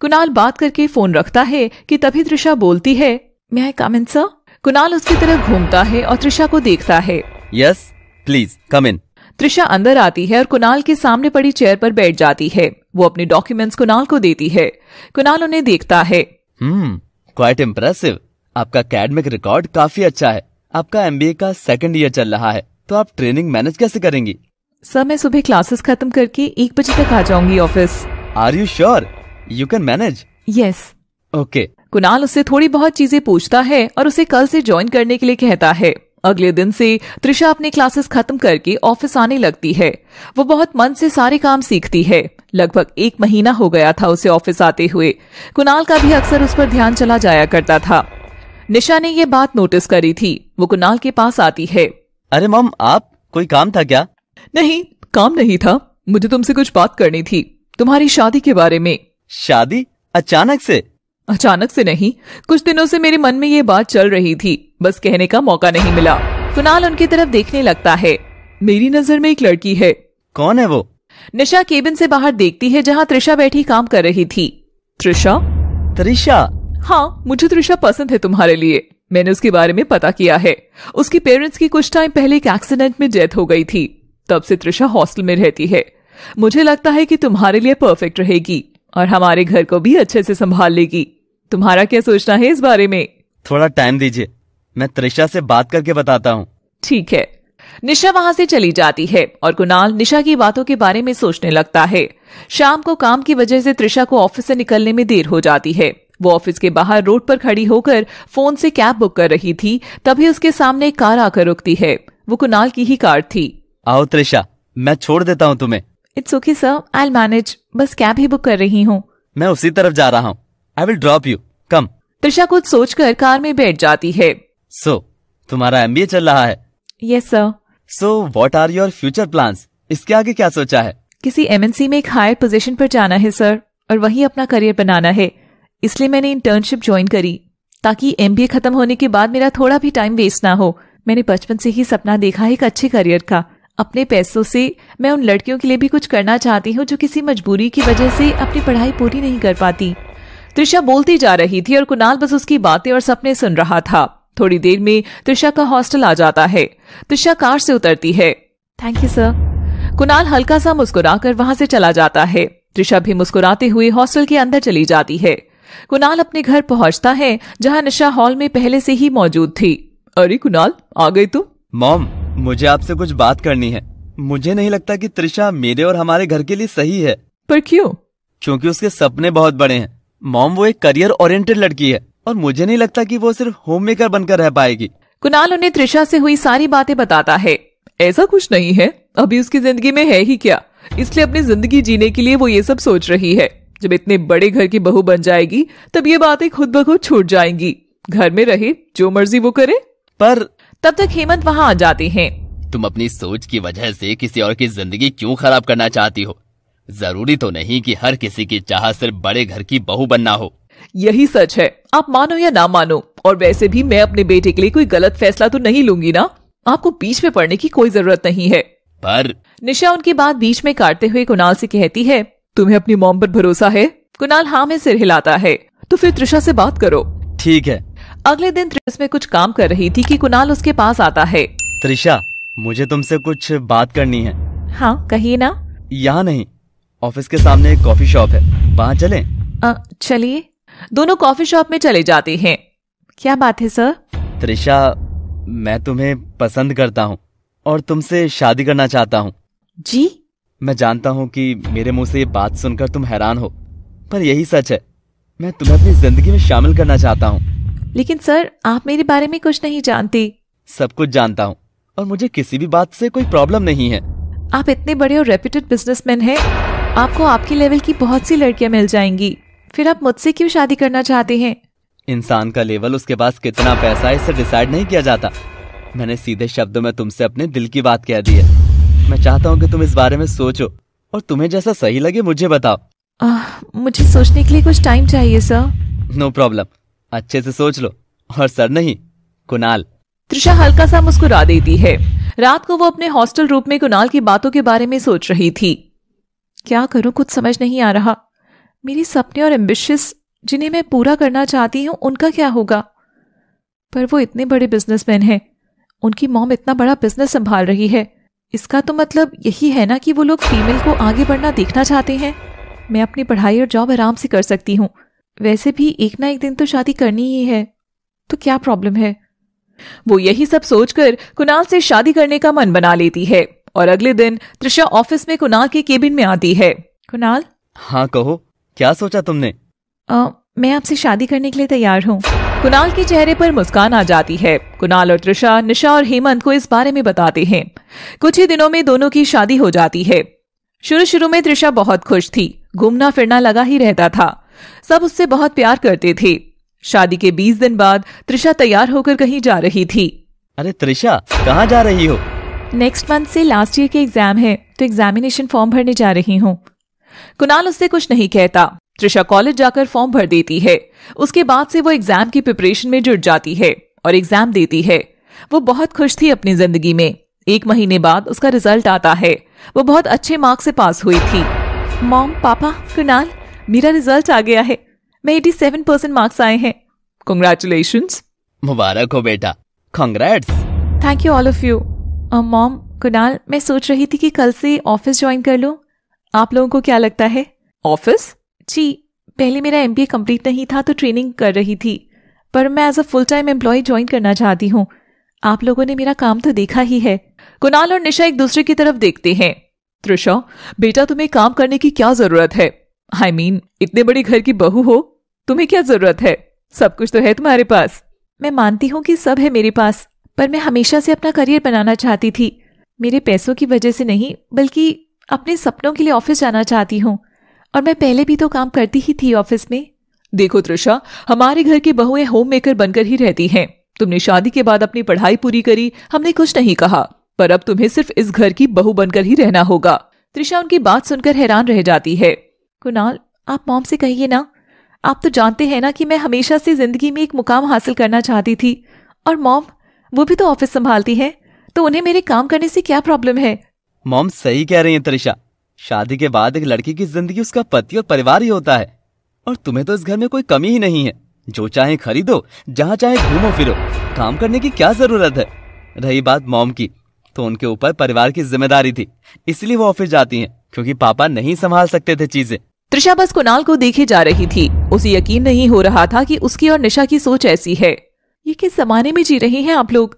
[SPEAKER 1] कुणाल बात करके फोन रखता है कि तभी त्रिशा बोलती है मैं आई कम इन सर कुणाल उसकी तरफ घूमता है और त्रिशा को देखता है
[SPEAKER 2] yes please come in
[SPEAKER 1] Trisha अंदर आती है और कुणाल के सामने पड़ी चेयर पर बैठ जाती है वो अपने डॉक्यूमेंट्स कुणाल को देती है कुणाल उन्हें देखता है
[SPEAKER 2] हम्म क्वाइट इम्प्रेसिव आपका अकेडमिक रिकॉर्ड काफी अच्छा है आपका एम का सेकेंड ईयर चल रहा है तो आप ट्रेनिंग मैनेज कैसे करेंगी
[SPEAKER 1] सर मैं सुबह क्लासेस खत्म करके एक बजे तक आ जाऊंगी office are you sure you can manage yes okay Kunal उससे थोड़ी बहुत चीजें पूछता है और उसे कल से ज्वाइन करने के लिए कहता है अगले दिन से त्रिशा अपने क्लासेस खत्म करके ऑफिस आने लगती है वो बहुत मन से सारे काम सीखती है लगभग एक महीना हो गया था उसे ऑफिस आते हुए कुणाल का भी अक्सर उस पर ध्यान चला जाया करता था निशा ने ये बात नोटिस करी थी वो कुणाल के पास आती है अरे मम आप कोई काम था क्या नहीं काम नहीं था मुझे तुमसे कुछ बात करनी थी तुम्हारी शादी के बारे में शादी अचानक से अचानक से नहीं कुछ दिनों से मेरे मन में ये बात चल रही थी बस कहने का मौका नहीं मिला कुणाल उनकी तरफ देखने लगता है मेरी नजर में एक लड़की है कौन है वो निशा केबिन से बाहर देखती है जहाँ त्रिशा बैठी काम कर रही थी त्रिशा त्रिशा हाँ मुझे त्रिशा तो पसंद है तुम्हारे लिए मैंने उसके बारे में पता किया है उसके पेरेंट्स की कुछ टाइम पहले एक एक्सीडेंट में डेथ हो गई थी तब से त्रिशा हॉस्टल में रहती है मुझे लगता है कि तुम्हारे लिए परफेक्ट रहेगी और हमारे घर को भी अच्छे से संभाल लेगी तुम्हारा क्या सोचना है इस बारे में
[SPEAKER 2] थोड़ा टाइम दीजिए मैं त्रिशा से बात करके बताता हूँ
[SPEAKER 1] ठीक है निशा वहाँ से चली जाती है और कुणाल निशा की बातों के बारे में सोचने लगता है शाम को काम की वजह से त्रिशा को ऑफिस से निकलने में देर हो जाती है वो ऑफिस के बाहर रोड पर खड़ी होकर फोन से कैब बुक कर रही थी तभी उसके सामने कार आकर रुकती है वो कुनाल की ही कार थी
[SPEAKER 2] आओ त्रिशा मैं छोड़ देता हूँ तुम्हें
[SPEAKER 1] it's okay sir I'll manage बस कैब ही बुक कर रही हूँ
[SPEAKER 2] मैं उसी तरफ जा रहा हूँ I will drop you come
[SPEAKER 1] Trisha कुछ सोचकर कार में बैठ जाती है
[SPEAKER 2] सो so, तुम्हारा एम चल रहा है yes sir so what are your future plan इसके आगे क्या सोचा है
[SPEAKER 1] किसी एमएनसी में एक हायर पोजीशन पर जाना है सर और वही अपना करियर बनाना है इसलिए मैंने इंटर्नशिप ज्वाइन करी ताकि एम खत्म होने के बाद मेरा थोड़ा भी टाइम वेस्ट ना हो मैंने बचपन से ही सपना देखा है एक अच्छे करियर का अपने पैसों से मैं उन लड़कियों के लिए भी कुछ करना चाहती हूँ जो किसी मजबूरी की वजह से अपनी पढ़ाई पूरी नहीं कर पाती त्रिशा बोलती जा रही थी और कुणाल बस उसकी बातें और सपने सुन रहा था थोड़ी देर में त्रिशा का हॉस्टल आ जाता है त्रिशा कार से उतरती है थैंक यू सर कुणाल हल्का सा मुस्कुराकर वहां से चला जाता है त्रिशा भी मुस्कुराते हुए हॉस्टल के अंदर चली जाती है कुणाल अपने घर पहुंचता है जहां निशा हॉल में पहले से ही मौजूद थी अरे कुणाल आ गई तू मॉम मुझे आपसे कुछ बात करनी है मुझे नहीं
[SPEAKER 2] लगता कि त्रिशा मेरे और हमारे घर के लिए सही है पर क्यों क्योंकि उसके सपने बहुत बड़े हैं मॉम वो एक करियर ओरिएंटेड लड़की है और मुझे नहीं लगता कि वो सिर्फ होम मेकर बनकर रह पाएगी
[SPEAKER 1] कुणाल उन्हें त्रिशा से हुई सारी बातें बताता है ऐसा कुछ नहीं है अभी उसकी जिंदगी में है ही क्या इसलिए अपनी जिंदगी जीने के लिए वो ये सब सोच रही है जब इतने बड़े घर की बहू बन जाएगी तब ये बातें खुद ब खुद छूट जाएंगी घर में रहे जो मर्जी वो करे पर तब तक हेमंत वहाँ आ जाते हैं
[SPEAKER 2] तुम अपनी सोच की वजह से किसी और की जिंदगी क्यों खराब करना चाहती हो जरूरी तो नहीं कि हर किसी की चाह सिर्फ बड़े घर की बहू बनना हो
[SPEAKER 1] यही सच है आप मानो या ना मानो और वैसे भी मैं अपने बेटे के लिए कोई गलत फैसला तो नहीं लूंगी ना आपको बीच में पड़ने की कोई जरूरत नहीं है पर निशा उनकी बात बीच में काटते हुए कुणाल से कहती है तुम्हें अपनी मोम पर भरोसा है कुणाल हाँ में सिर हिलाता है तो फिर त्रिशा से बात करो ठीक है अगले दिन त्रिश में कुछ काम कर रही थी कि कुणाल उसके पास आता है त्रिशा मुझे तुमसे कुछ बात करनी है हाँ कहिए ना
[SPEAKER 2] यहाँ नहीं ऑफिस के सामने एक कॉफी शॉप है वहाँ चले
[SPEAKER 1] चलिए दोनों कॉफी शॉप में चले जाते हैं क्या बात है सर
[SPEAKER 2] त्रिशा मैं तुम्हें पसंद करता हूँ और तुमसे शादी करना चाहता हूँ जी मैं जानता हूँ कि मेरे मुंह से ये बात सुनकर तुम हैरान हो पर यही सच है मैं तुम्हें अपनी जिंदगी में शामिल करना चाहता हूँ
[SPEAKER 1] लेकिन सर आप मेरे बारे में कुछ नहीं जानती
[SPEAKER 2] सब कुछ जानता हूँ और मुझे किसी भी बात से कोई प्रॉब्लम नहीं है
[SPEAKER 1] आप इतने बड़े और रेप्यूटेड बिजनेसमैन हैं आपको आपके लेवल की बहुत सी लड़कियाँ मिल जाएंगी फिर आप मुझसे क्यों शादी करना चाहते हैं
[SPEAKER 2] इंसान का लेवल उसके पास कितना पैसा है इससे डिसाइड नहीं किया जाता मैंने सीधे शब्दों में तुमसे अपने दिल की बात कह दी है मैं चाहता हूँ कि तुम इस बारे में सोचो और तुम्हें जैसा सही लगे मुझे बताओ
[SPEAKER 1] आ, मुझे सोचने के लिए कुछ टाइम चाहिए सर
[SPEAKER 2] नो प्रॉब्लम अच्छे से सोच लो और सर नहीं कुनाल
[SPEAKER 1] त्रिशा हल्का सा मुस्कुरा देती है रात को वो अपने हॉस्टल रूप में कुनाल की बातों के बारे में सोच रही थी क्या करूं कुछ समझ नहीं आ रहा मेरे सपने और एम्बिशियस जिन्हें मैं पूरा करना चाहती हूं उनका क्या होगा पर वो इतने बड़े बिजनेसमैन हैं उनकी मॉम इतना बड़ा बिजनेस संभाल रही है इसका तो मतलब यही है ना कि वो लोग फीमेल को आगे बढ़ना देखना चाहते हैं मैं अपनी पढ़ाई और जॉब आराम से कर सकती हूँ वैसे भी एक ना एक दिन तो शादी करनी ही है तो क्या प्रॉब्लम है वो यही सब सोचकर कुणाल से शादी करने का मन बना लेती है और अगले दिन त्रिशा ऑफिस में कुणाल के केबिन में आती है कुणाल
[SPEAKER 2] हाँ कहो क्या सोचा तुमने
[SPEAKER 1] आ, मैं आपसे शादी करने के लिए तैयार हूँ कुणाल के चेहरे पर मुस्कान आ जाती है कुणाल और त्रिशा निशा और हेमंत को इस बारे में बताते हैं कुछ ही दिनों में दोनों की शादी हो जाती है शुरू शुरू में त्रिशा बहुत खुश थी घूमना फिरना लगा ही रहता था सब उससे बहुत प्यार करते थे शादी के बीस दिन बाद त्रिशा तैयार होकर कहीं जा रही थी
[SPEAKER 2] अरे त्रिशा कहाँ जा रही हो
[SPEAKER 1] नेक्स्ट मंथ से लास्ट ईयर के एग्जाम है तो एग्जामिनेशन फॉर्म भरने जा रही हूँ कुणाल उससे कुछ नहीं कहता त्रिशा कॉलेज जाकर फॉर्म भर देती है उसके बाद से वो एग्जाम की प्रिपरेशन में जुट जाती है और एग्जाम देती है वो बहुत खुश थी अपनी जिंदगी में एक महीने बाद उसका रिजल्ट आता है वो बहुत अच्छे मार्क्स से पास हुई थी मॉम पापा कुणाल मेरा रिजल्ट आ गया है मैं एटी सेवन परसेंट मार्क्स आए हैं
[SPEAKER 2] कंग्रेचुलेशन मुबारक हो बेटा congrats
[SPEAKER 1] thank you all of you mom Kunal मैं सोच रही थी कि कल से ऑफिस ज्वाइन कर लूँ आप लोगों को क्या लगता है ऑफिस जी पहले मेरा एम कम्प्लीट नहीं था तो ट्रेनिंग कर रही थी पर मैं as a full time employ join करना चाहती हूँ आप लोगों ने मेरा काम तो देखा ही है कुणाल और निशा एक दूसरे की तरफ देखते हैं त्रिशा बेटा तुम्हें काम करने की क्या जरूरत है आई I मीन mean, इतने बड़े घर की बहू हो तुम्हें क्या जरूरत है सब कुछ तो है तुम्हारे पास मैं मानती हूँ कि सब है मेरे पास पर मैं हमेशा से अपना करियर बनाना चाहती थी मेरे पैसों की वजह से नहीं बल्कि अपने सपनों के लिए ऑफिस जाना चाहती हूँ और मैं पहले भी तो काम करती ही थी ऑफिस में देखो त्रिषा हमारे घर की बहुएं होम मेकर बनकर ही रहती हैं तुमने शादी के बाद अपनी पढ़ाई पूरी करी हमने कुछ नहीं कहा पर अब तुम्हें सिर्फ इस घर की बहू बनकर ही रहना होगा त्रिशा उनकी बात सुनकर हैरान रह जाती है कुणाल आप मॉम से कहिए ना आप तो जानते हैं ना कि मैं हमेशा से जिंदगी में एक मुकाम हासिल करना चाहती थी और मॉम वो भी तो ऑफिस संभालती है तो उन्हें मेरे काम करने से क्या प्रॉब्लम है
[SPEAKER 2] मॉम सही कह रही हैं त्रिशा शादी के बाद एक लड़की की जिंदगी उसका पति और परिवार ही होता है और तुम्हें तो इस घर में कोई कमी ही नहीं है जो चाहे खरीदो जहाँ चाहे घूमो फिरो काम करने की क्या जरूरत है रही बात मॉम की तो उनके ऊपर परिवार की जिम्मेदारी थी इसलिए वो ऑफिस जाती हैं क्योंकि पापा नहीं संभाल सकते थे चीजें
[SPEAKER 1] त्रिशा बस कुणाल को देखे जा रही थी उसे यकीन नहीं हो रहा था कि उसकी और निशा की सोच ऐसी है ये किस जमाने में जी रहे हैं आप लोग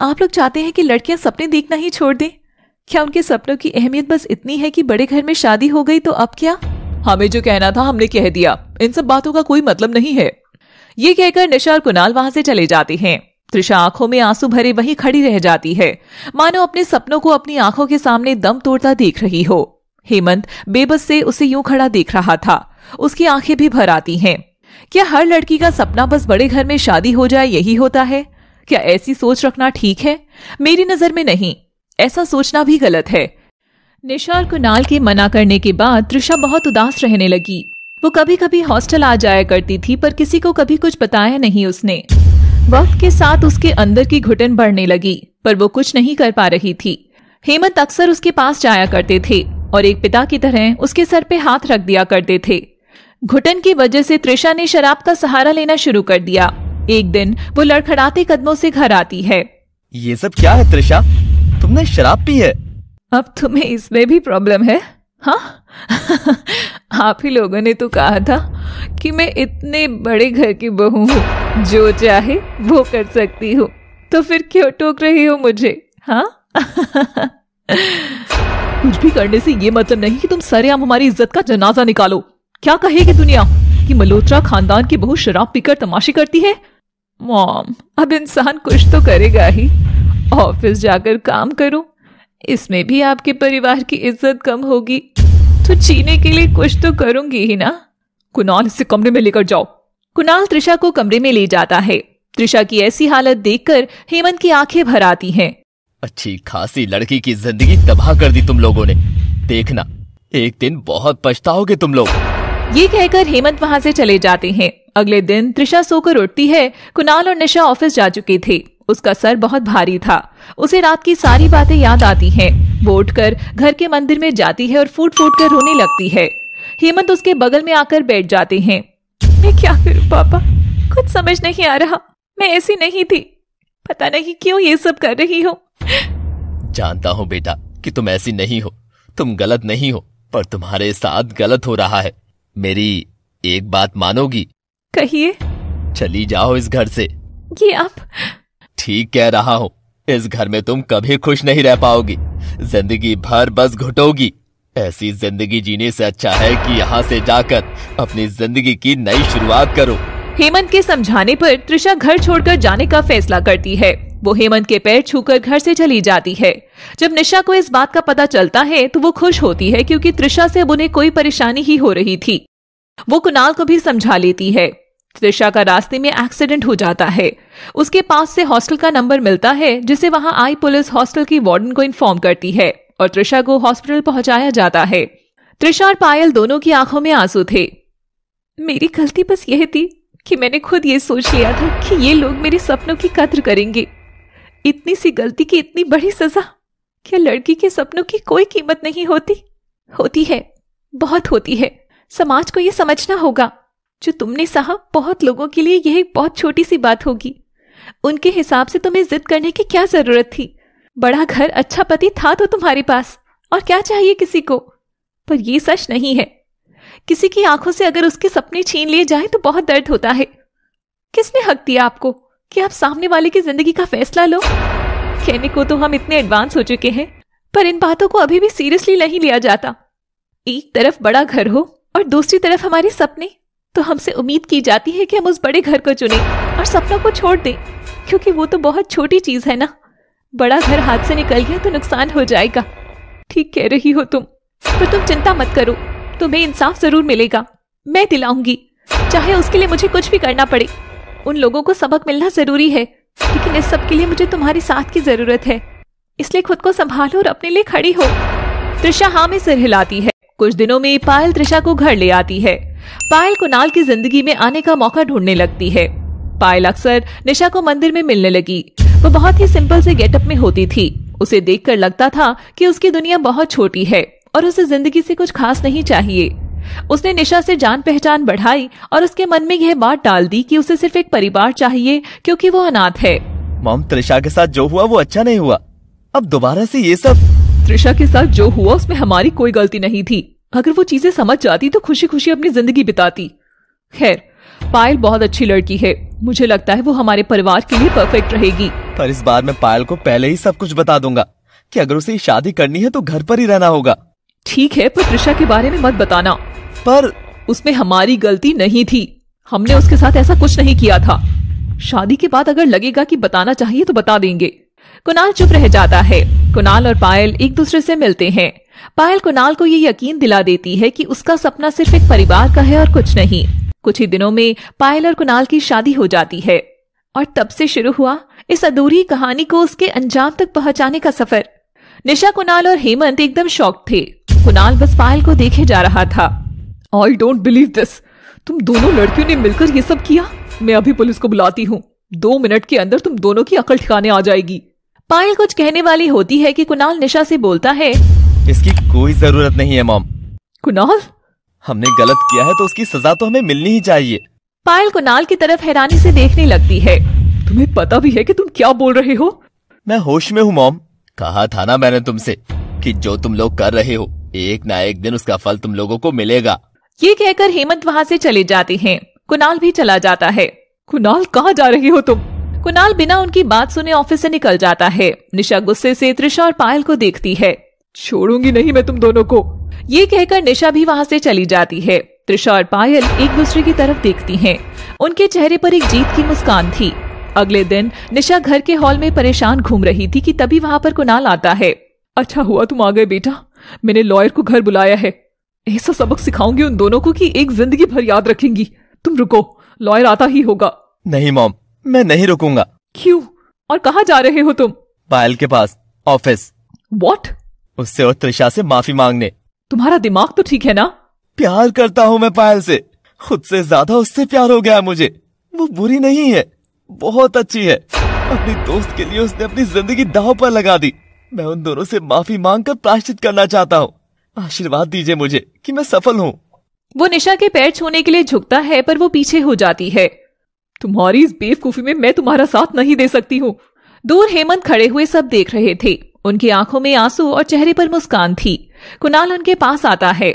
[SPEAKER 1] आप लोग चाहते हैं कि लड़कियां सपने देखना ही छोड़ दें क्या उनके सपनों की अहमियत बस इतनी है कि बड़े घर में शादी हो गई तो अब क्या हमें जो कहना था हमने कह दिया इन सब बातों का कोई मतलब नहीं है ये कहकर निशा और कुणाल वहां से चले जाते हैं त्रिशा आंखों में आंसू भरे वहीं खड़ी रह जाती है मानो अपने सपनों को अपनी आंखों के सामने दम तोड़ता देख रही हो हेमंत बेबस से उसे यूं खड़ा देख रहा था उसकी आंखें भी भर आती हैं क्या हर लड़की का सपना बस बड़े घर में शादी हो जाए यही होता है क्या ऐसी सोच रखना ठीक है मेरी नजर में नहीं ऐसा सोचना भी गलत है निशा और कुणाल के मना करने के बाद त्रिशा बहुत उदास रहने लगी वो कभी कभी हॉस्टल आ जाया करती थी पर किसी को कभी कुछ बताया नहीं उसने वक्त के साथ उसके अंदर की घुटन बढ़ने लगी पर वो कुछ नहीं कर पा रही थी हेमंत अक्सर उसके पास जाया करते थे और एक पिता की तरह उसके सर पे हाथ रख दिया करते थे घुटन की वजह से त्रिशा ने शराब का सहारा लेना शुरू कर दिया एक दिन वो लड़खड़ाते कदमों से घर आती है
[SPEAKER 2] ये सब क्या है त्रिशा तुमने शराब पी है
[SPEAKER 1] अब तुम्हें इसमें भी प्रॉब्लम है हाँ (laughs) आप ही लोगों ने तो कहा था कि मैं इतने बड़े घर की बहू हूँ जो चाहे वो कर सकती हूँ तो फिर क्यों टोक रही हो मुझे हाँ (laughs) कुछ भी करने से ये मतलब नहीं कि तुम आम हमारी इज्जत का जनाजा निकालो क्या कहेगी दुनिया कि मल्होत्रा खानदान की बहू शराब पीकर तमाशी करती है मॉम अब इंसान कुछ तो करेगा ही ऑफिस जाकर काम करूं इसमें भी आपके परिवार की इज्जत कम होगी तो जीने के लिए कुछ तो करूंगी ही ना कुणाल इसे कमरे में लेकर जाओ कुणाल त्रिशा को कमरे में ले जाता है त्रिशा की ऐसी हालत देखकर हेमंत की आंखें भर आती हैं
[SPEAKER 2] अच्छी खासी लड़की की जिंदगी तबाह कर दी तुम लोगों ने देखना एक दिन बहुत पछताओगे तुम लोग
[SPEAKER 1] ये कहकर हेमंत वहाँ से चले जाते हैं अगले दिन त्रिशा सोकर उठती है कुणाल और निशा ऑफिस जा चुके थे उसका सर बहुत भारी था उसे रात की सारी बातें याद आती हैं। वो उठकर घर के मंदिर में जाती है और फूट फूट कर रोने लगती है हेमंत उसके बगल में आकर बैठ जाते हैं मैं क्या करूं पापा कुछ समझ नहीं आ रहा मैं ऐसी नहीं थी पता नहीं क्यों ये सब कर रही हो
[SPEAKER 2] जानता हूँ बेटा कि तुम ऐसी नहीं हो तुम गलत नहीं हो पर तुम्हारे साथ गलत हो रहा है मेरी एक बात मानोगी कहिए चली जाओ इस घर से ये आप ठीक कह रहा हूँ इस घर में तुम कभी खुश नहीं रह पाओगी जिंदगी भर बस घुटोगी ऐसी जिंदगी जीने से अच्छा है कि यहाँ से जाकर अपनी जिंदगी की नई शुरुआत करो
[SPEAKER 1] हेमंत के समझाने पर त्रिशा घर छोड़कर जाने का फैसला करती है वो हेमंत के पैर छूकर घर से चली जाती है जब निशा को इस बात का पता चलता है तो वो खुश होती है क्योंकि त्रिशा से अब उन्हें कोई परेशानी ही हो रही थी वो कुणाल को भी समझा लेती है त्रिशा का रास्ते में एक्सीडेंट हो जाता है उसके पास से हॉस्टल का नंबर मिलता है जिसे वहां आई पुलिस हॉस्टल की वार्डन को इन्फॉर्म करती है और त्रिशा को हॉस्पिटल पहुंचाया जाता है त्रिशा और पायल दोनों की आंखों में आंसू थे मेरी गलती बस यह थी कि मैंने खुद ये सोच लिया था कि ये लोग मेरे सपनों की कद्र करेंगे इतनी सी गलती की इतनी बड़ी सजा क्या लड़की के सपनों की कोई कीमत नहीं होती होती है बहुत होती है समाज को यह समझना होगा जो तुमने सहा बहुत लोगों के लिए यह बहुत छोटी सी बात होगी उनके हिसाब से तुम्हें जिद करने की क्या जरूरत थी बड़ा घर अच्छा पति था तो तुम्हारे पास और क्या चाहिए किसी को पर यह सच नहीं है किसी की आंखों से अगर उसके सपने छीन लिए जाए तो बहुत दर्द होता है किसने हक दिया आपको कि आप सामने वाले की जिंदगी का फैसला लो कहने को तो हम इतने एडवांस हो चुके हैं पर इन बातों को अभी भी सीरियसली नहीं लिया जाता एक तरफ बड़ा घर हो और दूसरी तरफ हमारे सपने तो हमसे उम्मीद की जाती है कि हम उस बड़े घर को चुने और सपनों को छोड़ दें क्योंकि वो तो बहुत छोटी चीज है ना बड़ा घर हाथ से निकल गया तो नुकसान हो जाएगा ठीक कह रही हो तुम पर तुम चिंता मत करो तुम्हें इंसाफ जरूर मिलेगा मैं दिलाऊंगी चाहे उसके लिए मुझे कुछ भी करना पड़े उन लोगों को सबक मिलना जरूरी है लेकिन इस सब के लिए मुझे तुम्हारे साथ की जरूरत है इसलिए खुद को संभालो और अपने लिए खड़ी हो त्रिशा हाँ में सिर हिलाती है कुछ दिनों में पायल त्रिशा को घर ले आती है पायल कुणाल की जिंदगी में आने का मौका ढूंढने लगती है पायल अक्सर निशा को मंदिर में मिलने लगी वो बहुत ही सिंपल से गेटअप में होती थी उसे देखकर लगता था कि उसकी दुनिया बहुत छोटी है और उसे जिंदगी से कुछ खास नहीं चाहिए उसने निशा से जान पहचान बढ़ाई और उसके मन में यह बात डाल दी कि उसे सिर्फ एक परिवार चाहिए क्योंकि वो अनाथ है मॉम त्रिशा के
[SPEAKER 2] साथ जो हुआ वो अच्छा नहीं हुआ अब दोबारा से ये सब
[SPEAKER 1] त्रिशा के साथ जो हुआ उसमें हमारी कोई गलती नहीं थी अगर वो चीजें समझ जाती तो खुशी खुशी अपनी जिंदगी बिताती खैर पायल बहुत अच्छी लड़की है मुझे लगता है वो हमारे परिवार के लिए परफेक्ट रहेगी पर
[SPEAKER 2] इस बार मैं पायल को पहले ही सब कुछ बता दूंगा कि अगर उसे शादी करनी है तो घर पर ही रहना होगा
[SPEAKER 1] ठीक है पर त्रिशा के बारे में मत बताना पर उसमें हमारी गलती नहीं थी हमने उसके साथ ऐसा कुछ नहीं किया था शादी के बाद अगर लगेगा कि बताना चाहिए तो बता देंगे कुणाल चुप रह जाता है कुणाल और पायल एक दूसरे से मिलते हैं पायल कुणाल को ये यकीन दिला देती है कि उसका सपना सिर्फ एक परिवार का है और कुछ नहीं कुछ ही दिनों में पायल और कुणाल की शादी हो जाती है और तब से शुरू हुआ इस अधूरी कहानी को उसके अंजाम तक पहुंचाने का सफर निशा कुणाल और हेमंत एकदम शौक थे कुणाल बस पायल को देखे जा रहा था आई डोंट बिलीव दिस तुम दोनों लड़कियों ने मिलकर ये सब किया मैं अभी पुलिस को बुलाती हूँ दो मिनट के अंदर तुम दोनों की अकल ठिकाने आ जाएगी पायल कुछ कहने वाली होती है कि कुणाल निशा से बोलता है
[SPEAKER 2] इसकी कोई जरूरत नहीं है मॉम कुनाल हमने गलत किया है तो उसकी सजा तो हमें मिलनी ही चाहिए
[SPEAKER 1] पायल कुनाल की तरफ हैरानी से देखने लगती है तुम्हें पता भी है कि तुम क्या बोल रहे हो
[SPEAKER 2] मैं होश में हूँ मॉम कहा था ना मैंने तुमसे कि जो तुम लोग कर रहे हो एक ना एक दिन उसका फल तुम लोगों को मिलेगा
[SPEAKER 1] ये कहकर हेमंत वहाँ से चले जाते हैं कुनाल भी चला जाता है कुनाल कहाँ जा रही हो तुम कुनाल बिना उनकी बात सुने ऑफिस से निकल जाता है निशा गुस्से से त्रिशा और पायल को देखती है छोड़ूंगी नहीं मैं तुम दोनों को ये कहकर निशा भी वहाँ से चली जाती है त्रिशा और पायल एक दूसरे की तरफ देखती हैं। उनके चेहरे पर एक जीत की मुस्कान थी अगले दिन निशा घर के हॉल में परेशान घूम रही थी कि तभी वहाँ पर कुणाल आता है अच्छा हुआ तुम आ गए बेटा मैंने लॉयर को घर बुलाया है ऐसा सबक सिखाऊंगी उन दोनों को कि एक जिंदगी भर याद रखेंगी तुम रुको लॉयर आता ही होगा नहीं मॉम मैं नहीं रुकूंगा क्यों और कहाँ जा रहे हो तुम
[SPEAKER 2] पायल के पास ऑफिस वॉट उससे और त्रिशा से माफी मांगने
[SPEAKER 1] तुम्हारा दिमाग तो ठीक है ना
[SPEAKER 2] प्यार करता हूँ मैं पायल से खुद से ज्यादा उससे प्यार हो गया मुझे वो बुरी नहीं है बहुत अच्छी है अपनी दोस्त के लिए उसने अपनी जिंदगी दाव पर लगा दी मैं उन दोनों से माफी मांग कर प्राश्चित करना चाहता हूँ आशीर्वाद दीजिए मुझे कि मैं सफल हूँ
[SPEAKER 1] वो निशा के पैर छूने के लिए झुकता है पर वो पीछे हो जाती है तुम्हारी इस बेवकूफी में मैं तुम्हारा साथ नहीं दे सकती हूँ दूर हेमंत खड़े हुए सब देख रहे थे उनकी आंखों में आंसू और चेहरे पर मुस्कान थी कुणाल उनके पास आता है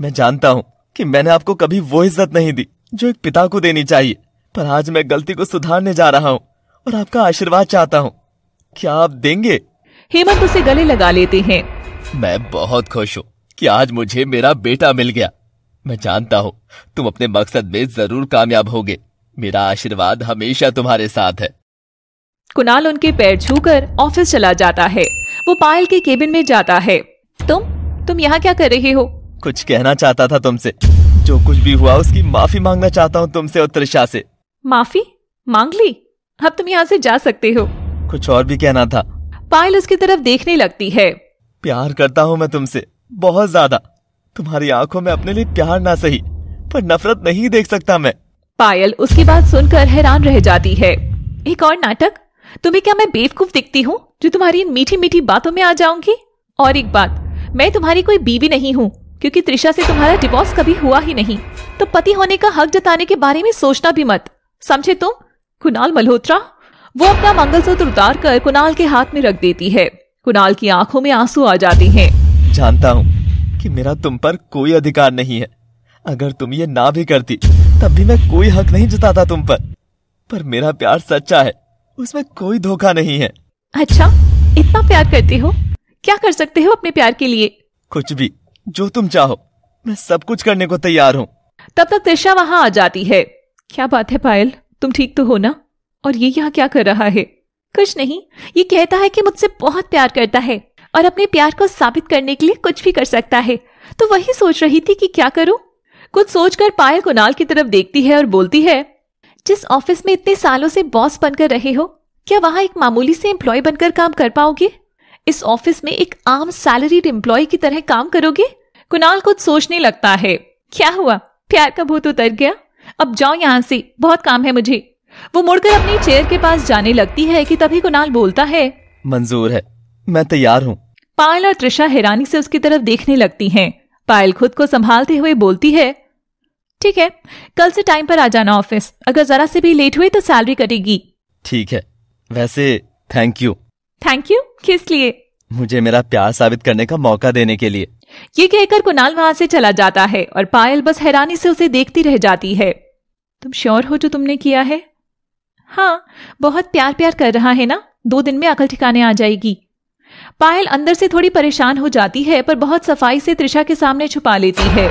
[SPEAKER 2] मैं जानता हूँ कि मैंने आपको कभी वो इज्जत नहीं दी जो एक पिता को देनी चाहिए पर आज मैं गलती को सुधारने जा रहा हूँ और आपका आशीर्वाद चाहता हूँ क्या आप देंगे
[SPEAKER 1] हेमंत उसे गले लगा लेते हैं
[SPEAKER 2] मैं बहुत खुश हूँ कि आज मुझे मेरा बेटा मिल गया मैं जानता हूँ तुम अपने मकसद में जरूर कामयाब होगे मेरा आशीर्वाद हमेशा तुम्हारे साथ है
[SPEAKER 1] कुणाल उनके पैर छूकर ऑफिस चला जाता है वो पायल के केबिन में जाता है तुम तुम यहाँ क्या कर रहे हो
[SPEAKER 2] कुछ कहना चाहता था तुमसे जो कुछ भी हुआ उसकी माफी मांगना चाहता हूँ तुमसे और त्रिशा से
[SPEAKER 1] माफी मांग ली अब तुम यहाँ से जा सकते हो कुछ
[SPEAKER 2] और भी कहना था
[SPEAKER 1] पायल उसकी तरफ देखने लगती है
[SPEAKER 2] प्यार करता हूँ मैं तुमसे बहुत ज्यादा तुम्हारी आंखों में अपने लिए प्यार ना सही पर नफरत नहीं देख सकता मैं
[SPEAKER 1] पायल उसकी बात सुनकर हैरान रह जाती है एक और नाटक तुम्हें क्या मैं बेवकूफ दिखती हूँ जो तुम्हारी इन मीठी मीठी बातों में आ जाऊंगी और एक बात मैं तुम्हारी कोई बीवी नहीं हूँ क्योंकि त्रिशा से तुम्हारा डिवोर्स कभी हुआ ही नहीं तो पति होने का हक जताने के बारे में सोचना भी मत समझे तुम कुणाल मल्होत्रा वो अपना मंगलसूत्र उतार कर कुणाल के हाथ में रख देती है कुणाल की आंखों में आंसू आ जाते हैं
[SPEAKER 2] जानता हूँ कि मेरा तुम पर कोई अधिकार नहीं है अगर तुम ये ना भी करती तब भी मैं कोई हक नहीं जताता तुम पर पर मेरा प्यार सच्चा है उसमें कोई धोखा नहीं है
[SPEAKER 1] अच्छा इतना प्यार करते हो क्या कर सकते हो अपने प्यार के लिए
[SPEAKER 2] कुछ भी जो तुम चाहो मैं सब कुछ करने को तैयार हूँ
[SPEAKER 1] तब तक त्रिशा वहाँ आ जाती है क्या बात है पायल तुम ठीक तो हो ना और ये यहाँ क्या कर रहा है कुछ नहीं ये कहता है कि मुझसे बहुत प्यार करता है और अपने प्यार को साबित करने के लिए कुछ भी कर सकता है तो वही सोच रही थी कि क्या करूं कुछ सोचकर पायल कुणाल की तरफ देखती है और बोलती है जिस ऑफिस में इतने सालों से बॉस बनकर रहे हो क्या वहां एक मामूली से एम्प्लॉय बनकर काम कर पाओगे इस ऑफिस में एक आम सैलरीड एम्प्लॉय की तरह काम करोगे कुणाल कुछ सोचने लगता है क्या हुआ प्यार का भूत उतर गया अब जाओ यहाँ से बहुत काम है मुझे वो मुड़कर अपनी चेयर के पास जाने लगती है कि तभी कुणाल बोलता है
[SPEAKER 2] मंजूर है मैं तैयार हूँ
[SPEAKER 1] पायल और त्रिशा हैरानी से उसकी तरफ देखने लगती हैं। पायल खुद को संभालते हुए बोलती है ठीक है कल से टाइम पर आ जाना ऑफिस अगर जरा से भी लेट हुए तो सैलरी कटेगी
[SPEAKER 2] ठीक है वैसे थैंक यू
[SPEAKER 1] थैंक यू किस लिए
[SPEAKER 2] मुझे मेरा प्यार साबित करने का मौका देने के लिए
[SPEAKER 1] ये कहकर कुणाल वहां से चला जाता है और पायल बस हैरानी से उसे देखती रह जाती है तुम श्योर हो जो तुमने किया है हाँ बहुत प्यार प्यार कर रहा है ना दो दिन में अकल ठिकाने आ जाएगी पायल अंदर से थोड़ी परेशान हो जाती है पर बहुत सफाई से त्रिशा के सामने छुपा लेती है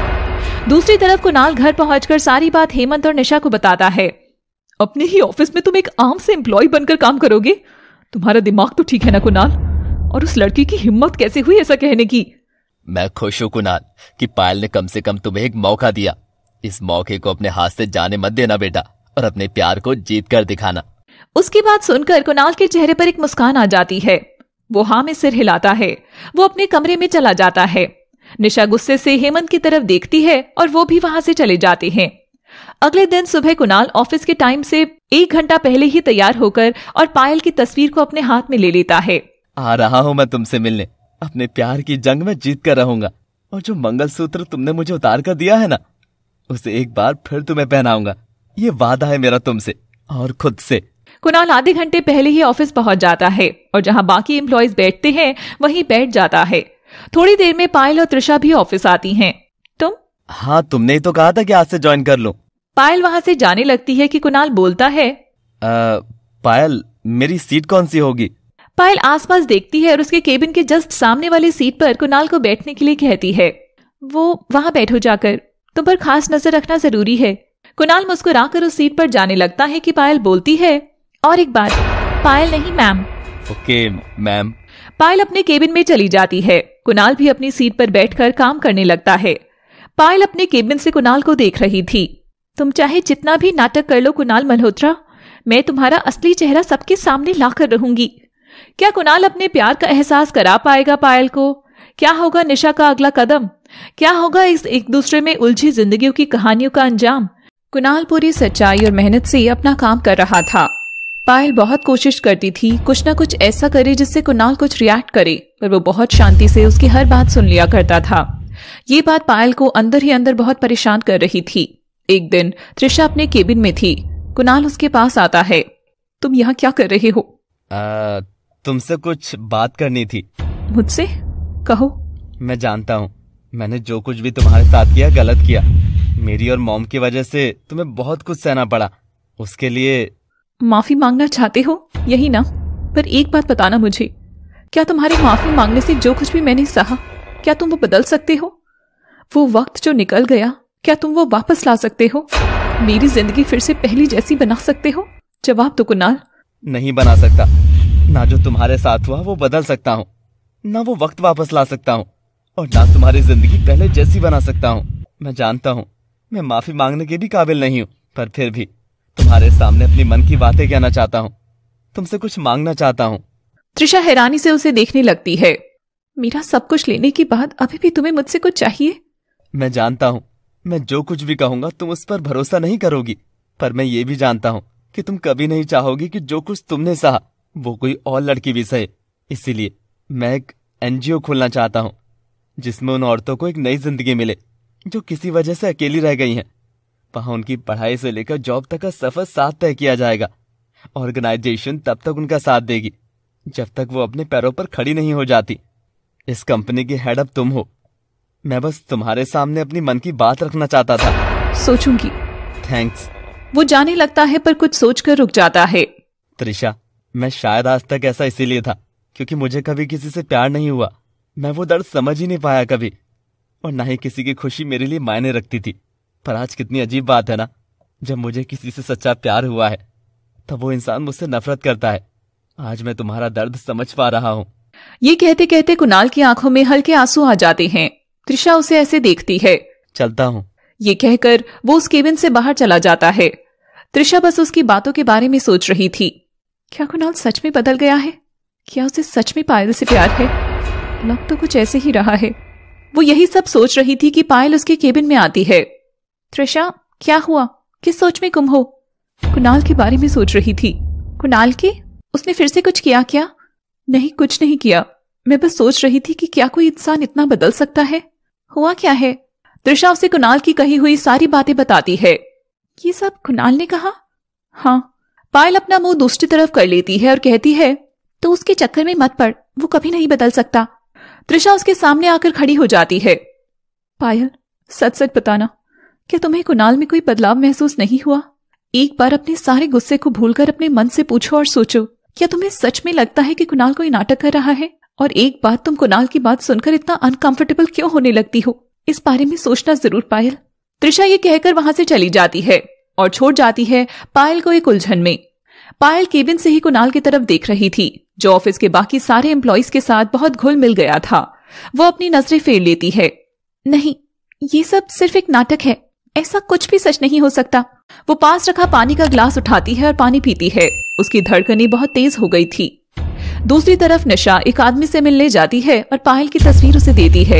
[SPEAKER 1] दूसरी तरफ कुणाल घर पहुंचकर सारी बात हेमंत और निशा को बताता है अपने ही ऑफिस में तुम एक आम से एम्प्लॉय बनकर काम करोगे तुम्हारा दिमाग तो ठीक है ना कुणाल और उस लड़की की हिम्मत कैसे हुई ऐसा कहने की
[SPEAKER 2] मैं खुश हूँ कुणाल कि पायल ने कम से कम तुम्हें एक मौका दिया इस मौके को अपने हाथ से जाने मत देना बेटा और अपने प्यार को जीत कर दिखाना
[SPEAKER 1] उसकी बात सुनकर कुणाल के चेहरे पर एक मुस्कान आ जाती है वो हाँ में सिर हिलाता है वो अपने कमरे में चला जाता है निशा गुस्से से हेमंत की तरफ देखती है और वो भी वहां से चले जाते हैं अगले दिन सुबह कुणाल ऑफिस के टाइम से एक घंटा पहले ही तैयार होकर और पायल की तस्वीर को अपने हाथ में ले लेता है
[SPEAKER 2] आ रहा हूँ मैं तुमसे मिलने अपने प्यार की जंग में जीत कर रहूंगा और जो मंगलसूत्र तुमने मुझे उतार कर दिया है ना उसे एक बार फिर तुम्हें पहनाऊंगा ये वादा है मेरा तुमसे और खुद से
[SPEAKER 1] कुणाल आधे घंटे पहले ही ऑफिस पहुंच जाता है और जहां बाकी एम्प्लॉयज बैठते हैं वहीं बैठ जाता है थोड़ी देर में पायल और त्रिशा भी ऑफिस आती हैं। तुम
[SPEAKER 2] हाँ तुमने ही तो कहा था कि आज से ज्वाइन कर लो
[SPEAKER 1] पायल वहाँ से जाने लगती है कि कुणाल बोलता है आ,
[SPEAKER 2] पायल मेरी सीट कौन सी होगी
[SPEAKER 1] पायल आसपास देखती है और उसके केबिन के जस्ट सामने वाली सीट पर कुणाल को बैठने के लिए कहती है वो वहाँ बैठो जाकर तुम पर खास नजर रखना जरूरी है कुणाल कर उस सीट पर जाने लगता है कि पायल बोलती है और एक बार पायल नहीं मैम
[SPEAKER 2] ओके मैम
[SPEAKER 1] पायल अपने केबिन में चली जाती है कुणाल भी अपनी सीट पर बैठकर काम करने लगता है पायल अपने केबिन से कुणाल को देख रही थी तुम चाहे जितना भी नाटक कर लो कुणाल मल्होत्रा मैं तुम्हारा असली चेहरा सबके सामने लाकर रहूंगी क्या कुणाल अपने प्यार का एहसास करा पाएगा पायल को क्या होगा निशा का अगला कदम क्या होगा इस एक दूसरे में उलझी जिंदगियों की कहानियों का अंजाम कुणाल पूरी सच्चाई और मेहनत से अपना काम कर रहा था पायल बहुत कोशिश करती थी कुछ ना कुछ ऐसा करे जिससे कुणाल कुछ रिएक्ट करे पर वो बहुत शांति से उसकी हर बात सुन लिया करता था ये बात पायल को अंदर ही अंदर बहुत परेशान कर रही थी एक दिन त्रिशा अपने केबिन में थी कुणाल उसके पास आता है तुम यहाँ क्या कर रहे हो
[SPEAKER 2] तुमसे कुछ बात करनी थी
[SPEAKER 1] मुझसे कहो
[SPEAKER 2] मैं जानता हूँ मैंने जो कुछ भी तुम्हारे साथ किया गलत किया मेरी और मॉम की वजह से तुम्हें बहुत कुछ सहना पड़ा उसके लिए
[SPEAKER 1] माफी मांगना चाहते हो यही ना पर एक बात बताना मुझे क्या तुम्हारी माफी मांगने से जो कुछ भी मैंने सहा क्या तुम वो बदल सकते हो वो वक्त जो निकल गया क्या तुम वो वापस ला सकते हो मेरी जिंदगी फिर से पहली जैसी बना सकते हो जवाब तो कुनाल
[SPEAKER 2] नहीं बना सकता ना जो तुम्हारे साथ हुआ वो बदल सकता हूँ ना वो वक्त वापस ला सकता हूँ और ना तुम्हारी जिंदगी पहले जैसी बना सकता हूँ मैं जानता हूँ मैं माफी मांगने के भी काबिल नहीं हूँ पर फिर भी तुम्हारे सामने अपनी मन की बातें कहना चाहता हूँ तुमसे कुछ मांगना चाहता हूँ
[SPEAKER 1] त्रिशा हैरानी से उसे देखने लगती है मेरा सब कुछ लेने के बाद अभी भी तुम्हें मुझसे कुछ चाहिए
[SPEAKER 2] मैं जानता हूँ मैं जो कुछ भी कहूँगा तुम उस पर भरोसा नहीं करोगी पर मैं ये भी जानता हूँ कि तुम कभी नहीं चाहोगी कि जो कुछ तुमने सहा वो कोई और लड़की भी सहे इसीलिए मैं एक एनजीओ खोलना चाहता हूँ जिसमें उन औरतों को एक नई जिंदगी मिले जो किसी वजह से अकेली रह गई हैं वहां उनकी पढ़ाई से लेकर जॉब तक का सफर साथ तय किया जाएगा ऑर्गेनाइजेशन तब तक उनका साथ देगी जब तक वो अपने पैरों पर खड़ी नहीं हो जाती इस कंपनी की हेड अब तुम हो मैं बस तुम्हारे सामने अपनी मन की बात रखना चाहता था सोचूंगी थैंक्स
[SPEAKER 1] वो जाने लगता है पर कुछ सोचकर रुक जाता है
[SPEAKER 2] त्रिशा मैं शायद आज तक ऐसा इसीलिए था क्योंकि मुझे कभी किसी से प्यार नहीं हुआ मैं वो दर्द समझ ही नहीं पाया कभी और ना ही किसी की खुशी मेरे लिए मायने रखती थी पर आज कितनी अजीब बात है ना जब मुझे किसी से सच्चा प्यार हुआ है तब वो इंसान मुझसे नफरत करता है आज मैं तुम्हारा दर्द समझ पा रहा हूँ
[SPEAKER 1] ये कहते कहते कुणाल की आंखों में हल्के आंसू आ जाते हैं त्रिशा उसे ऐसे देखती है चलता हूँ ये कहकर वो उस केबिन से बाहर चला जाता है त्रिशा बस उसकी बातों के बारे में सोच रही थी क्या कुणाल सच में बदल गया है क्या उसे सच में पायल से प्यार है लग तो कुछ ऐसे ही रहा है वो यही सब सोच रही थी कि पायल उसके केबिन में आती है त्रिशा क्या हुआ किस सोच में गुम हो कुणाल के बारे में सोच रही थी कुणाल के उसने फिर से कुछ किया क्या नहीं कुछ नहीं किया मैं बस सोच रही थी कि क्या कोई इंसान इतना बदल सकता है हुआ क्या है त्रिशा उसे कुणाल की कही हुई सारी बातें बताती है ये सब कुणाल ने कहा हाँ पायल अपना मुंह दूसरी तरफ कर लेती है और कहती है तो उसके चक्कर में मत पड़ वो कभी नहीं बदल सकता त्रिशा उसके सामने आकर खड़ी हो जाती है पायल सच सच बताना क्या तुम्हें कुणाल में कोई बदलाव महसूस नहीं हुआ एक बार अपने सारे गुस्से को भूलकर अपने मन से पूछो और सोचो क्या तुम्हें सच में लगता है कि कुणाल कोई नाटक कर रहा है और एक बात तुम कुणाल की बात सुनकर इतना अनकंफर्टेबल क्यों होने लगती हो इस बारे में सोचना जरूर पायल त्रिशा ये कहकर वहां से चली जाती है और छोड़ जाती है पायल को एक उलझन में पायल केबिन से ही कुणाल की तरफ देख रही थी जो ऑफिस के बाकी सारे एम्प्लॉयज के साथ बहुत घुल मिल गया था वो अपनी नजरें फेर लेती है नहीं ये सब सिर्फ एक नाटक है ऐसा कुछ भी सच नहीं हो सकता वो पास रखा पानी का ग्लास उठाती है और पानी पीती है उसकी धड़कने बहुत तेज हो गई थी दूसरी तरफ निशा एक आदमी से मिलने जाती है और पायल की तस्वीर उसे देती है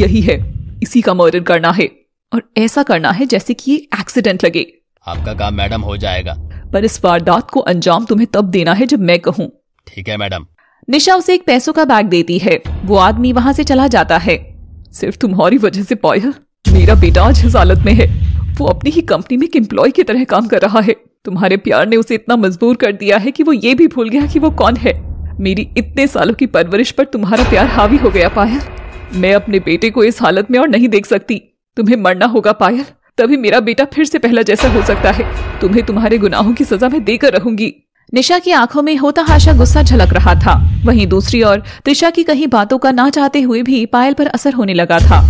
[SPEAKER 1] यही है इसी का मर्डर करना है और ऐसा करना है जैसे कि एक्सीडेंट लगे
[SPEAKER 2] आपका काम मैडम हो जाएगा
[SPEAKER 1] पर इस वारदात को अंजाम तुम्हें तब देना है जब मैं कहूँ ठीक है मैडम निशा उसे एक पैसों का बैग देती है वो आदमी वहाँ से चला जाता है सिर्फ तुम्हारी वजह से पायल मेरा बेटा आज इस हालत में है वो अपनी ही कंपनी में एक एम्प्लॉय की तरह काम कर रहा है तुम्हारे प्यार ने उसे इतना मजबूर कर दिया है कि वो ये भी भूल गया कि वो कौन है मेरी इतने सालों की परवरिश पर तुम्हारा प्यार हावी हो गया पायल मैं अपने बेटे को इस हालत में और नहीं देख सकती तुम्हें मरना होगा पायल तभी मेरा बेटा फिर से पहला जैसा हो सकता है तुम्हें तुम्हारे गुनाहों की सजा मैं देकर रहूंगी निशा की आंखों में होता हाशा गुस्सा झलक रहा था वहीं दूसरी ओर त्रिशा की कहीं बातों का ना चाहते हुए भी पायल पर असर होने लगा था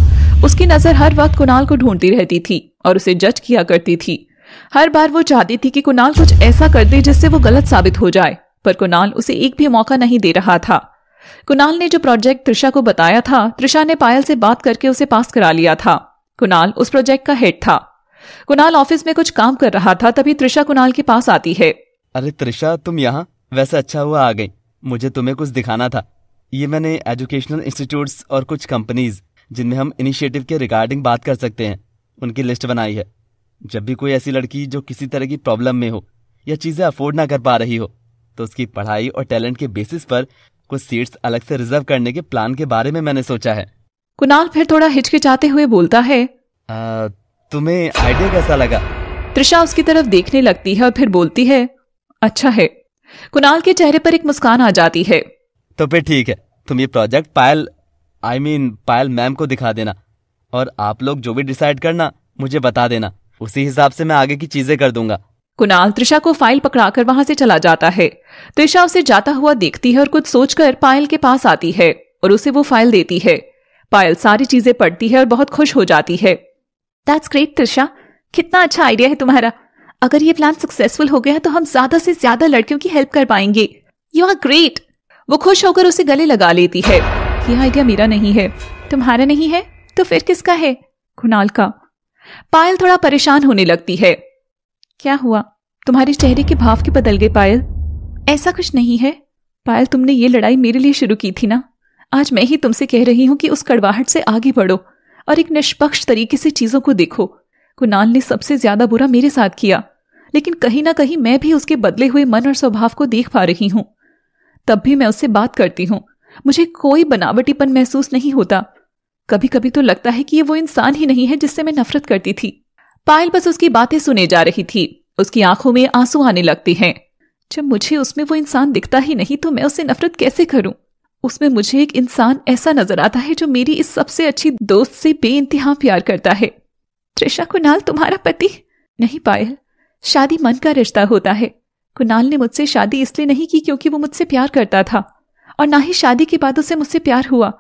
[SPEAKER 1] उसकी नजर हर वक्त कुणाल को ढूंढती रहती थी और उसे जज किया करती थी हर बार वो चाहती थी कि कुणाल कुछ ऐसा कर दे जिससे वो गलत साबित हो जाए पर कुणाल उसे एक भी मौका नहीं दे रहा था कुणाल ने जो प्रोजेक्ट त्रिषा को बताया था त्रिषा ने पायल से बात करके उसे पास करा लिया था कुणाल उस प्रोजेक्ट का हेड था कुणाल ऑफिस में कुछ काम कर रहा था तभी त्रिषा कुणाल के पास आती है
[SPEAKER 2] अरे त्रिषा तुम यहाँ वैसे अच्छा हुआ आ गई मुझे तुम्हें कुछ दिखाना था ये मैंने एजुकेशनल इंस्टीट्यूट और कुछ कंपनीज जिनमें हम इनिशिएटिव के रिगार्डिंग बात कर सकते हैं उनकी लिस्ट बनाई है जब भी कोई ऐसी लड़की जो किसी तरह की प्रॉब्लम में हो या चीज़ें अफोर्ड ना कर पा रही हो तो उसकी पढ़ाई और टैलेंट के बेसिस पर कुछ सीट्स अलग से रिजर्व करने के प्लान के बारे में मैंने सोचा है
[SPEAKER 1] कुणाल फिर थोड़ा हिचकिचाते हुए बोलता है
[SPEAKER 2] आ, तुम्हें आइडिया कैसा लगा
[SPEAKER 1] त्रिशा उसकी तरफ देखने लगती है और फिर बोलती है अच्छा है कुणाल के चेहरे पर एक मुस्कान आ जाती है
[SPEAKER 2] तो फिर ठीक है तुम ये project Payal I I mean mean, Payal ma'am को दिखा देना और आप लोग जो भी डिसाइड करना मुझे बता देना उसी हिसाब से मैं आगे की चीजें कर दूंगा
[SPEAKER 1] कुणाल त्रिशा को फाइल पकड़ाकर वहां से चला जाता है त्रिशा उसे जाता हुआ देखती है और कुछ सोचकर पायल के पास आती है और उसे वो फाइल देती है पायल सारी चीजें पढ़ती है और बहुत खुश हो जाती है दैट्स ग्रेट त्रिशा कितना अच्छा आइडिया है तुम्हारा अगर ये प्लान सक्सेसफुल हो गया तो हम ज्यादा से ज्यादा लड़कियों की हेल्प कर पाएंगे यू आर ग्रेट वो खुश होकर उसे गले लगा लेती है ये आइडिया मेरा नहीं है तुम्हारा नहीं है तो फिर किसका है कुणाल का पायल थोड़ा परेशान होने लगती है क्या हुआ तुम्हारे चेहरे के भाव के बदल गए पायल ऐसा कुछ नहीं है पायल तुमने ये लड़ाई मेरे लिए शुरू की थी ना आज मैं ही तुमसे कह रही हूं कि उस कड़वाहट से आगे बढ़ो और एक निष्पक्ष तरीके से चीजों को देखो कुणाल ने सबसे ज्यादा बुरा मेरे साथ किया लेकिन कहीं ना कहीं मैं भी उसके बदले हुए मन और स्वभाव को देख पा रही हूं तब भी मैं उससे बात करती हूँ मुझे कोई बनावटीपन महसूस नहीं होता कभी कभी तो लगता है कि ये वो इंसान ही नहीं है जिससे मैं नफरत करती थी पायल बस उसकी बातें सुने जा रही थी उसकी आंखों में आंसू आने लगते हैं जब मुझे उसमें वो इंसान दिखता ही नहीं तो मैं उससे नफरत कैसे करूं उसमें मुझे एक इंसान ऐसा नजर आता है जो मेरी इस सबसे अच्छी दोस्त से बे प्यार करता है त्रिशा कुणाल तुम्हारा पति नहीं पायल शादी मन का रिश्ता होता है कुणाल ने मुझसे शादी इसलिए नहीं की क्योंकि वो मुझसे प्यार करता था और ना ही शादी के बाद उसे मुझसे प्यार हुआ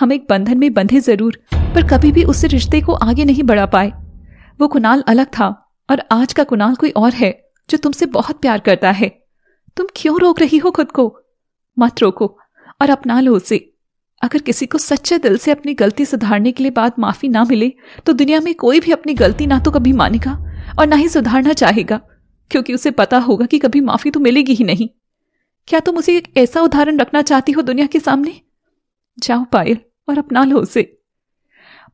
[SPEAKER 1] हम एक बंधन में बंधे जरूर पर कभी भी उस रिश्ते को आगे नहीं बढ़ा पाए वो कुणाल अलग था और आज का कुणाल कोई और है जो तुमसे बहुत प्यार करता है तुम क्यों रोक रही हो खुद को मत रोको और अपना लो उसे अगर किसी को सच्चे दिल से अपनी गलती सुधारने के लिए बाद माफी ना मिले तो दुनिया में कोई भी अपनी गलती ना तो कभी मानेगा और ना ही सुधारना चाहेगा क्योंकि उसे पता होगा कि कभी माफी तो मिलेगी ही नहीं क्या तुम उसे एक ऐसा उदाहरण रखना चाहती हो दुनिया के सामने जाओ पायल और अपना लो उसे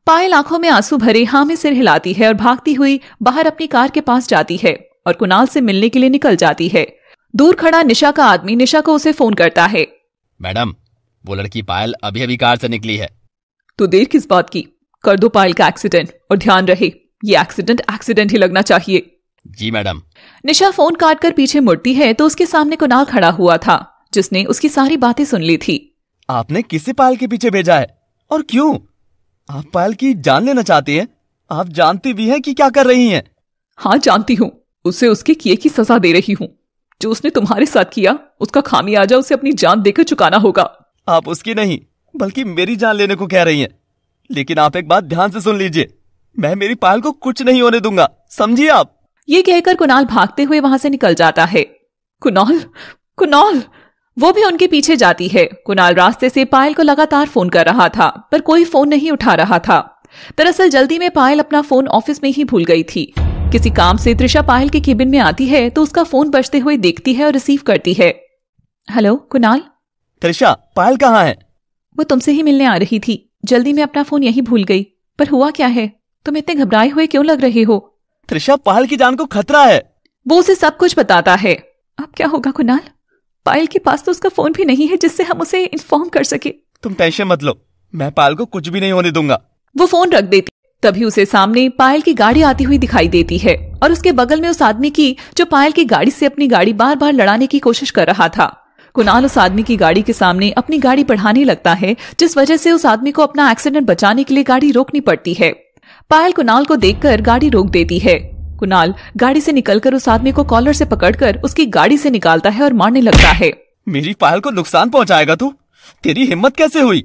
[SPEAKER 1] पायल आंखों में आंसू भरे हाँ में सिर हिलाती है और भागती हुई बाहर अपनी कार के पास जाती है और कुणाल से मिलने के लिए निकल जाती है दूर खड़ा निशा का आदमी निशा को उसे फोन करता है
[SPEAKER 2] मैडम वो लड़की पायल अभी अभी कार से निकली है
[SPEAKER 1] तो देर किस बात की कर दो पायल का एक्सीडेंट और ध्यान रहे ये एक्सीडेंट एक्सीडेंट ही लगना चाहिए जी मैडम निशा फोन काट कर पीछे मुड़ती है तो उसके सामने कुनाल खड़ा हुआ था जिसने उसकी सारी बातें सुन ली थी आपने किसी पायल के पीछे भेजा है और क्यों आप पायल की जान लेना चाहती हैं आप जानती भी हैं कि क्या कर रही हैं हाँ जानती हूँ उसे उसके किए की सजा दे रही हूँ जो उसने तुम्हारे साथ किया उसका खामी आजा उसे अपनी जान देकर चुकाना होगा
[SPEAKER 2] आप उसकी नहीं बल्कि मेरी जान लेने को कह रही हैं लेकिन आप एक बात ध्यान से सुन लीजिए मैं मेरी पायल को कुछ नहीं होने दूंगा
[SPEAKER 1] समझिए आप ये कहकर कुणाल भागते हुए वहां से निकल जाता है कुणाल कुणाल वो भी उनके पीछे जाती है कुणाल रास्ते से पायल को लगातार फोन कर रहा था पर कोई फोन नहीं उठा रहा था दरअसल जल्दी में पायल अपना फोन ऑफिस में ही भूल गई थी किसी काम से त्रिशा पायल के केबिन में आती है तो उसका फोन बजते हुए देखती है और रिसीव करती है हेलो कुणाल
[SPEAKER 2] त्रिशा पायल कहाँ है
[SPEAKER 1] वो तुमसे ही मिलने आ रही थी जल्दी में अपना फोन यही भूल गई पर हुआ क्या है तुम इतने घबराए हुए क्यों लग रहे हो त्रिशा पायल की जान को खतरा है वो उसे सब कुछ बताता है अब क्या होगा कुनाल पायल के पास तो उसका फोन भी नहीं है जिससे हम उसे इन्फॉर्म कर सके
[SPEAKER 2] तुम टेंशन मत लो मैं पायल को कुछ भी नहीं होने दूंगा
[SPEAKER 1] वो फोन रख देती तभी उसे सामने पायल की गाड़ी आती हुई दिखाई देती है और उसके बगल में उस आदमी की जो पायल की गाड़ी से अपनी गाड़ी बार बार लड़ाने की कोशिश कर रहा था कुनाल उस आदमी की गाड़ी के सामने अपनी गाड़ी बढ़ाने लगता है जिस वजह से उस आदमी को अपना एक्सीडेंट बचाने के लिए गाड़ी रोकनी पड़ती है पायल कुनाल को देखकर गाड़ी रोक देती है कुनाल गाड़ी से निकलकर उस आदमी को कॉलर से पकड़कर उसकी गाड़ी से निकालता है और मारने लगता है
[SPEAKER 2] मेरी पायल को नुकसान पहुंचाएगा तू तेरी हिम्मत कैसे हुई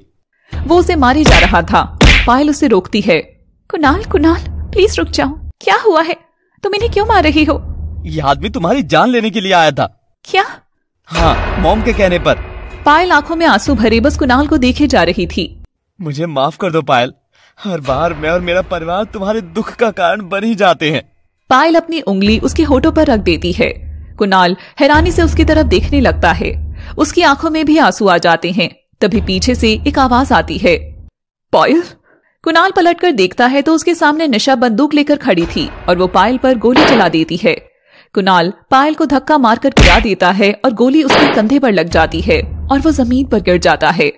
[SPEAKER 1] वो उसे मारे जा रहा था पायल उसे रोकती है कुनाल कुनाल प्लीज रुक जाओ क्या हुआ है तुम इन्हें क्यों मार रही हो
[SPEAKER 2] यह आदमी तुम्हारी जान लेने के लिए आया था क्या हाँ मोम के कहने पर
[SPEAKER 1] पायल आंखों में आंसू भरे बस कुनाल को देखे जा रही थी
[SPEAKER 2] मुझे माफ कर दो पायल हर बार मैं और मेरा परिवार तुम्हारे दुख का कारण बन ही जाते हैं
[SPEAKER 1] पायल अपनी उंगली उसके होठों पर रख देती है कुणाल हैरानी से उसकी तरफ देखने लगता है उसकी आंखों में भी आंसू आ जाते हैं तभी पीछे से एक आवाज आती है पायल कुणाल पलटकर देखता है तो उसके सामने निशा बंदूक लेकर खड़ी थी और वो पायल पर गोली चला देती है कुणाल पायल को धक्का मारकर गिरा देता है और गोली उसके कंधे पर लग जाती है और वो जमीन पर गिर जाता है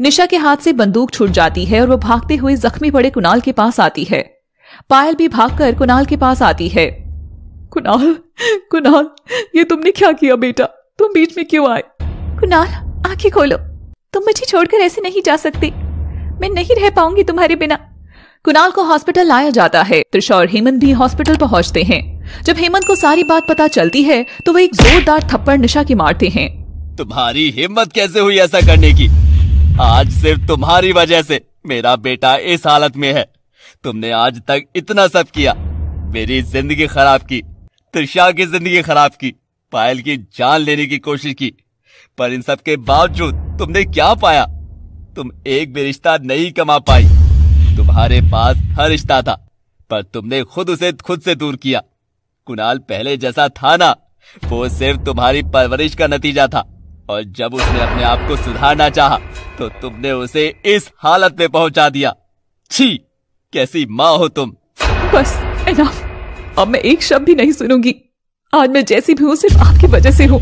[SPEAKER 1] निशा के हाथ से बंदूक छूट जाती है और वो भागते हुए जख्मी पड़े कुणाल के पास आती है पायल भी भागकर कुणाल के पास आती है कुणाल कुणाल ये तुमने क्या किया बेटा तुम बीच में क्यों आए कुणाल आंखें खोलो तुम मुझे छोड़कर ऐसे नहीं जा सकते मैं नहीं रह पाऊंगी तुम्हारे बिना कुणाल को हॉस्पिटल लाया जाता है त्रिशा और हेमंत भी हॉस्पिटल पहुंचते हैं जब हेमंत को सारी बात पता चलती है तो वह एक जोरदार थप्पड़ निशा की मारते हैं
[SPEAKER 2] तुम्हारी हिम्मत कैसे हुई ऐसा करने की आज सिर्फ तुम्हारी वजह से मेरा बेटा इस हालत में है तुमने आज तक इतना सब किया मेरी जिंदगी खराब की त्रिशा की जिंदगी खराब की पायल की जान लेने की कोशिश की पर इन सब के बावजूद तुमने क्या पाया तुम एक भी रिश्ता नहीं कमा पाई तुम्हारे पास हर रिश्ता था पर तुमने खुद उसे खुद से दूर किया कुणाल पहले जैसा था ना वो सिर्फ तुम्हारी परवरिश का नतीजा था और जब उसने अपने आप को सुधारना चाहा तो तुमने उसे इस हालत में पहुंचा दिया छी कैसी माँ हो तुम
[SPEAKER 1] बस इनाफ अब मैं एक शब्द भी नहीं सुनूंगी आज मैं जैसी भी हूँ सिर्फ आपकी वजह से हूँ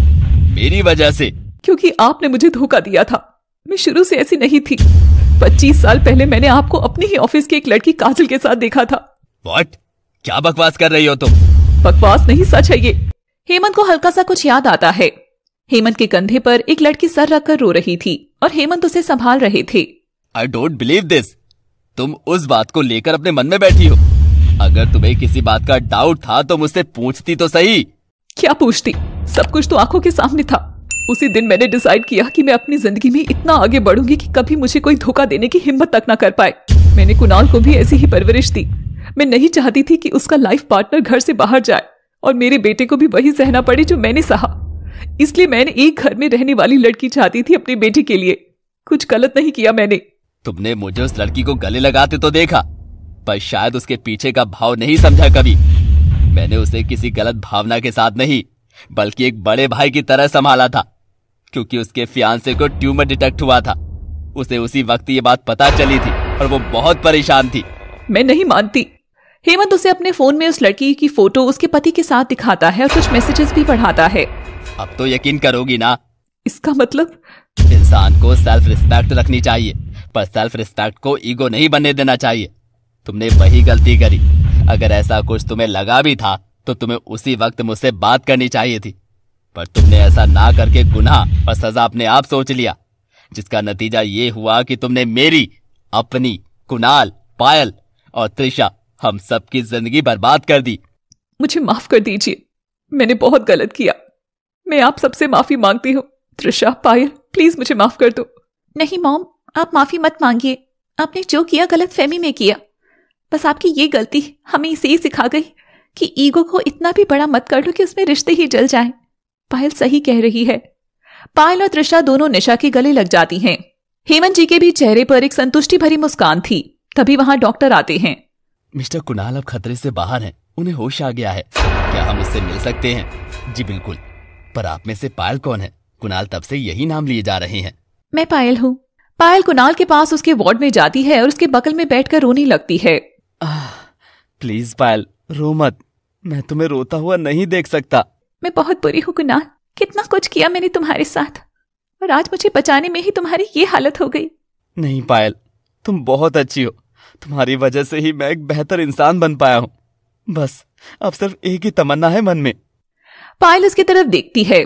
[SPEAKER 2] मेरी वजह से
[SPEAKER 1] क्योंकि आपने मुझे धोखा दिया था मैं शुरू से ऐसी नहीं थी पच्चीस साल पहले मैंने आपको अपने ही ऑफिस की एक लड़की काजल के साथ देखा था
[SPEAKER 2] वॉट क्या बकवास कर रही हो तुम
[SPEAKER 1] बकवास नहीं सच है ये हेमंत को हल्का सा कुछ याद आता है हेमंत के कंधे पर एक लड़की सर रखकर रो रही थी और हेमंत उसे संभाल रहे थे
[SPEAKER 2] आई डोंट बिलीव दिस तुम उस बात को लेकर अपने मन में बैठी हो अगर तुम्हें किसी बात का डाउट था तो मुझसे पूछती तो सही
[SPEAKER 1] क्या पूछती सब कुछ तो आंखों के सामने था उसी दिन मैंने डिसाइड किया कि मैं अपनी जिंदगी में इतना आगे बढ़ूंगी कि कभी मुझे कोई धोखा देने की हिम्मत तक ना कर पाए मैंने कुणाल को भी ऐसी ही परवरिश दी मैं नहीं चाहती थी कि उसका लाइफ पार्टनर घर से बाहर जाए और मेरे बेटे को भी वही सहना पड़े जो मैंने सहा इसलिए मैंने एक घर में रहने वाली लड़की चाहती थी अपने बेटे के लिए कुछ गलत नहीं किया मैंने
[SPEAKER 2] तुमने मुझे उस लड़की को गले लगाते तो देखा पर शायद उसके पीछे का भाव नहीं समझा कभी मैंने उसे किसी गलत भावना के साथ नहीं बल्कि एक बड़े भाई की तरह संभाला था क्योंकि उसके फियांसे को ट्यूमर डिटेक्ट हुआ था उसे उसी वक्त ये बात पता चली थी और वो बहुत परेशान थी
[SPEAKER 1] मैं नहीं मानती हेमंत उसे अपने फोन में उस लड़की की फोटो उसके पति के साथ दिखाता है और कुछ मैसेजेस भी पढ़ाता है
[SPEAKER 2] अब तो यकीन करोगी ना
[SPEAKER 1] इसका मतलब
[SPEAKER 2] इंसान को सेल्फ रिस्पेक्ट रखनी चाहिए पर सेल्फ रिस्पेक्ट को ईगो नहीं बनने देना चाहिए तुमने वही गलती करी अगर ऐसा कुछ तुम्हें लगा भी था तो तुम्हें उसी वक्त मुझसे बात करनी चाहिए थी पर तुमने ऐसा ना करके गुनाह और सजा अपने आप सोच लिया जिसका नतीजा ये हुआ कि तुमने मेरी अपनी कुणाल पायल और त्रिशा हम सबकी जिंदगी बर्बाद कर दी
[SPEAKER 1] मुझे माफ कर दीजिए मैंने बहुत गलत किया मैं आप सबसे माफी मांगती हूँ त्रिशा पायल प्लीज मुझे माफ कर दो नहीं मॉम आप माफी मत मांगिए आपने जो किया गलत फहमी में किया बस आपकी ये गलती हमें इसे ही सिखा गई कि ईगो को इतना भी बड़ा मत कर लो कि उसमें रिश्ते ही जल जाएं। पायल सही कह रही है पायल और त्रिशा दोनों निशा के गले लग जाती हैं हेमंत जी के भी चेहरे पर एक संतुष्टि भरी मुस्कान थी तभी वहाँ डॉक्टर आते हैं
[SPEAKER 2] मिस्टर कुणाल अब खतरे से बाहर हैं उन्हें होश आ गया है क्या हम उससे मिल सकते हैं जी बिल्कुल पर आप में से पायल कौन है कुणाल तब से यही नाम लिए जा रहे हैं
[SPEAKER 1] मैं पायल हूँ पायल कुणाल के पास उसके वार्ड में जाती है और उसके बगल में बैठकर रोने लगती है
[SPEAKER 2] प्लीज पायल रो मत मैं तुम्हें रोता हुआ नहीं देख सकता
[SPEAKER 1] मैं बहुत बुरी हूँ कुणाल कितना कुछ किया मैंने तुम्हारे साथ और आज मुझे बचाने में ही तुम्हारी ये हालत हो गई
[SPEAKER 2] नहीं पायल तुम बहुत अच्छी हो तुम्हारी वजह से ही मैं एक बेहतर इंसान बन पाया हूँ बस अब सिर्फ एक ही तमन्ना है मन में
[SPEAKER 1] पायल उसकी तरफ देखती है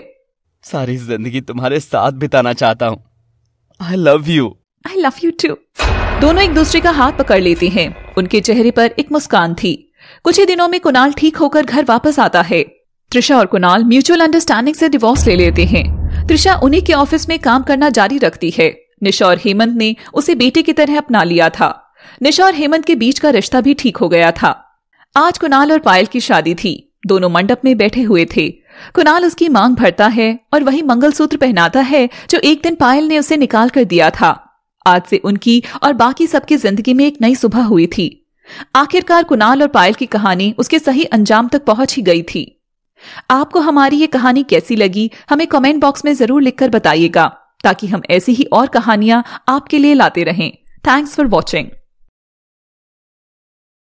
[SPEAKER 2] सारी जिंदगी तुम्हारे साथ बिताना चाहता हूँ I love you
[SPEAKER 1] I love you too दोनों एक दूसरे का हाथ पकड़ लेते हैं उनके चेहरे पर एक मुस्कान थी कुछ ही दिनों में कुणाल ठीक होकर घर वापस आता है त्रिशा और कुणाल म्यूचुअल अंडरस्टैंडिंग से डिवोर्स ले लेते हैं त्रिशा उन्हीं के ऑफिस में काम करना जारी रखती है निशा और हेमंत ने उसे बेटे की तरह अपना लिया था निशा और हेमंत के बीच का रिश्ता भी ठीक हो गया था आज कुणाल और पायल की शादी थी दोनों मंडप में बैठे हुए थे कुणाल उसकी मांग भरता है और वही मंगलसूत्र पहनाता है जो एक दिन पायल ने उसे निकाल कर दिया था आज से उनकी और बाकी सबकी जिंदगी में एक नई सुबह हुई थी आखिरकार कुणाल और पायल की कहानी उसके सही अंजाम तक पहुंच ही गई थी आपको हमारी ये कहानी कैसी लगी हमें कमेंट बॉक्स में जरूर लिखकर बताइएगा ताकि हम ऐसी ही और कहानियां आपके लिए लाते रहें थैंक्स फॉर वॉचिंग